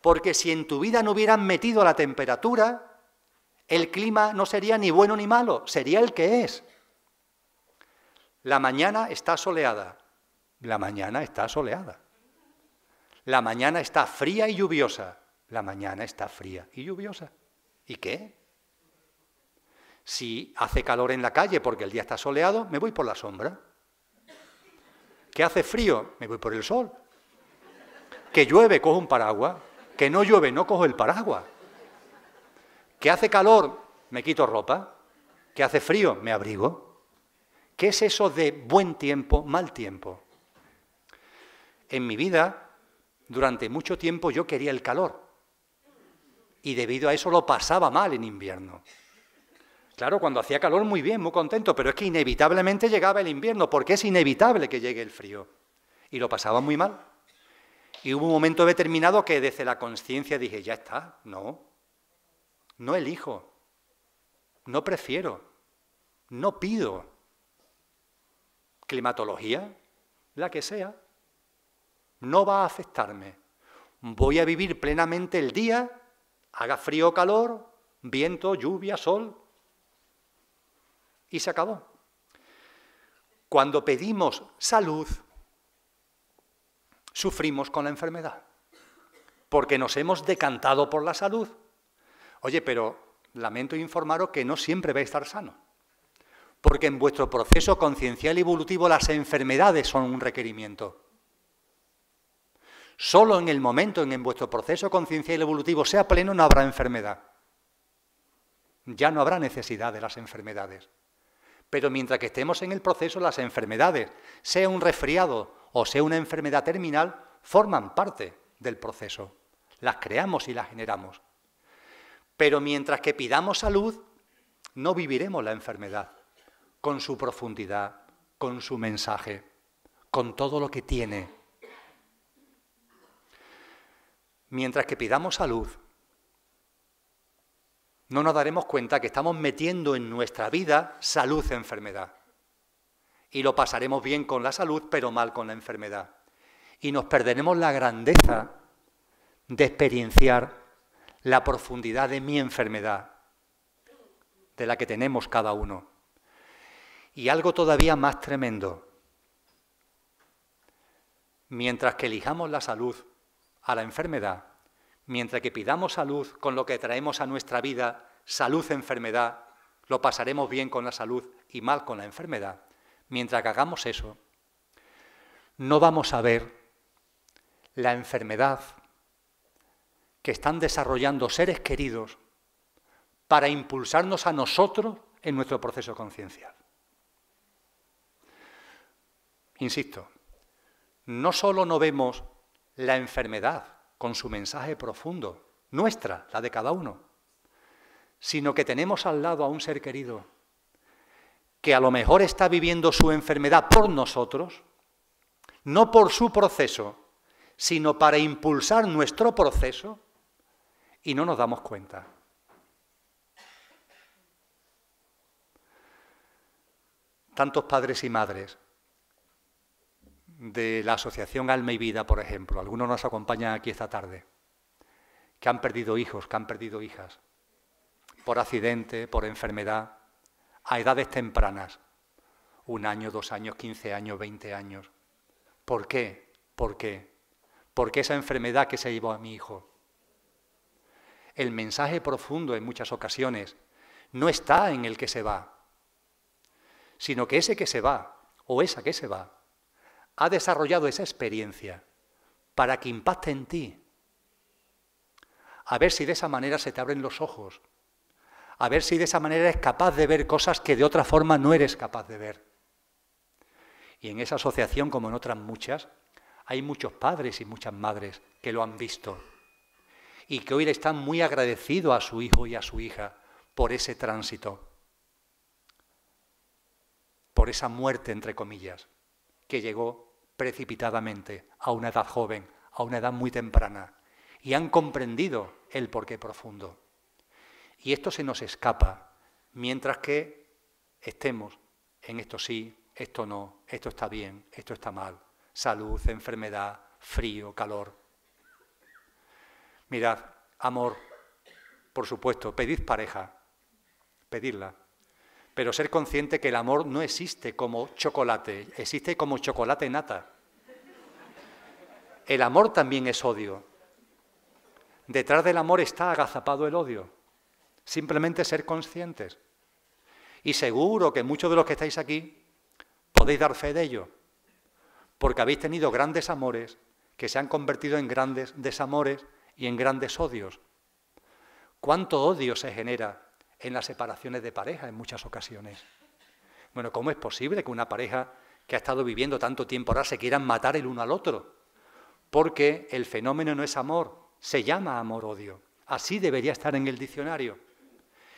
Porque si en tu vida no hubieran metido la temperatura, el clima no sería ni bueno ni malo, sería el que es. La mañana está soleada. La mañana está soleada. La mañana está fría y lluviosa. La mañana está fría y lluviosa. ¿Y qué? Si hace calor en la calle porque el día está soleado, me voy por la sombra. Que hace frío, me voy por el sol. Que llueve, cojo un paraguas. Que no llueve, no cojo el paraguas. Que hace calor, me quito ropa. Que hace frío, me abrigo. ¿Qué es eso de buen tiempo, mal tiempo? En mi vida, durante mucho tiempo yo quería el calor. Y debido a eso lo pasaba mal en invierno. Claro, cuando hacía calor muy bien, muy contento, pero es que inevitablemente llegaba el invierno, porque es inevitable que llegue el frío. Y lo pasaba muy mal. Y hubo un momento determinado que desde la conciencia dije, ya está, no, no elijo, no prefiero, no pido. Climatología, la que sea, no va a afectarme. Voy a vivir plenamente el día, haga frío o calor, viento, lluvia, sol, y se acabó. Cuando pedimos salud, sufrimos con la enfermedad, porque nos hemos decantado por la salud. Oye, pero lamento informaros que no siempre vais a estar sano, porque en vuestro proceso conciencial y evolutivo las enfermedades son un requerimiento. Solo en el momento en que vuestro proceso conciencial y evolutivo sea pleno no habrá enfermedad. Ya no habrá necesidad de las enfermedades. Pero mientras que estemos en el proceso, las enfermedades, sea un resfriado o sea una enfermedad terminal, forman parte del proceso. Las creamos y las generamos. Pero mientras que pidamos salud, no viviremos la enfermedad con su profundidad, con su mensaje, con todo lo que tiene. Mientras que pidamos salud, no nos daremos cuenta que estamos metiendo en nuestra vida salud-enfermedad. Y lo pasaremos bien con la salud, pero mal con la enfermedad. Y nos perderemos la grandeza de experienciar la profundidad de mi enfermedad, de la que tenemos cada uno. Y algo todavía más tremendo. Mientras que elijamos la salud a la enfermedad, Mientras que pidamos salud con lo que traemos a nuestra vida, salud-enfermedad, lo pasaremos bien con la salud y mal con la enfermedad. Mientras que hagamos eso, no vamos a ver la enfermedad que están desarrollando seres queridos para impulsarnos a nosotros en nuestro proceso conciencial. Insisto, no solo no vemos la enfermedad con su mensaje profundo, nuestra, la de cada uno, sino que tenemos al lado a un ser querido que a lo mejor está viviendo su enfermedad por nosotros, no por su proceso, sino para impulsar nuestro proceso, y no nos damos cuenta. Tantos padres y madres de la Asociación Alma y Vida, por ejemplo, algunos nos acompañan aquí esta tarde, que han perdido hijos, que han perdido hijas, por accidente, por enfermedad, a edades tempranas, un año, dos años, quince años, veinte años. ¿Por qué? ¿Por qué? Porque esa enfermedad que se llevó a mi hijo. El mensaje profundo en muchas ocasiones no está en el que se va, sino que ese que se va, o esa que se va, ha desarrollado esa experiencia para que impacte en ti. A ver si de esa manera se te abren los ojos. A ver si de esa manera es capaz de ver cosas que de otra forma no eres capaz de ver. Y en esa asociación, como en otras muchas, hay muchos padres y muchas madres que lo han visto y que hoy le están muy agradecidos a su hijo y a su hija por ese tránsito, por esa muerte, entre comillas, que llegó precipitadamente a una edad joven, a una edad muy temprana, y han comprendido el porqué profundo. Y esto se nos escapa mientras que estemos en esto sí, esto no, esto está bien, esto está mal, salud, enfermedad, frío, calor. Mirad, amor, por supuesto, pedid pareja, pedidla pero ser consciente que el amor no existe como chocolate, existe como chocolate nata. El amor también es odio. Detrás del amor está agazapado el odio. Simplemente ser conscientes. Y seguro que muchos de los que estáis aquí podéis dar fe de ello, porque habéis tenido grandes amores que se han convertido en grandes desamores y en grandes odios. ¿Cuánto odio se genera en las separaciones de pareja en muchas ocasiones. Bueno, ¿cómo es posible que una pareja que ha estado viviendo tanto tiempo ahora se quieran matar el uno al otro? Porque el fenómeno no es amor, se llama amor-odio. Así debería estar en el diccionario.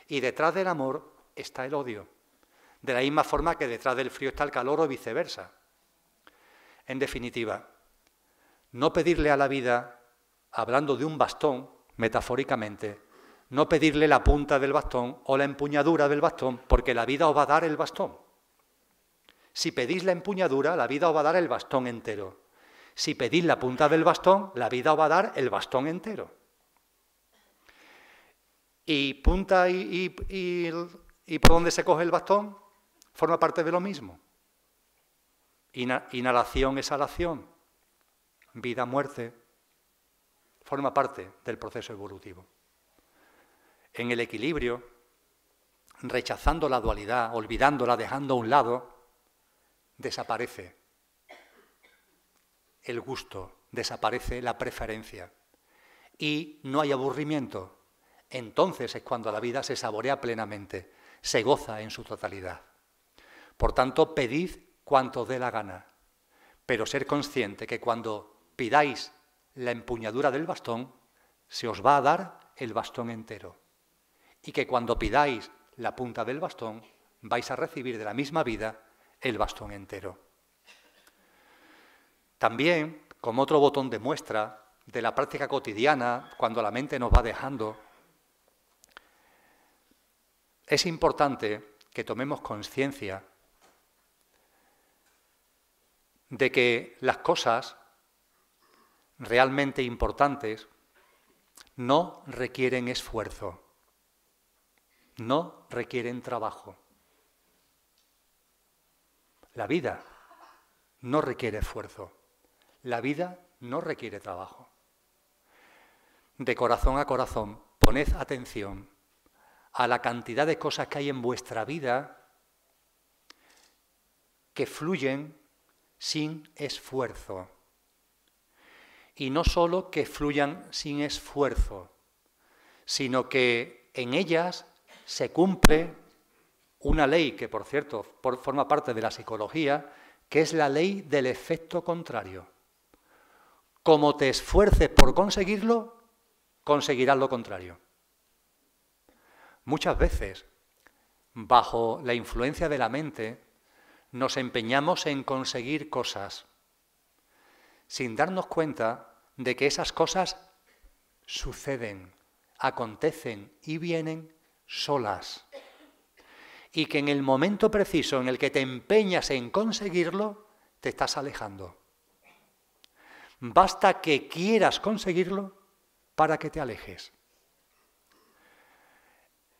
Y detrás del amor está el odio. De la misma forma que detrás del frío está el calor o viceversa. En definitiva, no pedirle a la vida, hablando de un bastón, metafóricamente, no pedirle la punta del bastón o la empuñadura del bastón, porque la vida os va a dar el bastón. Si pedís la empuñadura, la vida os va a dar el bastón entero. Si pedís la punta del bastón, la vida os va a dar el bastón entero. Y punta y, por dónde se coge el bastón forma parte de lo mismo. inhalación, exhalación, vida, muerte, forma parte del proceso evolutivo en el equilibrio, rechazando la dualidad, olvidándola, dejando a un lado, desaparece el gusto, desaparece la preferencia y no hay aburrimiento. Entonces es cuando la vida se saborea plenamente, se goza en su totalidad. Por tanto, pedid cuanto dé la gana, pero ser consciente que cuando pidáis la empuñadura del bastón, se os va a dar el bastón entero y que cuando pidáis la punta del bastón, vais a recibir de la misma vida el bastón entero. También, como otro botón de muestra de la práctica cotidiana, cuando la mente nos va dejando, es importante que tomemos conciencia de que las cosas realmente importantes no requieren esfuerzo no requieren trabajo. La vida no requiere esfuerzo. La vida no requiere trabajo. De corazón a corazón, poned atención a la cantidad de cosas que hay en vuestra vida que fluyen sin esfuerzo. Y no solo que fluyan sin esfuerzo, sino que en ellas se cumple una ley que, por cierto, forma parte de la psicología, que es la ley del efecto contrario. Como te esfuerces por conseguirlo, conseguirás lo contrario. Muchas veces, bajo la influencia de la mente, nos empeñamos en conseguir cosas sin darnos cuenta de que esas cosas suceden, acontecen y vienen solas. Y que en el momento preciso en el que te empeñas en conseguirlo, te estás alejando. Basta que quieras conseguirlo para que te alejes.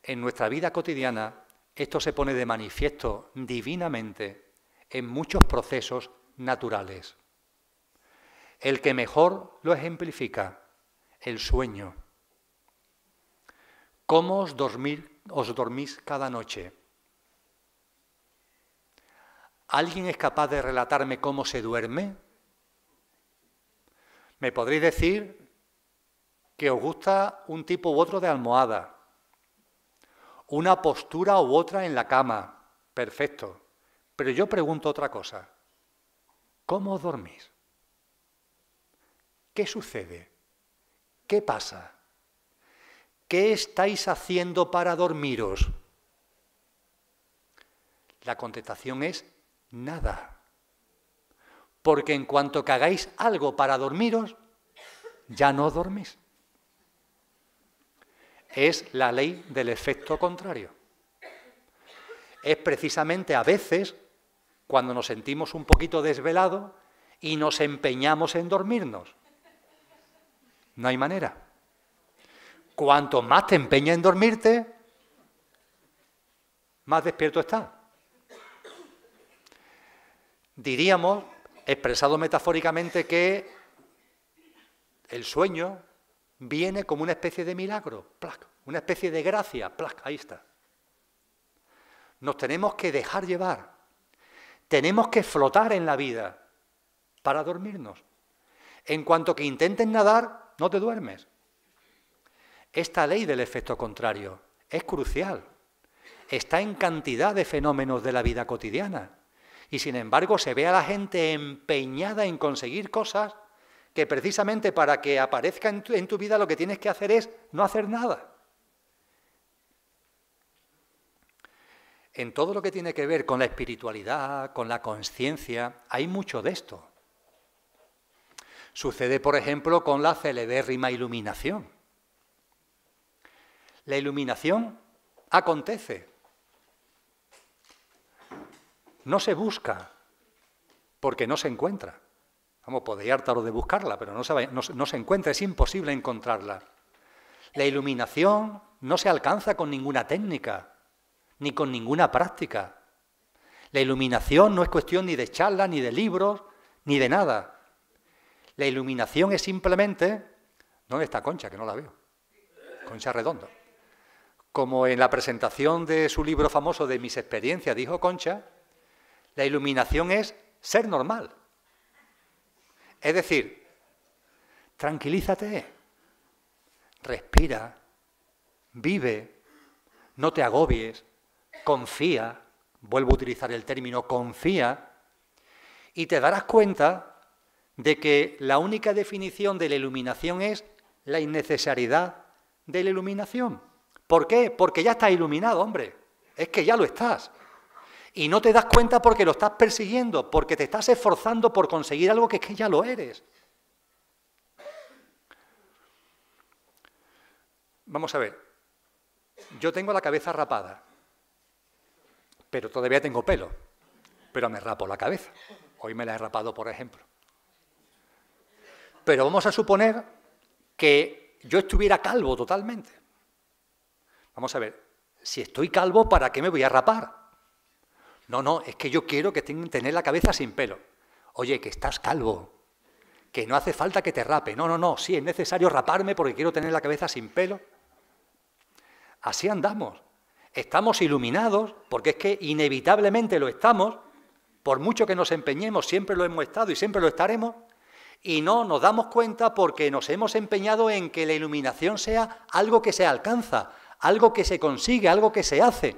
En nuestra vida cotidiana, esto se pone de manifiesto divinamente en muchos procesos naturales. El que mejor lo ejemplifica, el sueño. ¿Cómo os, dormís cada noche? ¿Alguien es capaz de relatarme cómo se duerme? Me podréis decir que os gusta un tipo u otro de almohada, una postura u otra en la cama. Perfecto. Pero yo pregunto otra cosa. ¿Cómo dormís? ¿Qué sucede? ¿Qué pasa? ¿qué estáis haciendo para dormiros? La contestación es nada. Porque en cuanto que hagáis algo para dormiros, ya no dormís. Es la ley del efecto contrario. Es precisamente a veces cuando nos sentimos un poquito desvelados y nos empeñamos en dormirnos. No hay manera. Cuanto más te empeñas en dormirte, más despierto estás. Diríamos, expresado metafóricamente, que el sueño viene como una especie de milagro, una especie de gracia, plac, ahí está. Nos tenemos que dejar llevar, tenemos que flotar en la vida para dormirnos. En cuanto que intentes nadar, no te duermes esta ley del efecto contrario es crucial. Está en cantidad de fenómenos de la vida cotidiana. Y sin embargo se ve a la gente empeñada en conseguir cosas que precisamente para que aparezca en tu, vida lo que tienes que hacer es no hacer nada. En todo lo que tiene que ver con la espiritualidad, con la conciencia, hay mucho de esto. Sucede, por ejemplo, con la celebérrima iluminación. La iluminación acontece. No se busca, porque no se encuentra. Vamos, podéis hartaros de buscarla, pero no se, encuentra, es imposible encontrarla. La iluminación no se alcanza con ninguna técnica, ni con ninguna práctica. La iluminación no es cuestión ni de charla, ni de libros, ni de nada. La iluminación es simplemente... ¿Dónde está Concha? Que no la veo. Concha redonda como en la presentación de su libro famoso de Mis experiencias dijo Concha, la iluminación es ser normal. Es decir, tranquilízate, respira, vive, no te agobies, confía, vuelvo a utilizar el término confía, y te darás cuenta de que la única definición de la iluminación es la innecesariedad de la iluminación. ¿Por qué? Porque ya estás iluminado, hombre. Es que ya lo estás. Y no te das cuenta porque lo estás persiguiendo, porque te estás esforzando por conseguir algo que es que ya lo eres. Vamos a ver, yo tengo la cabeza rapada, pero todavía tengo pelo, pero me rapo la cabeza. Hoy me la he rapado, por ejemplo. Pero vamos a suponer que yo estuviera calvo totalmente. Vamos a ver, si estoy calvo, ¿para qué me voy a rapar? No, no, es que yo quiero que tener la cabeza sin pelo. Oye, que estás calvo, que no hace falta que te rape. No, no, no, sí, es necesario raparme porque quiero tener la cabeza sin pelo. Así andamos. Estamos iluminados, porque es que inevitablemente lo estamos, por mucho que nos empeñemos, siempre lo hemos estado y siempre lo estaremos, y no nos damos cuenta porque nos hemos empeñado en que la iluminación sea algo que se alcanza, algo que se consigue, algo que se hace.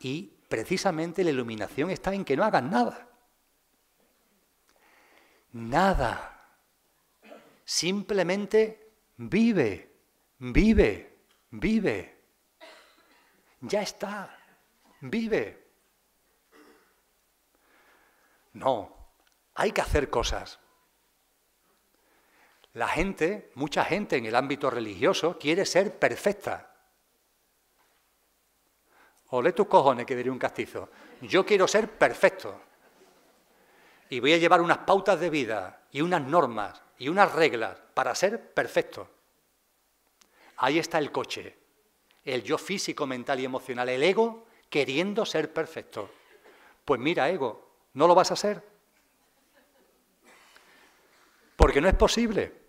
Y precisamente la iluminación está en que no hagan nada. Nada. Simplemente vive, vive, vive. Ya está, vive. No, hay que hacer cosas. La gente, mucha gente en el ámbito religioso, quiere ser perfecta. Ole tus cojones que diría un castizo. Yo quiero ser perfecto. Y voy a llevar unas pautas de vida y unas normas y unas reglas para ser perfecto. Ahí está el coche, el yo físico, mental y emocional, el ego queriendo ser perfecto. Pues mira, ego, no lo vas a ser. Porque no es posible.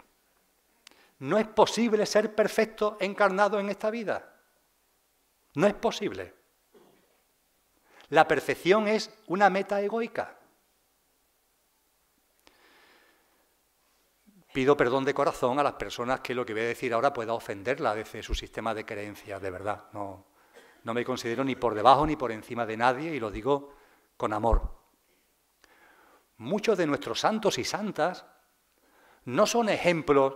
No es posible ser perfecto encarnado en esta vida. No es posible. La perfección es una meta egoica. Pido perdón de corazón a las personas que lo que voy a decir ahora pueda ofenderla desde su sistema de creencias, de verdad. No, no me considero ni por debajo ni por encima de nadie y lo digo con amor. Muchos de nuestros santos y santas no son ejemplos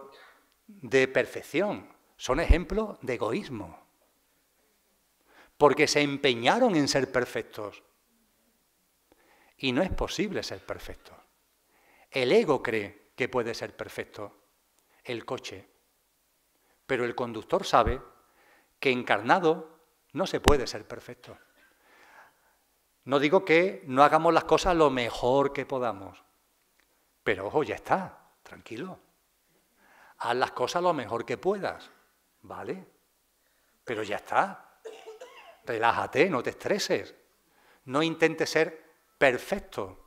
de perfección, son ejemplos de egoísmo porque se empeñaron en ser perfectos. Y no es posible ser perfecto. El ego cree que puede ser perfecto, el coche. Pero el conductor sabe que encarnado no se puede ser perfecto. No digo que no hagamos las cosas lo mejor que podamos, pero ojo, ya está, tranquilo. Haz las cosas lo mejor que puedas, ¿vale? Pero ya está, Relájate, no te estreses. No intentes ser perfecto.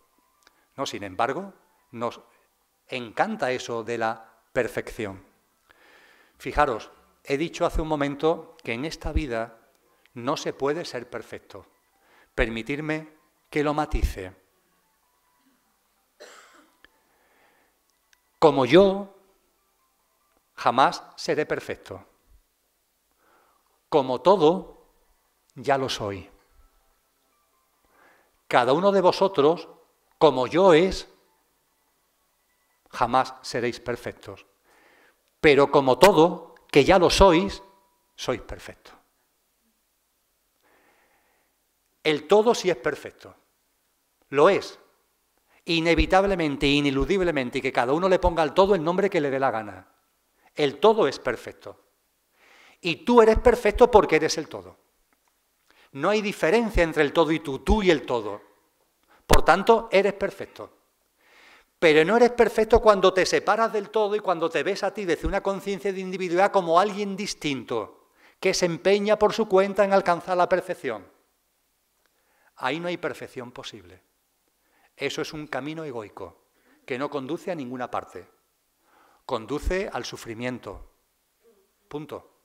No, sin embargo, nos encanta eso de la perfección. Fijaros, he dicho hace un momento que en esta vida no se puede ser perfecto. Permitirme que lo matice. Como yo, jamás seré perfecto. Como todo, ya lo soy. Cada uno de vosotros, como yo es, jamás seréis perfectos. Pero como todo, que ya lo sois, sois perfecto. El todo sí es perfecto. Lo es. Inevitablemente, ineludiblemente, y que cada uno le ponga al todo el nombre que le dé la gana. El todo es perfecto. Y tú eres perfecto porque eres el todo. No hay diferencia entre el todo y tú, tú y el todo. Por tanto, eres perfecto. Pero no eres perfecto cuando te separas del todo y cuando te ves a ti desde una conciencia de individualidad como alguien distinto, que se empeña por su cuenta en alcanzar la perfección. Ahí no hay perfección posible. Eso es un camino egoico, que no conduce a ninguna parte. Conduce al sufrimiento. Punto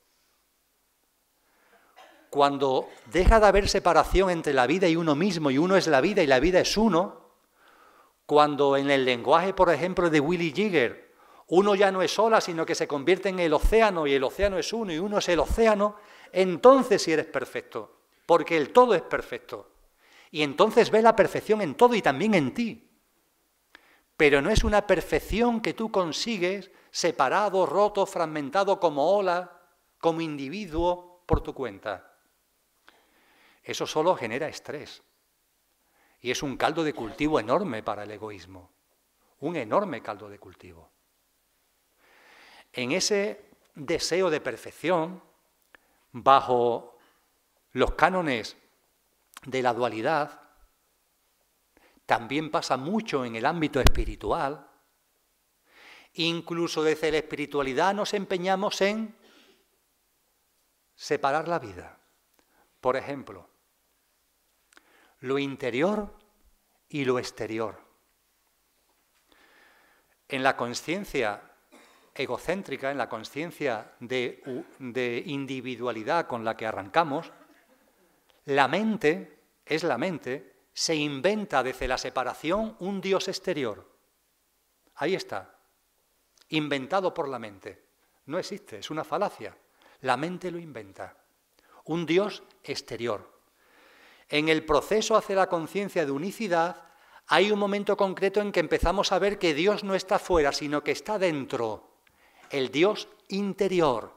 cuando deja de haber separación entre la vida y uno mismo, y uno es la vida y la vida es uno, cuando en el lenguaje, por ejemplo, de Willy Jigger, uno ya no es ola, sino que se convierte en el océano, y el océano es uno, y uno es el océano, entonces sí eres perfecto, porque el todo es perfecto. Y entonces ve la perfección en todo y también en ti. Pero no es una perfección que tú consigues separado, roto, fragmentado como ola, como individuo, por tu cuenta. Eso solo genera estrés. Y es un caldo de cultivo enorme para el egoísmo. Un enorme caldo de cultivo. En ese deseo de perfección, bajo los cánones de la dualidad, también pasa mucho en el ámbito espiritual. Incluso desde la espiritualidad nos empeñamos en separar la vida. Por ejemplo, lo interior y lo exterior. En la conciencia egocéntrica, en la conciencia de, de, individualidad con la que arrancamos, la mente, es la mente, se inventa desde la separación un Dios exterior. Ahí está, inventado por la mente. No existe, es una falacia. La mente lo inventa. Un Dios exterior. En el proceso hacia la conciencia de unicidad hay un momento concreto en que empezamos a ver que Dios no está fuera, sino que está dentro, el Dios interior.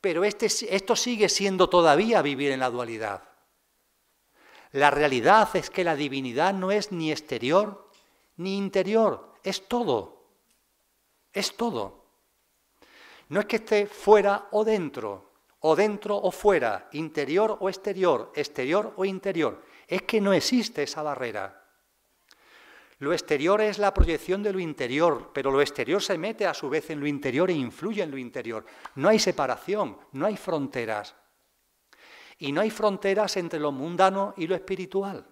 Pero este esto sigue siendo todavía vivir en la dualidad. La realidad es que la divinidad no es ni exterior ni interior, es todo. Es todo. No es que esté fuera o dentro, o dentro o fuera, interior o exterior, exterior o interior. Es que no existe esa barrera. Lo exterior es la proyección de lo interior, pero lo exterior se mete a su vez en lo interior e influye en lo interior. No hay separación, no hay fronteras. Y no hay fronteras entre lo mundano y lo espiritual.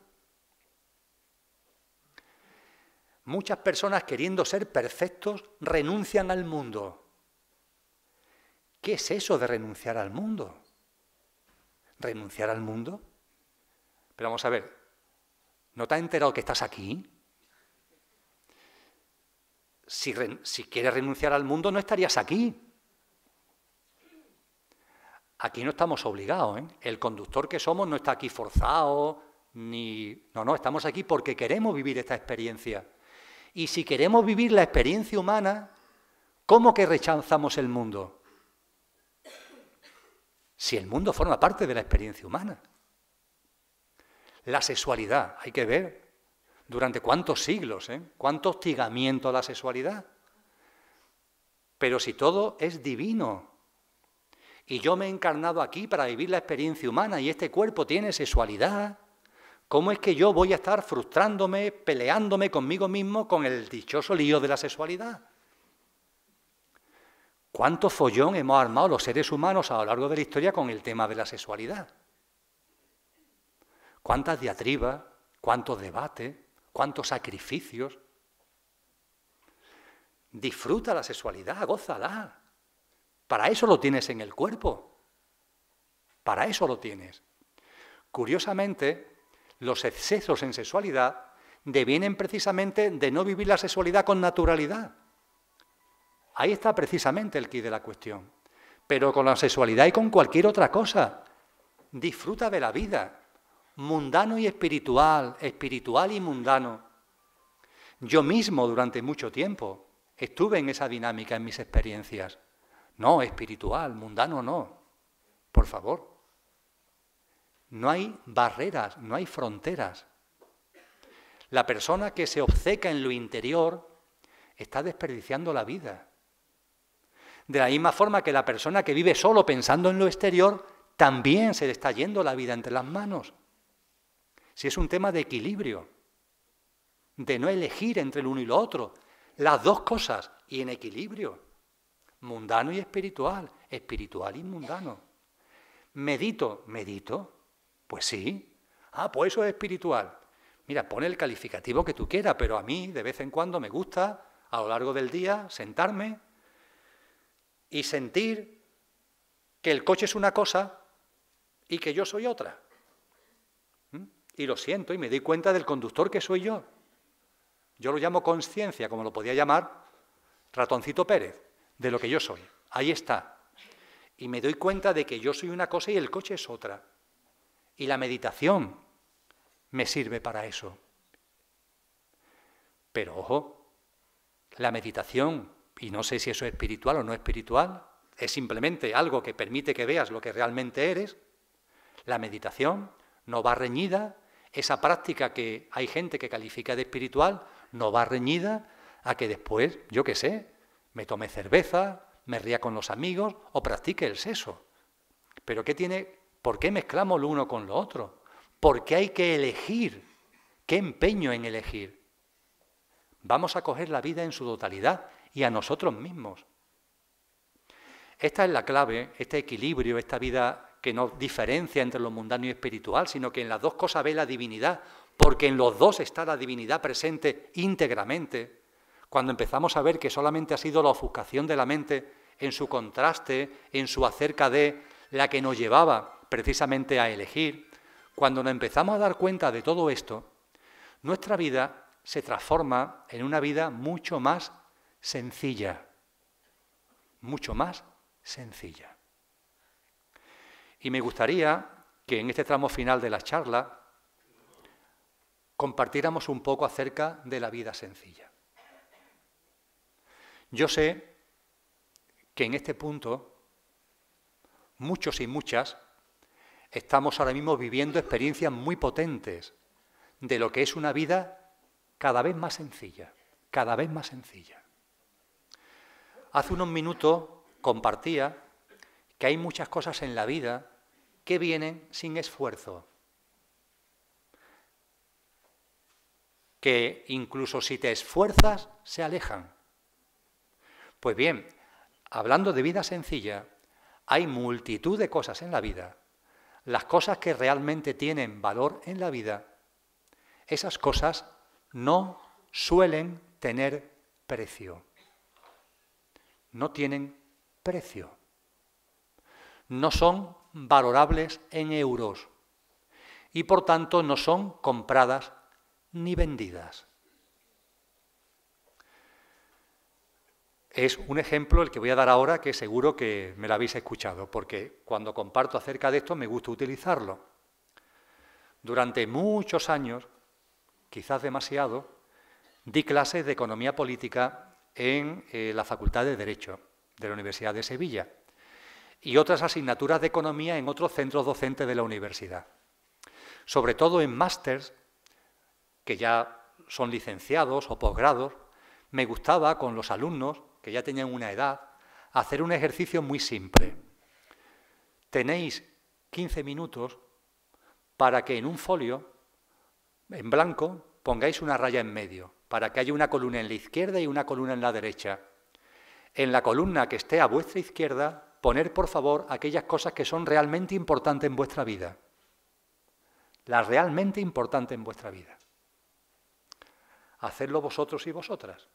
Muchas personas queriendo ser perfectos renuncian al mundo ¿Qué es eso de renunciar al mundo? ¿Renunciar al mundo? Pero vamos a ver, ¿no te has enterado que estás aquí? Si, quieres renunciar al mundo, no estarías aquí. Aquí no estamos obligados. ¿eh? El conductor que somos no está aquí forzado, ni... No, no, estamos aquí porque queremos vivir esta experiencia. Y si queremos vivir la experiencia humana, ¿cómo que rechazamos el mundo? si el mundo forma parte de la experiencia humana. La sexualidad, hay que ver durante cuántos siglos, ¿eh? cuánto hostigamiento a la sexualidad. Pero si todo es divino, y yo me he encarnado aquí para vivir la experiencia humana y este cuerpo tiene sexualidad, ¿cómo es que yo voy a estar frustrándome, peleándome conmigo mismo con el dichoso lío de la sexualidad? ¿Cuánto follón hemos armado los seres humanos a lo largo de la historia con el tema de la sexualidad? ¿Cuántas diatribas, cuántos debates, cuántos sacrificios? Disfruta la sexualidad, gózala. Para eso lo tienes en el cuerpo. Para eso lo tienes. Curiosamente, los excesos en sexualidad devienen precisamente de no vivir la sexualidad con naturalidad Ahí está precisamente el quid de la cuestión. Pero con la sexualidad y con cualquier otra cosa, disfruta de la vida, mundano y espiritual, espiritual y mundano. Yo mismo durante mucho tiempo estuve en esa dinámica en mis experiencias. No, espiritual, mundano no. Por favor. No hay barreras, no hay fronteras. La persona que se obceca en lo interior está desperdiciando la vida. De la misma forma que la persona que vive solo pensando en lo exterior, también se le está yendo la vida entre las manos. Si es un tema de equilibrio, de no elegir entre el uno y lo otro, las dos cosas y en equilibrio, mundano y espiritual, espiritual y mundano. Medito, medito, pues sí. Ah, pues eso es espiritual. Mira, pone el calificativo que tú quieras, pero a mí de vez en cuando me gusta, a lo largo del día, sentarme y sentir que el coche es una cosa y que yo soy otra. ¿Mm? Y lo siento y me doy cuenta del conductor que soy yo. Yo lo llamo conciencia, como lo podía llamar ratoncito Pérez, de lo que yo soy. Ahí está. Y me doy cuenta de que yo soy una cosa y el coche es otra. Y la meditación me sirve para eso. Pero ojo, la meditación y no sé si eso es espiritual o no espiritual, es simplemente algo que permite que veas lo que realmente eres, la meditación no va reñida, esa práctica que hay gente que califica de espiritual no va reñida a que después, yo qué sé, me tome cerveza, me ría con los amigos o practique el sexo. Pero ¿qué tiene? ¿Por qué mezclamos lo uno con lo otro? ¿Por qué hay que elegir? ¿Qué empeño en elegir? Vamos a coger la vida en su totalidad y a nosotros mismos. Esta es la clave, este equilibrio, esta vida que no diferencia entre lo mundano y espiritual, sino que en las dos cosas ve la divinidad, porque en los dos está la divinidad presente íntegramente. Cuando empezamos a ver que solamente ha sido la ofuscación de la mente en su contraste, en su acerca de la que nos llevaba precisamente a elegir, cuando nos empezamos a dar cuenta de todo esto, nuestra vida se transforma en una vida mucho más sencilla, mucho más sencilla. Y me gustaría que en este tramo final de la charla compartiéramos un poco acerca de la vida sencilla. Yo sé que en este punto muchos y muchas estamos ahora mismo viviendo experiencias muy potentes de lo que es una vida cada vez más sencilla, cada vez más sencilla. Hace unos minutos compartía que hay muchas cosas en la vida que vienen sin esfuerzo. Que incluso si te esfuerzas, se alejan. Pues bien, hablando de vida sencilla, hay multitud de cosas en la vida. Las cosas que realmente tienen valor en la vida, esas cosas no suelen tener precio no tienen precio, no son valorables en euros y por tanto no son compradas ni vendidas. Es un ejemplo el que voy a dar ahora que seguro que me lo habéis escuchado, porque cuando comparto acerca de esto me gusta utilizarlo. Durante muchos años, quizás demasiado, di clases de economía política en eh, la Facultad de Derecho de la Universidad de Sevilla y otras asignaturas de economía en otros centros docentes de la universidad. Sobre todo en másters, que ya son licenciados o posgrados, me gustaba con los alumnos, que ya tenían una edad, hacer un ejercicio muy simple. Tenéis 15 minutos para que en un folio, en blanco, pongáis una raya en medio para que haya una columna en la izquierda y una columna en la derecha. En la columna que esté a vuestra izquierda, poner por favor aquellas cosas que son realmente importantes en vuestra vida. Las realmente importantes en vuestra vida. Hacedlo vosotros y vosotras,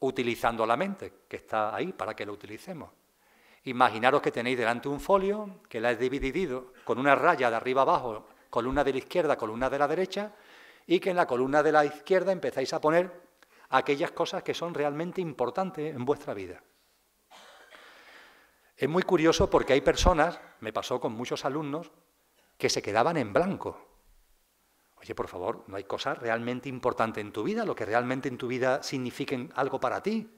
utilizando la mente, que está ahí para que lo utilicemos. Imaginaros que tenéis delante un folio que la he dividido con una raya de arriba abajo, columna de la izquierda, columna de la derecha, y que en la columna de la izquierda empezáis a poner aquellas cosas que son realmente importantes en vuestra vida. Es muy curioso porque hay personas, me pasó con muchos alumnos, que se quedaban en blanco. Oye, por favor, no hay cosas realmente importantes en tu vida, lo que realmente en tu vida signifiquen algo para ti.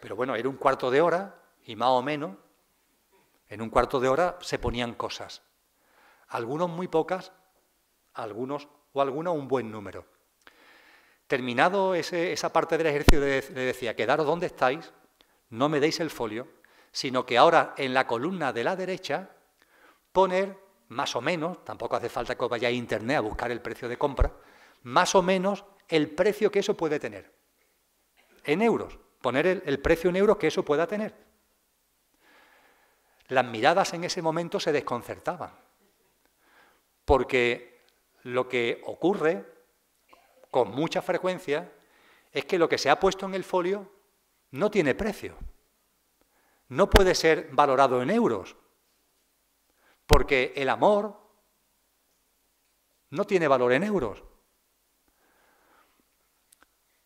Pero bueno, era un cuarto de hora y más o menos, en un cuarto de hora se ponían cosas. Algunos muy pocas, algunos o alguna un buen número. Terminado ese, esa parte del ejercicio, le, decía, quedaros donde estáis, no me deis el folio, sino que ahora en la columna de la derecha poner más o menos, tampoco hace falta que os vayáis a internet a buscar el precio de compra, más o menos el precio que eso puede tener. En euros, poner el precio en euros que eso pueda tener. Las miradas en ese momento se desconcertaban, porque lo que ocurre con mucha frecuencia es que lo que se ha puesto en el folio no tiene precio. No puede ser valorado en euros, porque el amor no tiene valor en euros.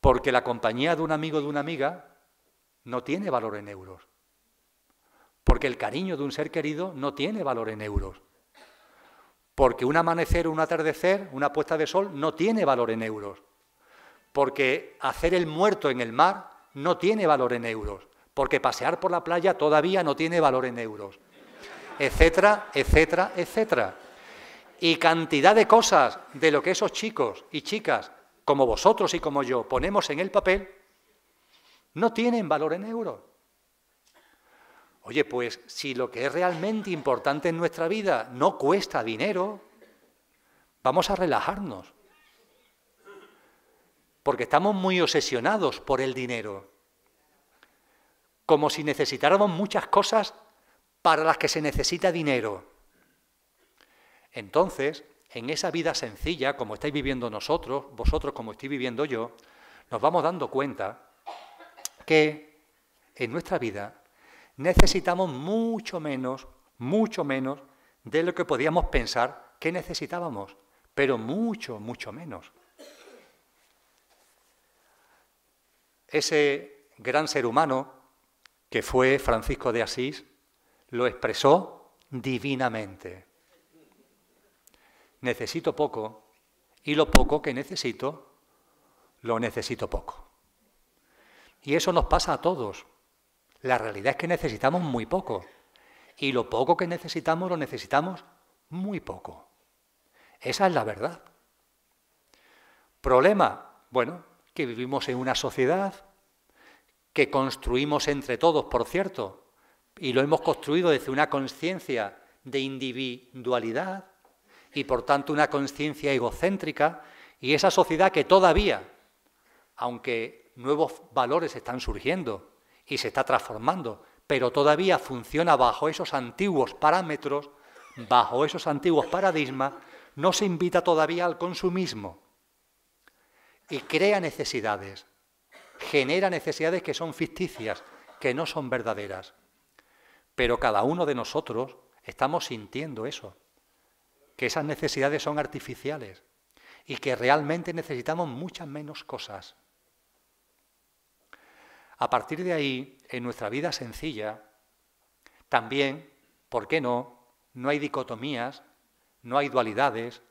Porque la compañía de un amigo de una amiga no tiene valor en euros. Porque el cariño de un ser querido no tiene valor en euros. Porque un amanecer, un atardecer, una puesta de sol no tiene valor en euros. Porque hacer el muerto en el mar no tiene valor en euros. Porque pasear por la playa todavía no tiene valor en euros. Etcétera, etcétera, etcétera. Y cantidad de cosas de lo que esos chicos y chicas, como vosotros y como yo, ponemos en el papel, no tienen valor en euros. Oye, pues si lo que es realmente importante en nuestra vida no cuesta dinero, vamos a relajarnos. Porque estamos muy obsesionados por el dinero. Como si necesitáramos muchas cosas para las que se necesita dinero. Entonces, en esa vida sencilla, como estáis viviendo nosotros, vosotros como estoy viviendo yo, nos vamos dando cuenta que en nuestra vida necesitamos mucho menos, mucho menos de lo que podíamos pensar que necesitábamos, pero mucho, mucho menos. Ese gran ser humano que fue Francisco de Asís lo expresó divinamente. Necesito poco y lo poco que necesito, lo necesito poco. Y eso nos pasa a todos. La realidad es que necesitamos muy poco. Y lo poco que necesitamos lo necesitamos muy poco. Esa es la verdad. Problema, bueno, que vivimos en una sociedad que construimos entre todos, por cierto, y lo hemos construido desde una conciencia de individualidad y por tanto una conciencia egocéntrica, y esa sociedad que todavía, aunque nuevos valores están surgiendo, y se está transformando, pero todavía funciona bajo esos antiguos parámetros, bajo esos antiguos paradigmas, no se invita todavía al consumismo y crea necesidades, genera necesidades que son ficticias, que no son verdaderas. Pero cada uno de nosotros estamos sintiendo eso, que esas necesidades son artificiales y que realmente necesitamos muchas menos cosas. A partir de ahí, en nuestra vida sencilla, también, ¿por qué no? No hay dicotomías, no hay dualidades.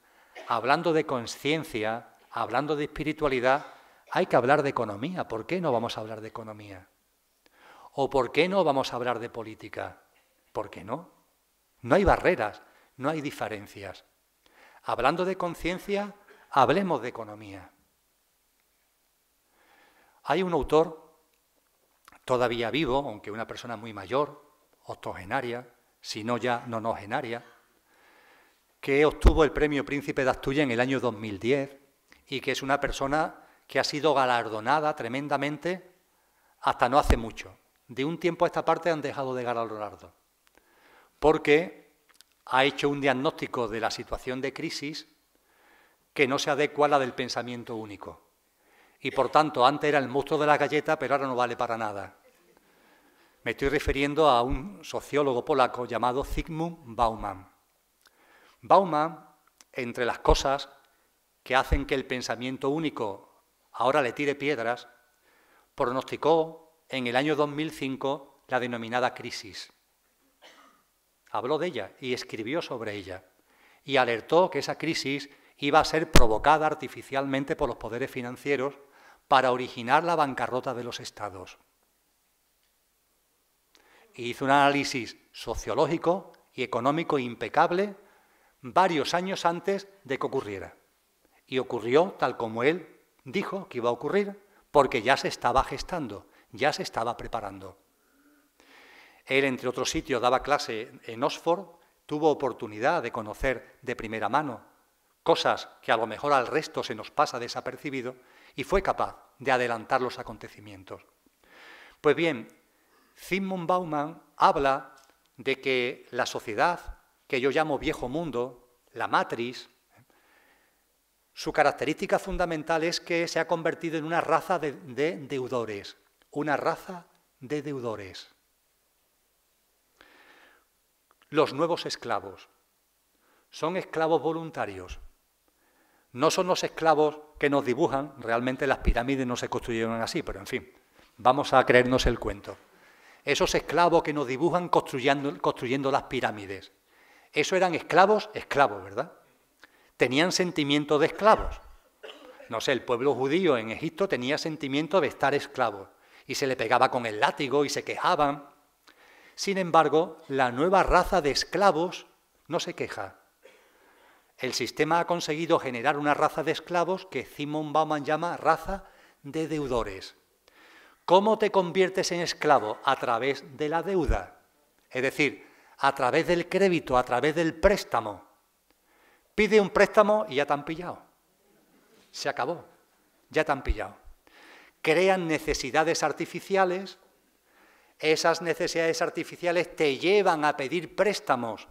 Hablando de conciencia, hablando de espiritualidad, hay que hablar de economía. ¿Por qué no vamos a hablar de economía? ¿O por qué no vamos a hablar de política? ¿Por qué no? No hay barreras, no hay diferencias. Hablando de conciencia, hablemos de economía. Hay un autor todavía vivo, aunque una persona muy mayor, octogenaria, si no ya nonogenaria, que obtuvo el premio Príncipe de Asturias en el año 2010 y que es una persona que ha sido galardonada tremendamente hasta no hace mucho. De un tiempo a esta parte han dejado de galardonarlo, porque ha hecho un diagnóstico de la situación de crisis que no se adecua a la del pensamiento único y por tanto antes era el monstruo de la galleta, pero ahora no vale para nada. Me estoy refiriendo a un sociólogo polaco llamado Zygmunt Bauman. Bauman, entre las cosas que hacen que el pensamiento único ahora le tire piedras, pronosticó en el año 2005 la denominada crisis. Habló de ella y escribió sobre ella y alertó que esa crisis iba a ser provocada artificialmente por los poderes financieros para originar la bancarrota de los estados. Hizo un análisis sociológico y económico impecable varios años antes de que ocurriera. Y ocurrió tal como él dijo que iba a ocurrir, porque ya se estaba gestando, ya se estaba preparando. Él, entre otros sitios, daba clase en Oxford, tuvo oportunidad de conocer de primera mano cosas que a lo mejor al resto se nos pasa desapercibido y fue capaz de adelantar los acontecimientos. Pues bien, Simon Bauman habla de que la sociedad, que yo llamo viejo mundo, la matriz, su característica fundamental es que se ha convertido en una raza de deudores, una raza de deudores. Los nuevos esclavos son esclavos voluntarios, no son los esclavos que nos dibujan, realmente las pirámides no se construyeron así, pero en fin, vamos a creernos el cuento. Esos esclavos que nos dibujan construyendo, las pirámides, eso eran esclavos, esclavos, ¿verdad? Tenían sentimiento de esclavos. No sé, el pueblo judío en Egipto tenía sentimiento de estar esclavo. y se le pegaba con el látigo y se quejaban. Sin embargo, la nueva raza de esclavos no se queja, el sistema ha conseguido generar una raza de esclavos que Simon Bauman llama raza de deudores. ¿Cómo te conviertes en esclavo? A través de la deuda, es decir, a través del crédito, a través del préstamo. Pide un préstamo y ya te han pillado. Se acabó, ya te han pillado. Crean necesidades artificiales, esas necesidades artificiales te llevan a pedir préstamos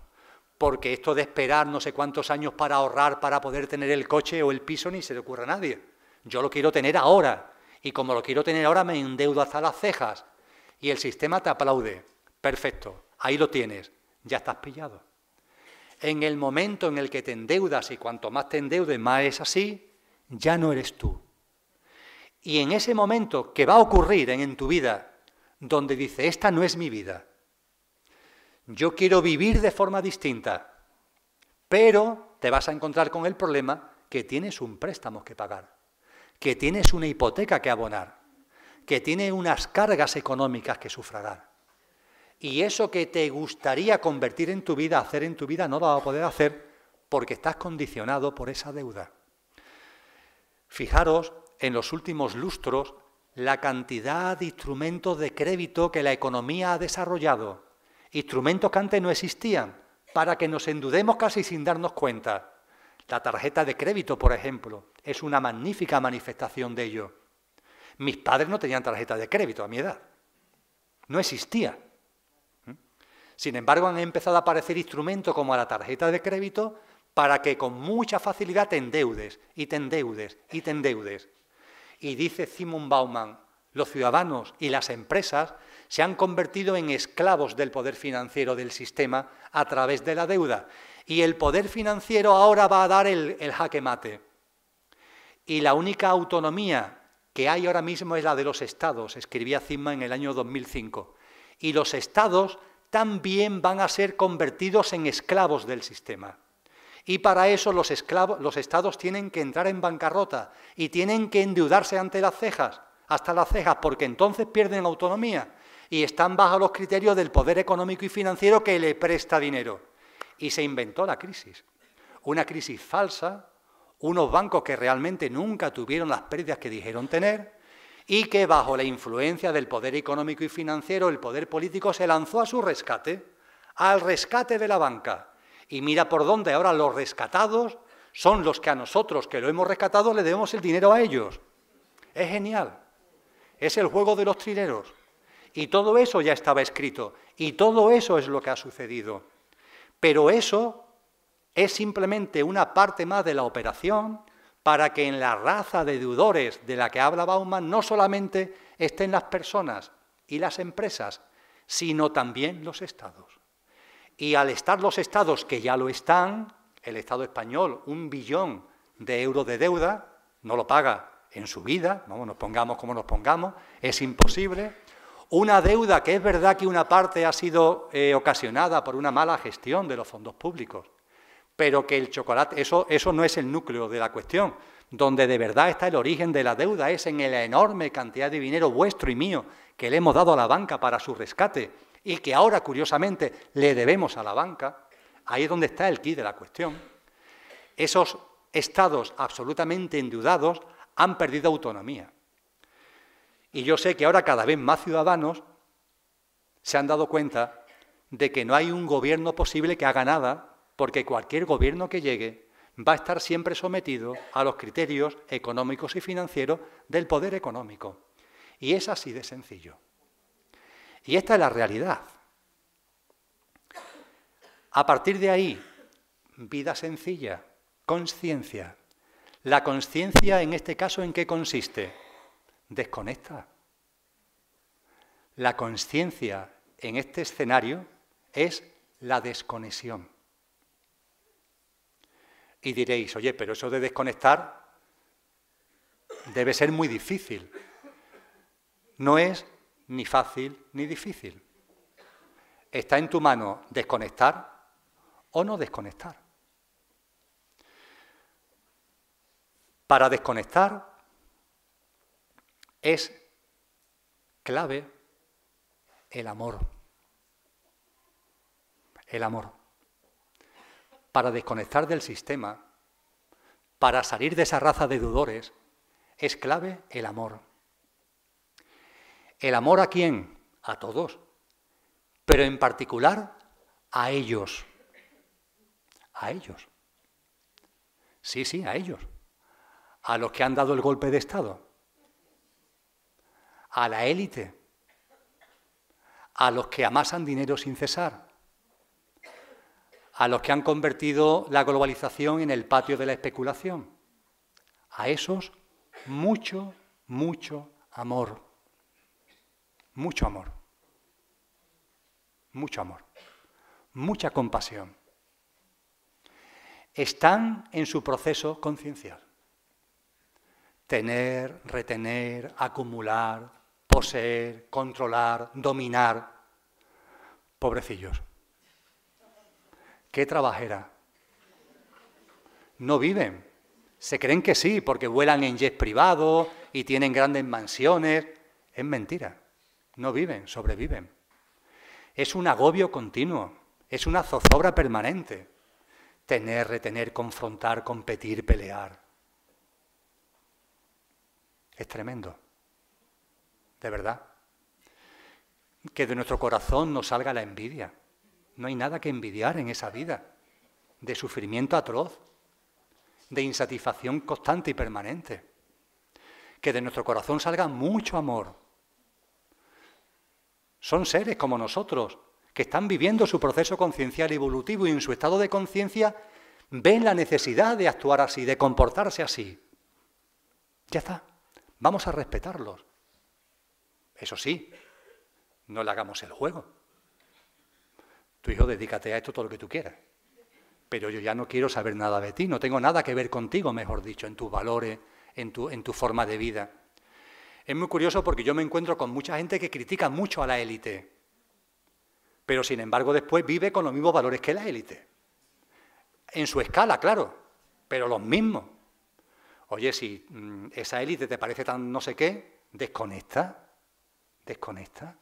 porque esto de esperar no sé cuántos años para ahorrar, para poder tener el coche o el piso, ni se le ocurre a nadie. Yo lo quiero tener ahora, y como lo quiero tener ahora me endeudo hasta las cejas, y el sistema te aplaude. Perfecto, ahí lo tienes, ya estás pillado. En el momento en el que te endeudas, y cuanto más te endeudes, más es así, ya no eres tú. Y en ese momento que va a ocurrir en, en tu vida, donde dice, esta no es mi vida, yo quiero vivir de forma distinta, pero te vas a encontrar con el problema que tienes un préstamo que pagar, que tienes una hipoteca que abonar, que tienes unas cargas económicas que sufragar. Y eso que te gustaría convertir en tu vida, hacer en tu vida, no lo vas a poder hacer porque estás condicionado por esa deuda. Fijaros en los últimos lustros la cantidad de instrumentos de crédito que la economía ha desarrollado instrumentos que antes no existían, para que nos endudemos casi sin darnos cuenta. La tarjeta de crédito, por ejemplo, es una magnífica manifestación de ello. Mis padres no tenían tarjeta de crédito a mi edad. No existía. Sin embargo, han empezado a aparecer instrumentos como la tarjeta de crédito para que con mucha facilidad te endeudes y te endeudes y te endeudes. Y dice Simon Bauman, los ciudadanos y las empresas se han convertido en esclavos del poder financiero del sistema a través de la deuda. Y el poder financiero ahora va a dar el, jaque mate. Y la única autonomía que hay ahora mismo es la de los estados, escribía Zimma en el año 2005. Y los estados también van a ser convertidos en esclavos del sistema. Y para eso los, los estados tienen que entrar en bancarrota y tienen que endeudarse ante las cejas, hasta las cejas, porque entonces pierden la autonomía y están bajo los criterios del poder económico y financiero que le presta dinero. Y se inventó la crisis. Una crisis falsa, unos bancos que realmente nunca tuvieron las pérdidas que dijeron tener y que bajo la influencia del poder económico y financiero, el poder político se lanzó a su rescate, al rescate de la banca. Y mira por dónde ahora los rescatados son los que a nosotros que lo hemos rescatado le debemos el dinero a ellos. Es genial. Es el juego de los trileros. Y todo eso ya estaba escrito. Y todo eso es lo que ha sucedido. Pero eso es simplemente una parte más de la operación para que en la raza de deudores de la que habla Bauman no solamente estén las personas y las empresas, sino también los estados. Y al estar los estados, que ya lo están, el Estado español un billón de euros de deuda, no lo paga en su vida, vamos, nos pongamos como nos pongamos, es imposible, una deuda que es verdad que una parte ha sido eh, ocasionada por una mala gestión de los fondos públicos, pero que el chocolate, eso, eso no es el núcleo de la cuestión. Donde de verdad está el origen de la deuda es en la enorme cantidad de dinero vuestro y mío que le hemos dado a la banca para su rescate y que ahora, curiosamente, le debemos a la banca. Ahí es donde está el quid de la cuestión. Esos estados absolutamente endeudados han perdido autonomía. Y yo sé que ahora cada vez más ciudadanos se han dado cuenta de que no hay un gobierno posible que haga nada, porque cualquier gobierno que llegue va a estar siempre sometido a los criterios económicos y financieros del poder económico. Y es así de sencillo. Y esta es la realidad. A partir de ahí, vida sencilla, conciencia. La conciencia en este caso en qué consiste? desconecta. La conciencia en este escenario es la desconexión. Y diréis, oye, pero eso de desconectar debe ser muy difícil. No es ni fácil ni difícil. Está en tu mano desconectar o no desconectar. Para desconectar es clave el amor. El amor. Para desconectar del sistema, para salir de esa raza de dudores, es clave el amor. ¿El amor a quién? A todos. Pero en particular a ellos. A ellos. Sí, sí, a ellos. A los que han dado el golpe de Estado a la élite, a los que amasan dinero sin cesar, a los que han convertido la globalización en el patio de la especulación. A esos mucho, mucho amor. Mucho amor. Mucho amor. Mucha compasión. Están en su proceso conciencial. Tener, retener, acumular, poseer, controlar, dominar. Pobrecillos. ¿Qué trabajera? No viven. Se creen que sí, porque vuelan en jets privados y tienen grandes mansiones. Es mentira. No viven, sobreviven. Es un agobio continuo, es una zozobra permanente. Tener, retener, confrontar, competir, pelear. Es tremendo de verdad. Que de nuestro corazón nos salga la envidia. No hay nada que envidiar en esa vida, de sufrimiento atroz, de insatisfacción constante y permanente. Que de nuestro corazón salga mucho amor. Son seres como nosotros, que están viviendo su proceso conciencial evolutivo y en su estado de conciencia ven la necesidad de actuar así, de comportarse así. Ya está, vamos a respetarlos. Eso sí, no le hagamos el juego. Tu hijo, dedícate a esto todo lo que tú quieras. Pero yo ya no quiero saber nada de ti, no tengo nada que ver contigo, mejor dicho, en tus valores, en tu, forma de vida. Es muy curioso porque yo me encuentro con mucha gente que critica mucho a la élite, pero sin embargo después vive con los mismos valores que la élite. En su escala, claro, pero los mismos. Oye, si mm, esa élite te parece tan no sé qué, desconecta, Desconecta.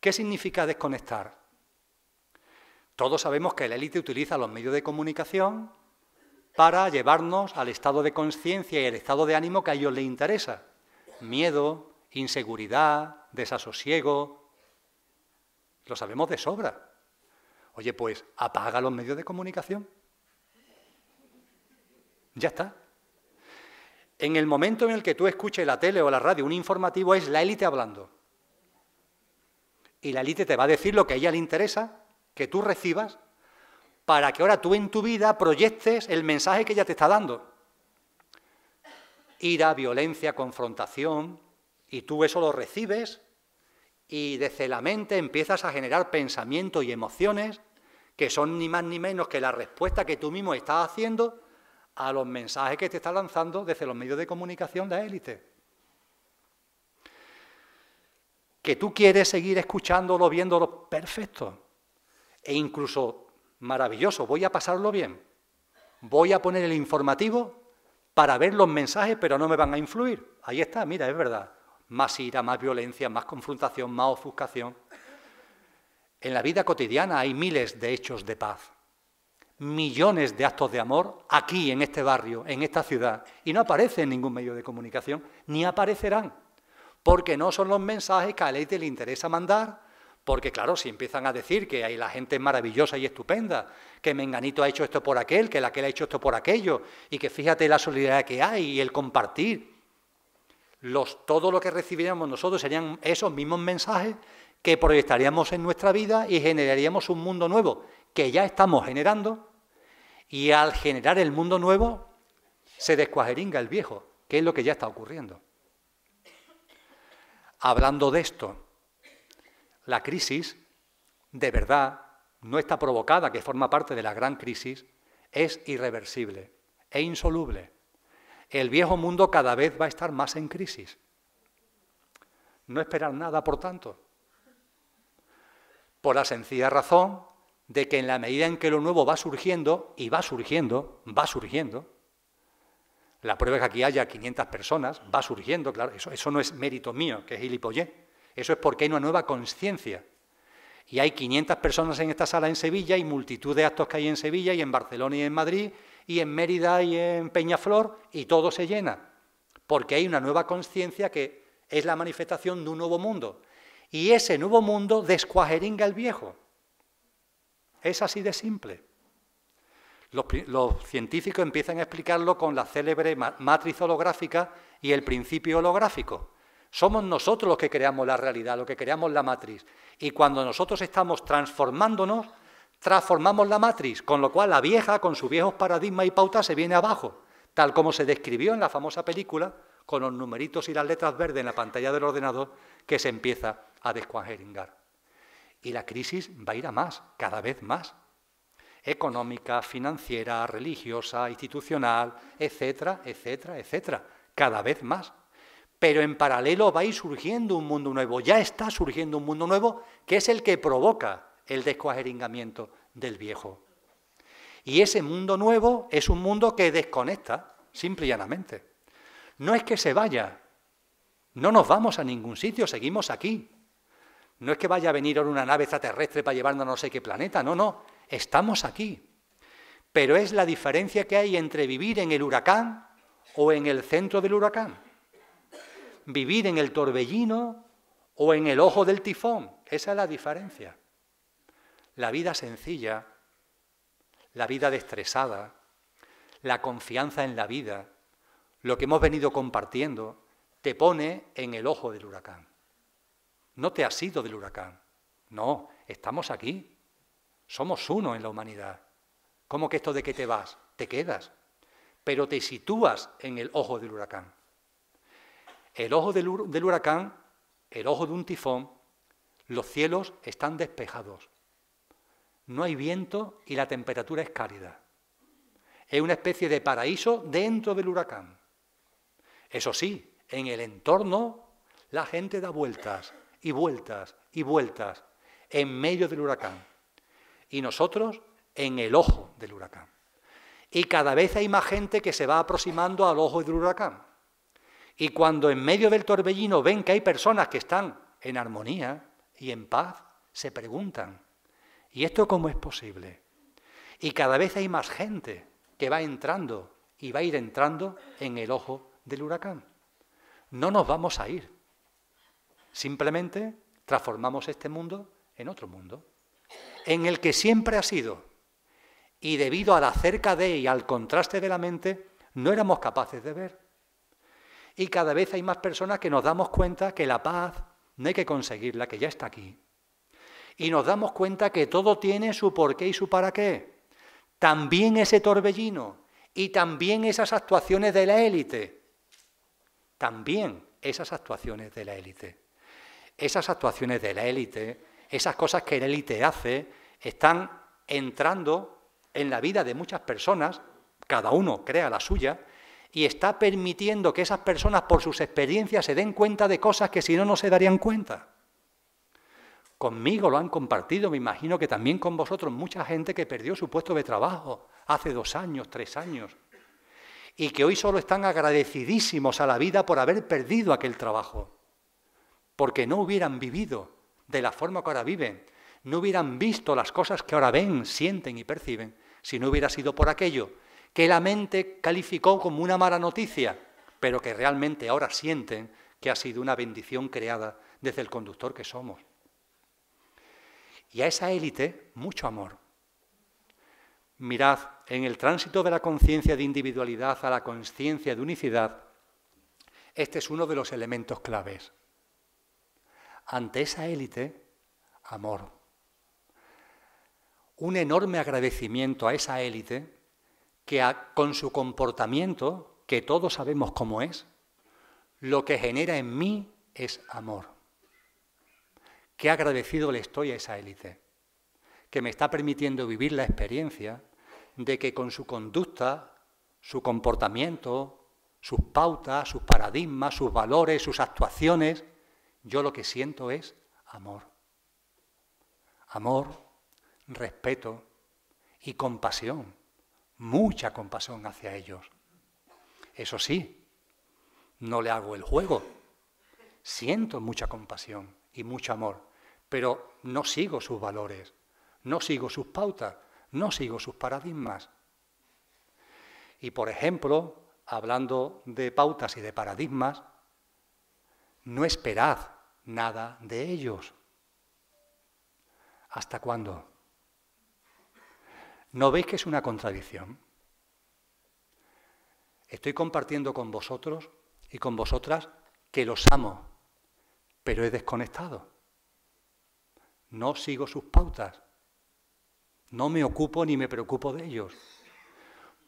¿Qué significa desconectar? Todos sabemos que la élite utiliza los medios de comunicación para llevarnos al estado de conciencia y al estado de ánimo que a ellos les interesa. Miedo, inseguridad, desasosiego. Lo sabemos de sobra. Oye, pues apaga los medios de comunicación. Ya está. En el momento en el que tú escuches la tele o la radio, un informativo es la élite hablando. Y la élite te va a decir lo que a ella le interesa, que tú recibas, para que ahora tú en tu vida proyectes el mensaje que ella te está dando. Ira, violencia, confrontación, y tú eso lo recibes y desde la mente empiezas a generar pensamientos y emociones que son ni más ni menos que la respuesta que tú mismo estás haciendo a los mensajes que te está lanzando desde los medios de comunicación de élite. Que tú quieres seguir escuchándolo, viéndolo, perfecto. E incluso maravilloso, voy a pasarlo bien. Voy a poner el informativo para ver los mensajes, pero no me van a influir. Ahí está, mira, es verdad. Más ira, más violencia, más confrontación, más ofuscación. En la vida cotidiana hay miles de hechos de paz millones de actos de amor aquí, en este barrio, en esta ciudad, y no aparece en ningún medio de comunicación, ni aparecerán, porque no son los mensajes que a Leite le interesa mandar, porque claro, si empiezan a decir que ahí la gente es maravillosa y estupenda, que Menganito ha hecho esto por aquel, que la aquel ha hecho esto por aquello, y que fíjate la solidaridad que hay y el compartir, los, todo lo que recibiríamos nosotros serían esos mismos mensajes que proyectaríamos en nuestra vida y generaríamos un mundo nuevo, que ya estamos generando, y al generar el mundo nuevo, se descuajeringa el viejo, que es lo que ya está ocurriendo. Hablando de esto, la crisis, de verdad, no está provocada, que forma parte de la gran crisis, es irreversible e insoluble. El viejo mundo cada vez va a estar más en crisis. No esperar nada, por tanto. Por la sencilla razón de que en la medida en que lo nuevo va surgiendo, y va surgiendo, va surgiendo, la prueba es que aquí haya 500 personas, va surgiendo, claro, eso, no es mérito mío, que es gilipollé, eso es porque hay una nueva conciencia. Y hay 500 personas en esta sala en Sevilla y multitud de actos que hay en Sevilla y en Barcelona y en Madrid y en Mérida y en Peñaflor y todo se llena, porque hay una nueva conciencia que es la manifestación de un nuevo mundo. Y ese nuevo mundo descuajeringa el viejo. Es así de simple. Los, científicos empiezan a explicarlo con la célebre matriz holográfica y el principio holográfico. Somos nosotros los que creamos la realidad, los que creamos la matriz. Y cuando nosotros estamos transformándonos, transformamos la matriz, con lo cual la vieja, con sus viejos paradigmas y pautas, se viene abajo, tal como se describió en la famosa película, con los numeritos y las letras verdes en la pantalla del ordenador, que se empieza a descuajeringar. Y la crisis va a ir a más, cada vez más. Económica, financiera, religiosa, institucional, etcétera, etcétera, etcétera. Cada vez más. Pero en paralelo va a ir surgiendo un mundo nuevo. Ya está surgiendo un mundo nuevo que es el que provoca el descuajeringamiento del viejo. Y ese mundo nuevo es un mundo que desconecta, simple y llanamente. No es que se vaya, no nos vamos a ningún sitio, seguimos aquí. No es que vaya a venir ahora una nave extraterrestre para llevarnos a no sé qué planeta, no, no, estamos aquí. Pero es la diferencia que hay entre vivir en el huracán o en el centro del huracán. Vivir en el torbellino o en el ojo del tifón. Esa es la diferencia. La vida sencilla, la vida destresada, la confianza en la vida, lo que hemos venido compartiendo, te pone en el ojo del huracán. No te has ido del huracán. No, estamos aquí. Somos uno en la humanidad. ¿Cómo que esto de que te vas? Te quedas. Pero te sitúas en el ojo del huracán. El ojo del, del huracán, el ojo de un tifón, los cielos están despejados. No hay viento y la temperatura es cálida. Es una especie de paraíso dentro del huracán. Eso sí, en el entorno la gente da vueltas, y vueltas y vueltas en medio del huracán. Y nosotros en el ojo del huracán. Y cada vez hay más gente que se va aproximando al ojo del huracán. Y cuando en medio del torbellino ven que hay personas que están en armonía y en paz, se preguntan, ¿y esto cómo es posible? Y cada vez hay más gente que va entrando y va a ir entrando en el ojo del huracán. No nos vamos a ir. Simplemente transformamos este mundo en otro mundo, en el que siempre ha sido. Y debido a la cerca de y al contraste de la mente, no éramos capaces de ver. Y cada vez hay más personas que nos damos cuenta que la paz no hay que conseguirla, que ya está aquí. Y nos damos cuenta que todo tiene su porqué y su para qué. También ese torbellino y también esas actuaciones de la élite. También esas actuaciones de la élite esas actuaciones de la élite, esas cosas que la élite hace, están entrando en la vida de muchas personas, cada uno crea la suya, y está permitiendo que esas personas por sus experiencias se den cuenta de cosas que si no, no se darían cuenta. Conmigo lo han compartido, me imagino que también con vosotros, mucha gente que perdió su puesto de trabajo hace dos años, tres años, y que hoy solo están agradecidísimos a la vida por haber perdido aquel trabajo porque no hubieran vivido de la forma que ahora viven, no hubieran visto las cosas que ahora ven, sienten y perciben, si no hubiera sido por aquello que la mente calificó como una mala noticia, pero que realmente ahora sienten que ha sido una bendición creada desde el conductor que somos. Y a esa élite, mucho amor. Mirad, en el tránsito de la conciencia de individualidad a la conciencia de unicidad, este es uno de los elementos claves ante esa élite amor. Un enorme agradecimiento a esa élite que con su comportamiento, que todos sabemos cómo es, lo que genera en mí es amor. Qué agradecido le estoy a esa élite, que me está permitiendo vivir la experiencia de que con su conducta, su comportamiento, sus pautas, sus paradigmas, sus valores, sus actuaciones, yo lo que siento es amor. Amor, respeto y compasión. Mucha compasión hacia ellos. Eso sí, no le hago el juego. Siento mucha compasión y mucho amor, pero no sigo sus valores, no sigo sus pautas, no sigo sus paradigmas. Y por ejemplo, hablando de pautas y de paradigmas, no esperad nada de ellos. ¿Hasta cuándo? ¿No veis que es una contradicción? Estoy compartiendo con vosotros y con vosotras que los amo, pero he desconectado. No sigo sus pautas. No me ocupo ni me preocupo de ellos.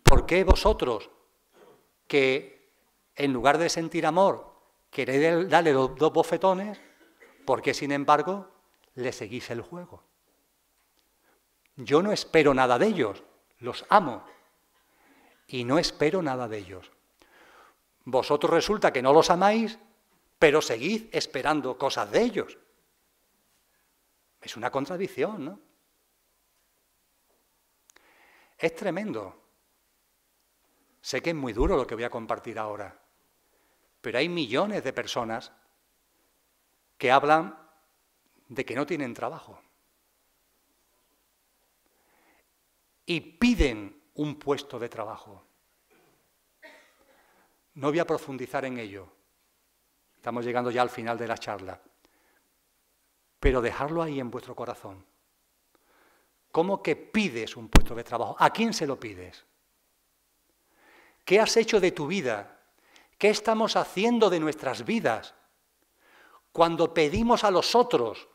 ¿Por qué vosotros, que en lugar de sentir amor, queréis darle dos, bofetones porque, sin embargo, le seguís el juego. Yo no espero nada de ellos, los amo y no espero nada de ellos. Vosotros resulta que no los amáis, pero seguís esperando cosas de ellos. Es una contradicción, ¿no? Es tremendo. Sé que es muy duro lo que voy a compartir ahora, pero hay millones de personas que hablan de que no tienen trabajo y piden un puesto de trabajo. No voy a profundizar en ello. Estamos llegando ya al final de la charla. Pero dejarlo ahí en vuestro corazón. ¿Cómo que pides un puesto de trabajo? ¿A quién se lo pides? ¿Qué has hecho de tu vida ¿Qué estamos haciendo de nuestras vidas cuando pedimos a los otros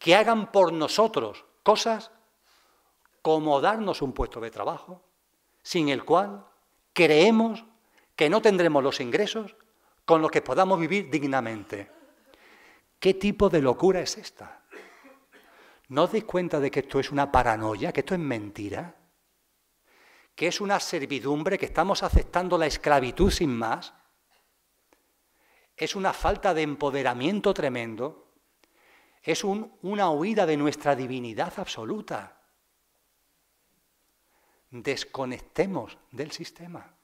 que hagan por nosotros cosas como darnos un puesto de trabajo, sin el cual creemos que no tendremos los ingresos con los que podamos vivir dignamente? ¿Qué tipo de locura es esta? ¿No os dais cuenta de que esto es una paranoia, que esto es mentira? que es una servidumbre, que estamos aceptando la esclavitud sin más, es una falta de empoderamiento tremendo, es una huida de nuestra divinidad absoluta. Desconectemos del sistema.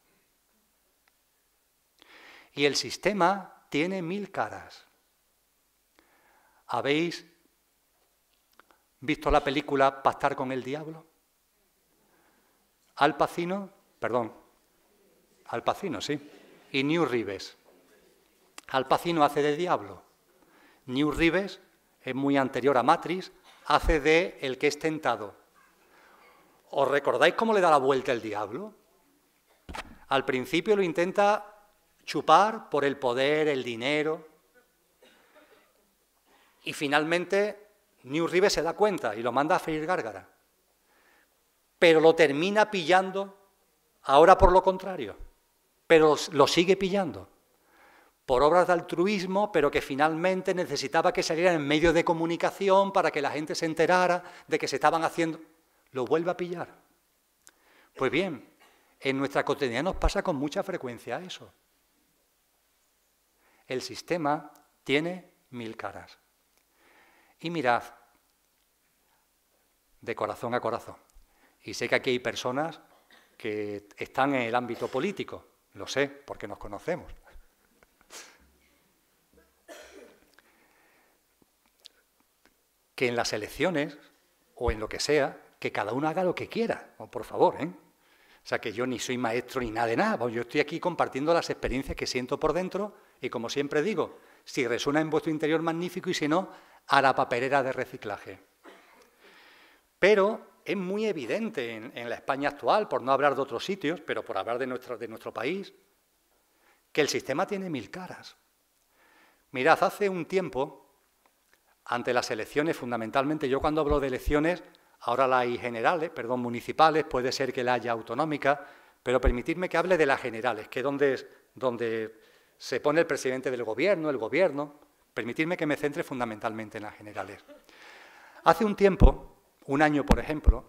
Y el sistema tiene mil caras. ¿Habéis visto la película pastar con el Diablo? Al Pacino, perdón, Al Pacino, sí, y New Rives. Al Pacino hace de diablo. New Rives es muy anterior a Matrix, hace de el que es tentado. ¿Os recordáis cómo le da la vuelta el diablo? Al principio lo intenta chupar por el poder, el dinero. Y finalmente New Rives se da cuenta y lo manda a freír gárgara pero lo termina pillando ahora por lo contrario, pero lo sigue pillando por obras de altruismo, pero que finalmente necesitaba que salieran en medios de comunicación para que la gente se enterara de que se estaban haciendo. Lo vuelve a pillar. Pues bien, en nuestra cotidiana nos pasa con mucha frecuencia eso. El sistema tiene mil caras. Y mirad de corazón a corazón. Y sé que aquí hay personas que están en el ámbito político, lo sé, porque nos conocemos. Que en las elecciones o en lo que sea, que cada uno haga lo que quiera, oh, por favor. ¿eh? O sea, que yo ni soy maestro ni nada de nada, yo estoy aquí compartiendo las experiencias que siento por dentro y como siempre digo, si resuena en vuestro interior, magnífico, y si no, a la papelera de reciclaje. Pero es muy evidente en, la España actual, por no hablar de otros sitios, pero por hablar de nuestro, de nuestro país, que el sistema tiene mil caras. Mirad, hace un tiempo, ante las elecciones, fundamentalmente, yo cuando hablo de elecciones, ahora las hay generales, perdón, municipales, puede ser que la haya autonómica, pero permitidme que hable de las generales, que donde, es, donde se pone el presidente del gobierno, el gobierno, permitidme que me centre fundamentalmente en las generales. Hace un tiempo, un año, por ejemplo,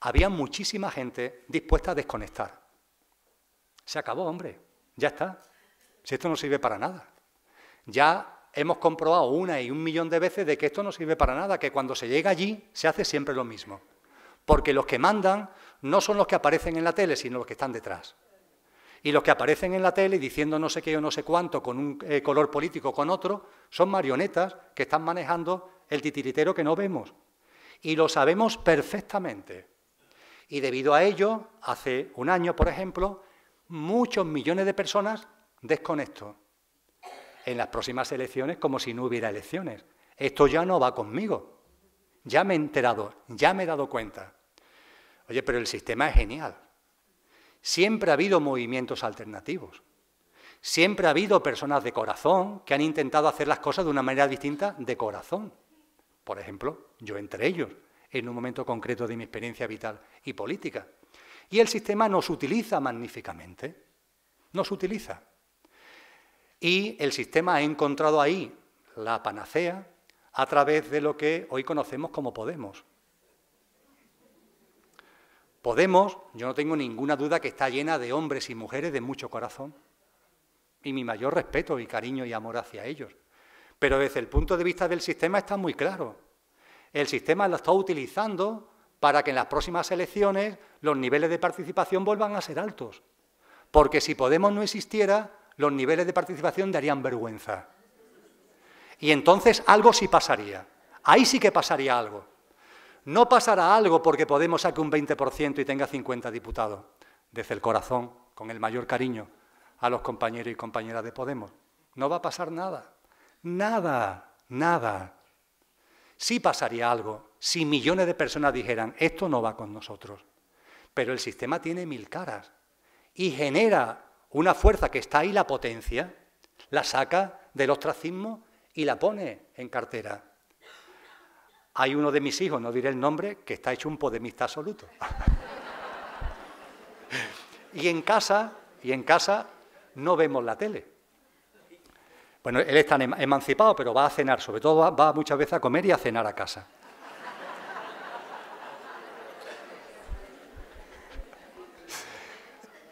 había muchísima gente dispuesta a desconectar. Se acabó, hombre, ya está. Si esto no sirve para nada. Ya hemos comprobado una y un millón de veces de que esto no sirve para nada, que cuando se llega allí se hace siempre lo mismo. Porque los que mandan no son los que aparecen en la tele, sino los que están detrás. Y los que aparecen en la tele diciendo no sé qué o no sé cuánto con un eh, color político o con otro, son marionetas que están manejando el titiritero que no vemos y lo sabemos perfectamente. Y debido a ello, hace un año, por ejemplo, muchos millones de personas desconectó. En las próximas elecciones, como si no hubiera elecciones. Esto ya no va conmigo. Ya me he enterado, ya me he dado cuenta. Oye, pero el sistema es genial. Siempre ha habido movimientos alternativos. Siempre ha habido personas de corazón que han intentado hacer las cosas de una manera distinta de corazón. Por ejemplo, yo entre ellos, en un momento concreto de mi experiencia vital y política. Y el sistema nos utiliza magníficamente, nos utiliza. Y el sistema ha encontrado ahí la panacea a través de lo que hoy conocemos como Podemos. Podemos, yo no tengo ninguna duda que está llena de hombres y mujeres de mucho corazón y mi mayor respeto y cariño y amor hacia ellos. Pero desde el punto de vista del sistema está muy claro. El sistema lo está utilizando para que en las próximas elecciones los niveles de participación vuelvan a ser altos. Porque si Podemos no existiera, los niveles de participación darían vergüenza. Y entonces algo sí pasaría. Ahí sí que pasaría algo. No pasará algo porque Podemos saque un 20% y tenga 50 diputados. Desde el corazón, con el mayor cariño a los compañeros y compañeras de Podemos. No va a pasar nada. Nada, nada. Sí pasaría algo si millones de personas dijeran, esto no va con nosotros. Pero el sistema tiene mil caras y genera una fuerza que está ahí, la potencia, la saca del ostracismo y la pone en cartera. Hay uno de mis hijos, no diré el nombre, que está hecho un podemista absoluto. [LAUGHS] y en casa, y en casa no vemos la tele. Bueno, él está emancipado, pero va a cenar, sobre todo va, muchas veces a comer y a cenar a casa.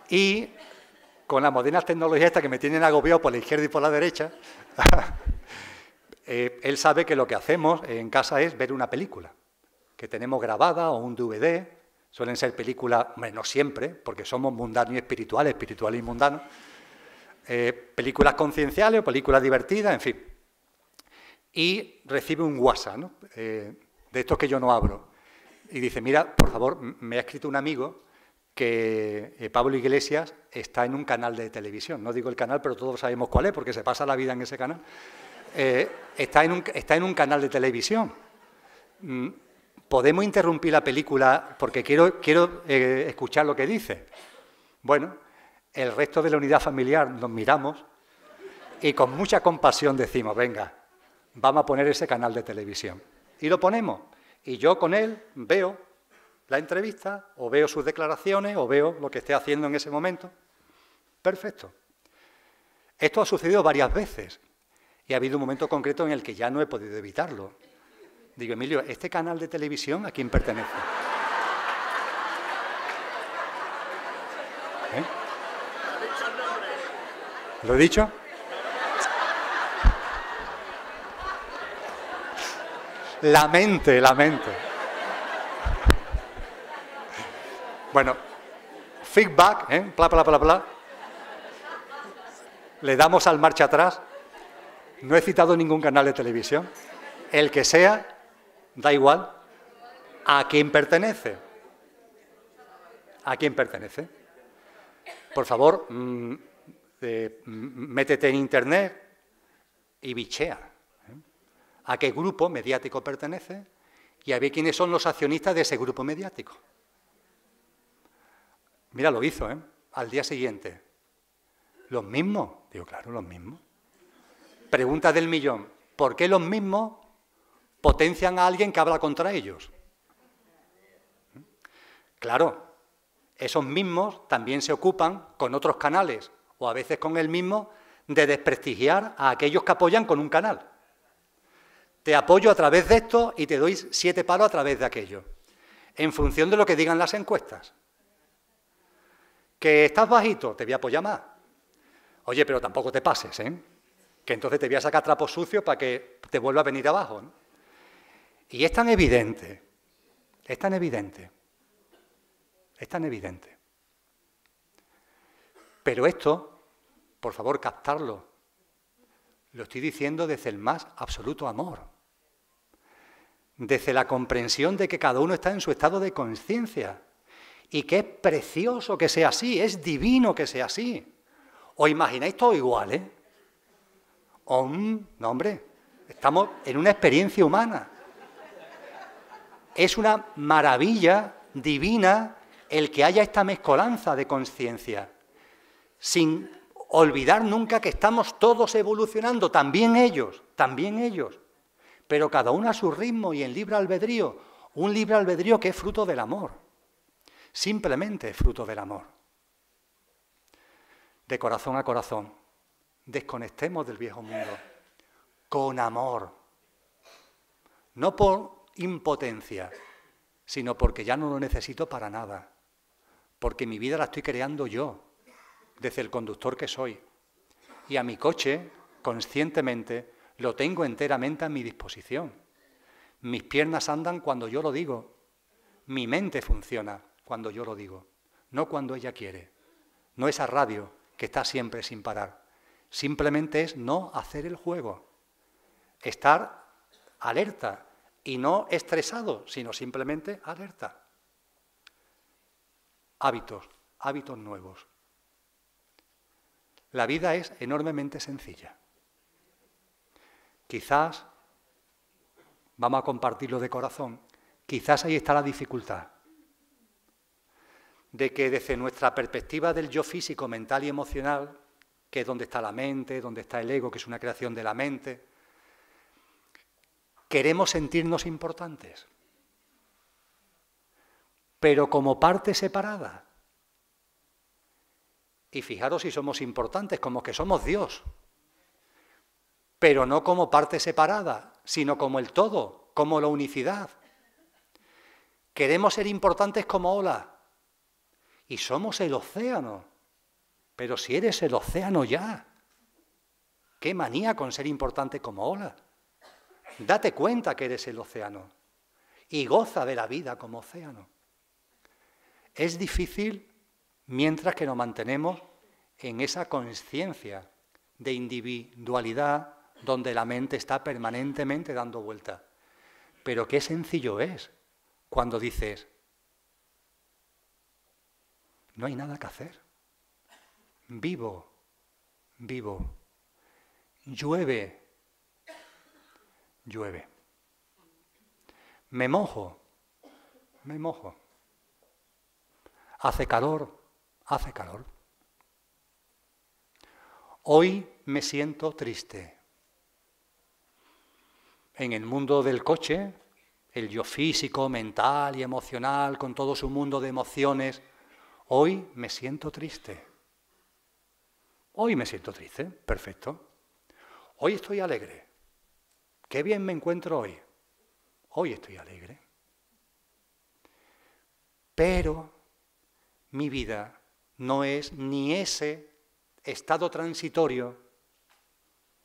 Y con las modernas tecnologías estas que me tienen agobiado por la izquierda y por la derecha, [LAUGHS] eh, él sabe que lo que hacemos en casa es ver una película que tenemos grabada o un DVD. Suelen ser películas, menos siempre, porque somos mundanos y espirituales, espirituales y mundanos. Eh, películas concienciales o películas divertidas, en fin. Y recibe un WhatsApp, eh, de estos que yo no abro. Y dice, mira, por favor, me ha escrito un amigo que eh, Pablo Iglesias está en un canal de televisión. No digo el canal, pero todos sabemos cuál es, porque se pasa la vida en ese canal. está, en un, canal de televisión. Mm, ¿Podemos interrumpir la película porque quiero, quiero escuchar lo que dice? Bueno, el resto de la unidad familiar nos miramos y con mucha compasión decimos, venga, vamos a poner ese canal de televisión. Y lo ponemos. Y yo con él veo la entrevista, o veo sus declaraciones, o veo lo que esté haciendo en ese momento. Perfecto. Esto ha sucedido varias veces y ha habido un momento concreto en el que ya no he podido evitarlo. Digo, Emilio, ¿este canal de televisión a quién pertenece? ¿Eh? ¿Lo he dicho? La mente, la mente. Bueno, feedback, ¿eh? Pla, pla, Le damos al marcha atrás. No he citado ningún canal de televisión. El que sea, da igual. ¿A quién pertenece? ¿A quién pertenece? Por favor, mm, eh, métete en Internet y bichea ¿eh? a qué grupo mediático pertenece y a ver quiénes son los accionistas de ese grupo mediático. Mira, lo hizo, ¿eh? Al día siguiente. ¿Los mismos? Digo, claro, los mismos. Pregunta del millón. ¿Por qué los mismos potencian a alguien que habla contra ellos? ¿Eh? Claro, esos mismos también se ocupan con otros canales o a veces con el mismo, de desprestigiar a aquellos que apoyan con un canal. Te apoyo a través de esto y te doy siete palos a través de aquello, en función de lo que digan las encuestas. Que estás bajito, te voy a apoyar más. Oye, pero tampoco te pases, ¿eh? Que entonces te voy a sacar trapos sucios para que te vuelva a venir abajo. Y es tan evidente, es tan evidente, es tan evidente. Pero esto por favor, captarlo. Lo estoy diciendo desde el más absoluto amor, desde la comprensión de que cada uno está en su estado de conciencia y que es precioso que sea así, es divino que sea así. O imagináis todo igual, eh? no hombre, estamos en una experiencia humana. Es una maravilla divina el que haya esta mezcolanza de conciencia, sin olvidar nunca que estamos todos evolucionando, también ellos, también ellos, pero cada uno a su ritmo y en libre albedrío, un libre albedrío que es fruto del amor, simplemente es fruto del amor. De corazón a corazón, desconectemos del viejo mundo, con amor, no por impotencia, sino porque ya no lo necesito para nada, porque mi vida la estoy creando yo, desde el conductor que soy. Y a mi coche, conscientemente, lo tengo enteramente a mi disposición. Mis piernas andan cuando yo lo digo. Mi mente funciona cuando yo lo digo, no cuando ella quiere. No esa radio que está siempre sin parar. Simplemente es no hacer el juego. Estar alerta y no estresado, sino simplemente alerta. Hábitos, hábitos nuevos. La vida es enormemente sencilla. Quizás, vamos a compartirlo de corazón, quizás ahí está la dificultad de que desde nuestra perspectiva del yo físico, mental y emocional, que es donde está la mente, donde está el ego, que es una creación de la mente, queremos sentirnos importantes, pero como parte separada y fijaros si somos importantes, como que somos Dios, pero no como parte separada, sino como el todo, como la unicidad. Queremos ser importantes como ola, y somos el océano, pero si eres el océano ya, qué manía con ser importante como ola. Date cuenta que eres el océano y goza de la vida como océano. Es difícil mientras que nos mantenemos en esa conciencia de individualidad donde la mente está permanentemente dando vuelta. Pero qué sencillo es cuando dices, no hay nada que hacer. Vivo, vivo. Llueve, llueve. Me mojo, me mojo. Hace calor, hace calor. Hoy me siento triste. En el mundo del coche, el yo físico, mental y emocional, con todo su mundo de emociones, hoy me siento triste. Hoy me siento triste, perfecto. Hoy estoy alegre. Qué bien me encuentro hoy. Hoy estoy alegre. Pero mi vida no es ni ese estado transitorio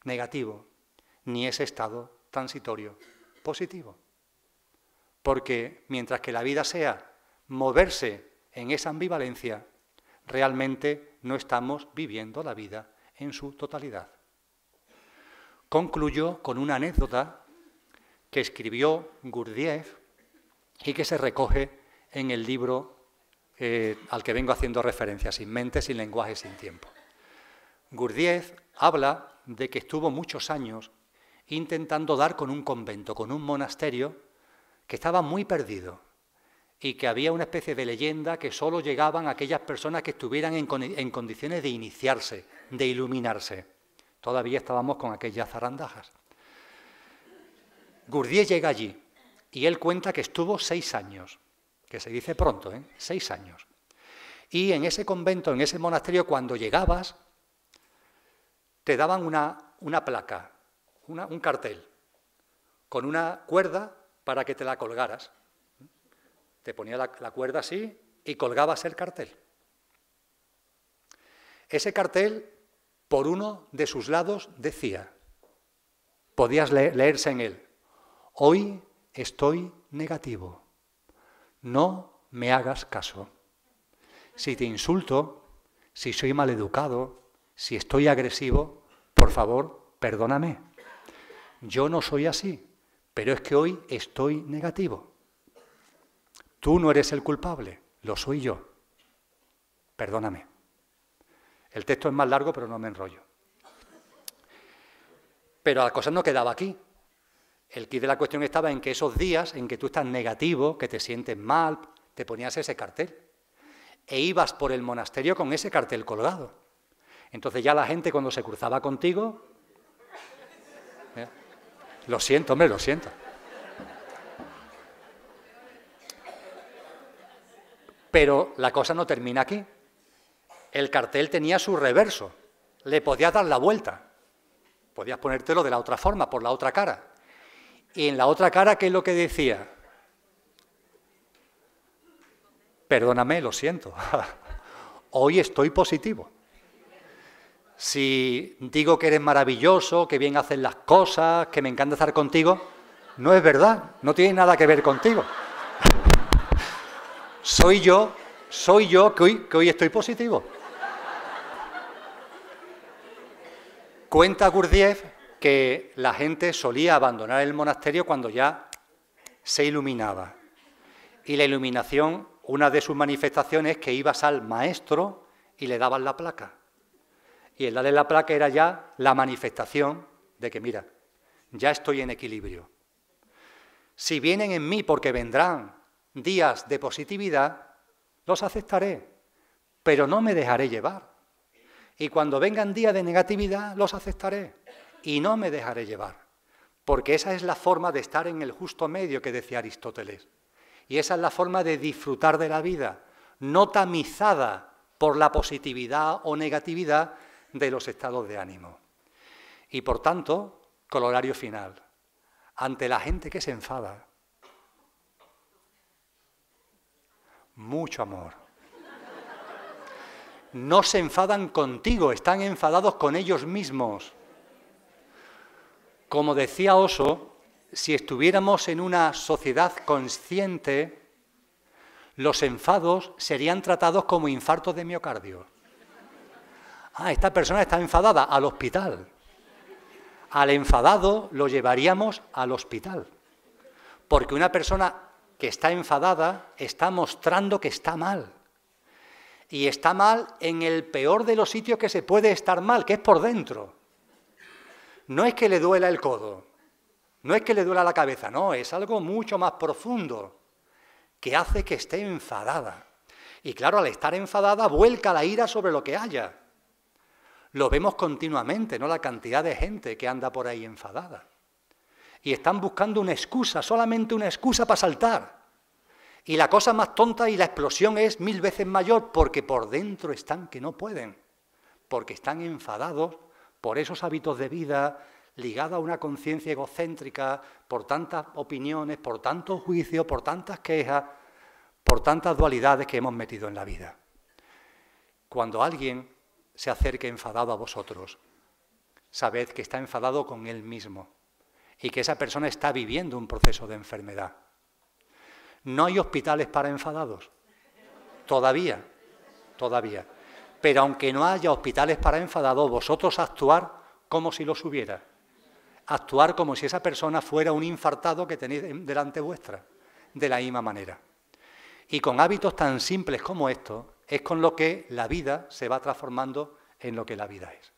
negativo, ni ese estado transitorio positivo. Porque mientras que la vida sea moverse en esa ambivalencia, realmente no estamos viviendo la vida en su totalidad. Concluyo con una anécdota que escribió Gurdjieff y que se recoge en el libro al que vengo haciendo referencia, sin mente, sin lenguaje, sin tiempo. Gurdjieff habla de que estuvo muchos años intentando dar con un convento, con un monasterio que estaba muy perdido y que había una especie de leyenda que solo llegaban aquellas personas que estuvieran en, en condiciones de iniciarse, de iluminarse. Todavía estábamos con aquellas zarandajas. Gurdjieff llega allí y él cuenta que estuvo seis años que se dice pronto, ¿eh? seis años. Y en ese convento, en ese monasterio, cuando llegabas, te daban una, placa, un cartel, con una cuerda para que te la colgaras. Te ponía la, la cuerda así y colgabas el cartel. Ese cartel, por uno de sus lados, decía, podías leerse en él, hoy estoy negativo no me hagas caso. Si te insulto, si soy maleducado, si estoy agresivo, por favor, perdóname. Yo no soy así, pero es que hoy estoy negativo. Tú no eres el culpable, lo soy yo. Perdóname. El texto es más largo, pero no me enrollo. Pero la cosa no quedaba aquí. El quid de la cuestión estaba en que esos días en que tú estás negativo, que te sientes mal, te ponías ese cartel. E ibas por el monasterio con ese cartel colgado. Entonces ya la gente cuando se cruzaba contigo... ¿eh? Lo siento, hombre, lo siento. Pero la cosa no termina aquí. El cartel tenía su reverso. Le podías dar la vuelta. Podías ponértelo de la otra forma, por la otra cara. Y en la otra cara, ¿qué es lo que decía? Perdóname, lo siento. [LAUGHS] Hoy estoy positivo. Si digo que eres maravilloso, que bien haces las cosas, que me encanta estar contigo, no es verdad, no tiene nada que ver contigo. [LAUGHS] soy yo, soy yo que hoy, que hoy estoy positivo. Cuenta Gurdjieff que la gente solía abandonar el monasterio cuando ya se iluminaba. Y la iluminación, una de sus manifestaciones es que ibas al maestro y le dabas la placa. Y el darle la placa era ya la manifestación de que, mira, ya estoy en equilibrio. Si vienen en mí porque vendrán días de positividad, los aceptaré, pero no me dejaré llevar. Y cuando vengan días de negatividad, los aceptaré y no me dejaré llevar, porque esa es la forma de estar en el justo medio que decía Aristóteles. Y esa es la forma de disfrutar de la vida, no tamizada por la positividad o negatividad de los estados de ánimo. Y por tanto, colorario final, ante la gente que se enfada, mucho amor. No se enfadan contigo, están enfadados con ellos mismos. Como decía Oso, si estuviéramos en una sociedad consciente, los enfados serían tratados como infartos de miocardio. Ah, esta persona está enfadada, al hospital. Al enfadado lo llevaríamos al hospital. Porque una persona que está enfadada está mostrando que está mal. Y está mal en el peor de los sitios que se puede estar mal, que es por dentro no es que le duela el codo, no es que le duela la cabeza, no, es algo mucho más profundo que hace que esté enfadada. Y claro, al estar enfadada, vuelca la ira sobre lo que haya. Lo vemos continuamente, ¿no? La cantidad de gente que anda por ahí enfadada. Y están buscando una excusa, solamente una excusa para saltar. Y la cosa más tonta y la explosión es mil veces mayor porque por dentro están que no pueden, porque están enfadados por esos hábitos de vida ligados a una conciencia egocéntrica, por tantas opiniones, por tantos juicios, por tantas quejas, por tantas dualidades que hemos metido en la vida. Cuando alguien se acerque enfadado a vosotros, sabed que está enfadado con él mismo y que esa persona está viviendo un proceso de enfermedad. No hay hospitales para enfadados. Todavía, todavía pero aunque no haya hospitales para enfadados, vosotros actuar como si los hubiera. Actuar como si esa persona fuera un infartado que tenéis delante vuestra, de la misma manera. Y con hábitos tan simples como estos, es con lo que la vida se va transformando en lo que la vida es.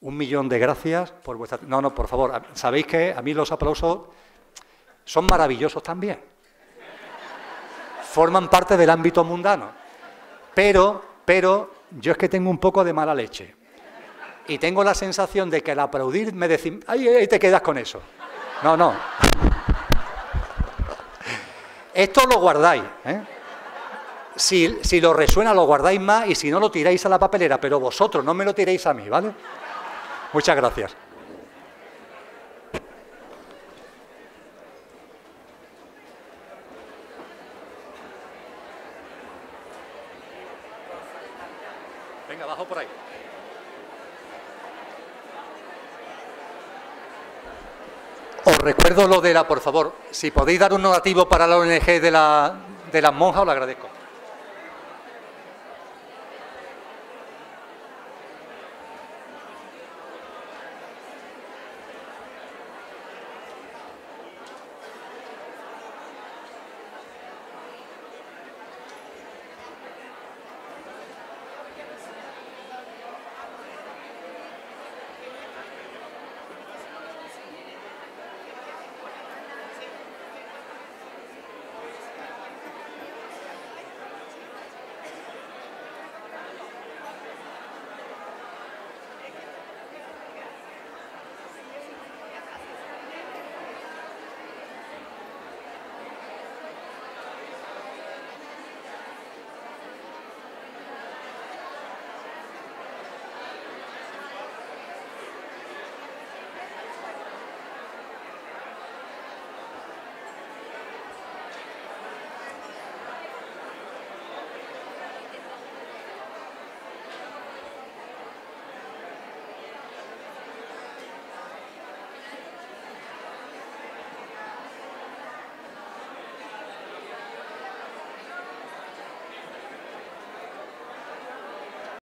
Un millón de gracias por vuestra... No, no, por favor, sabéis que a mí los aplausos son maravillosos también. Forman parte del ámbito mundano. Pero pero yo es que tengo un poco de mala leche. Y tengo la sensación de que al aplaudir me decís, ahí, te quedas con eso. No, no. Esto lo guardáis. ¿eh? Si, si, lo resuena, lo guardáis más y si no, lo tiráis a la papelera, pero vosotros no me lo tiréis a mí, ¿vale? Muchas gracias. recuerdo lo de la, por favor, si podéis dar un donativo para la ONG de, la, de las monjas, os lo agradezco.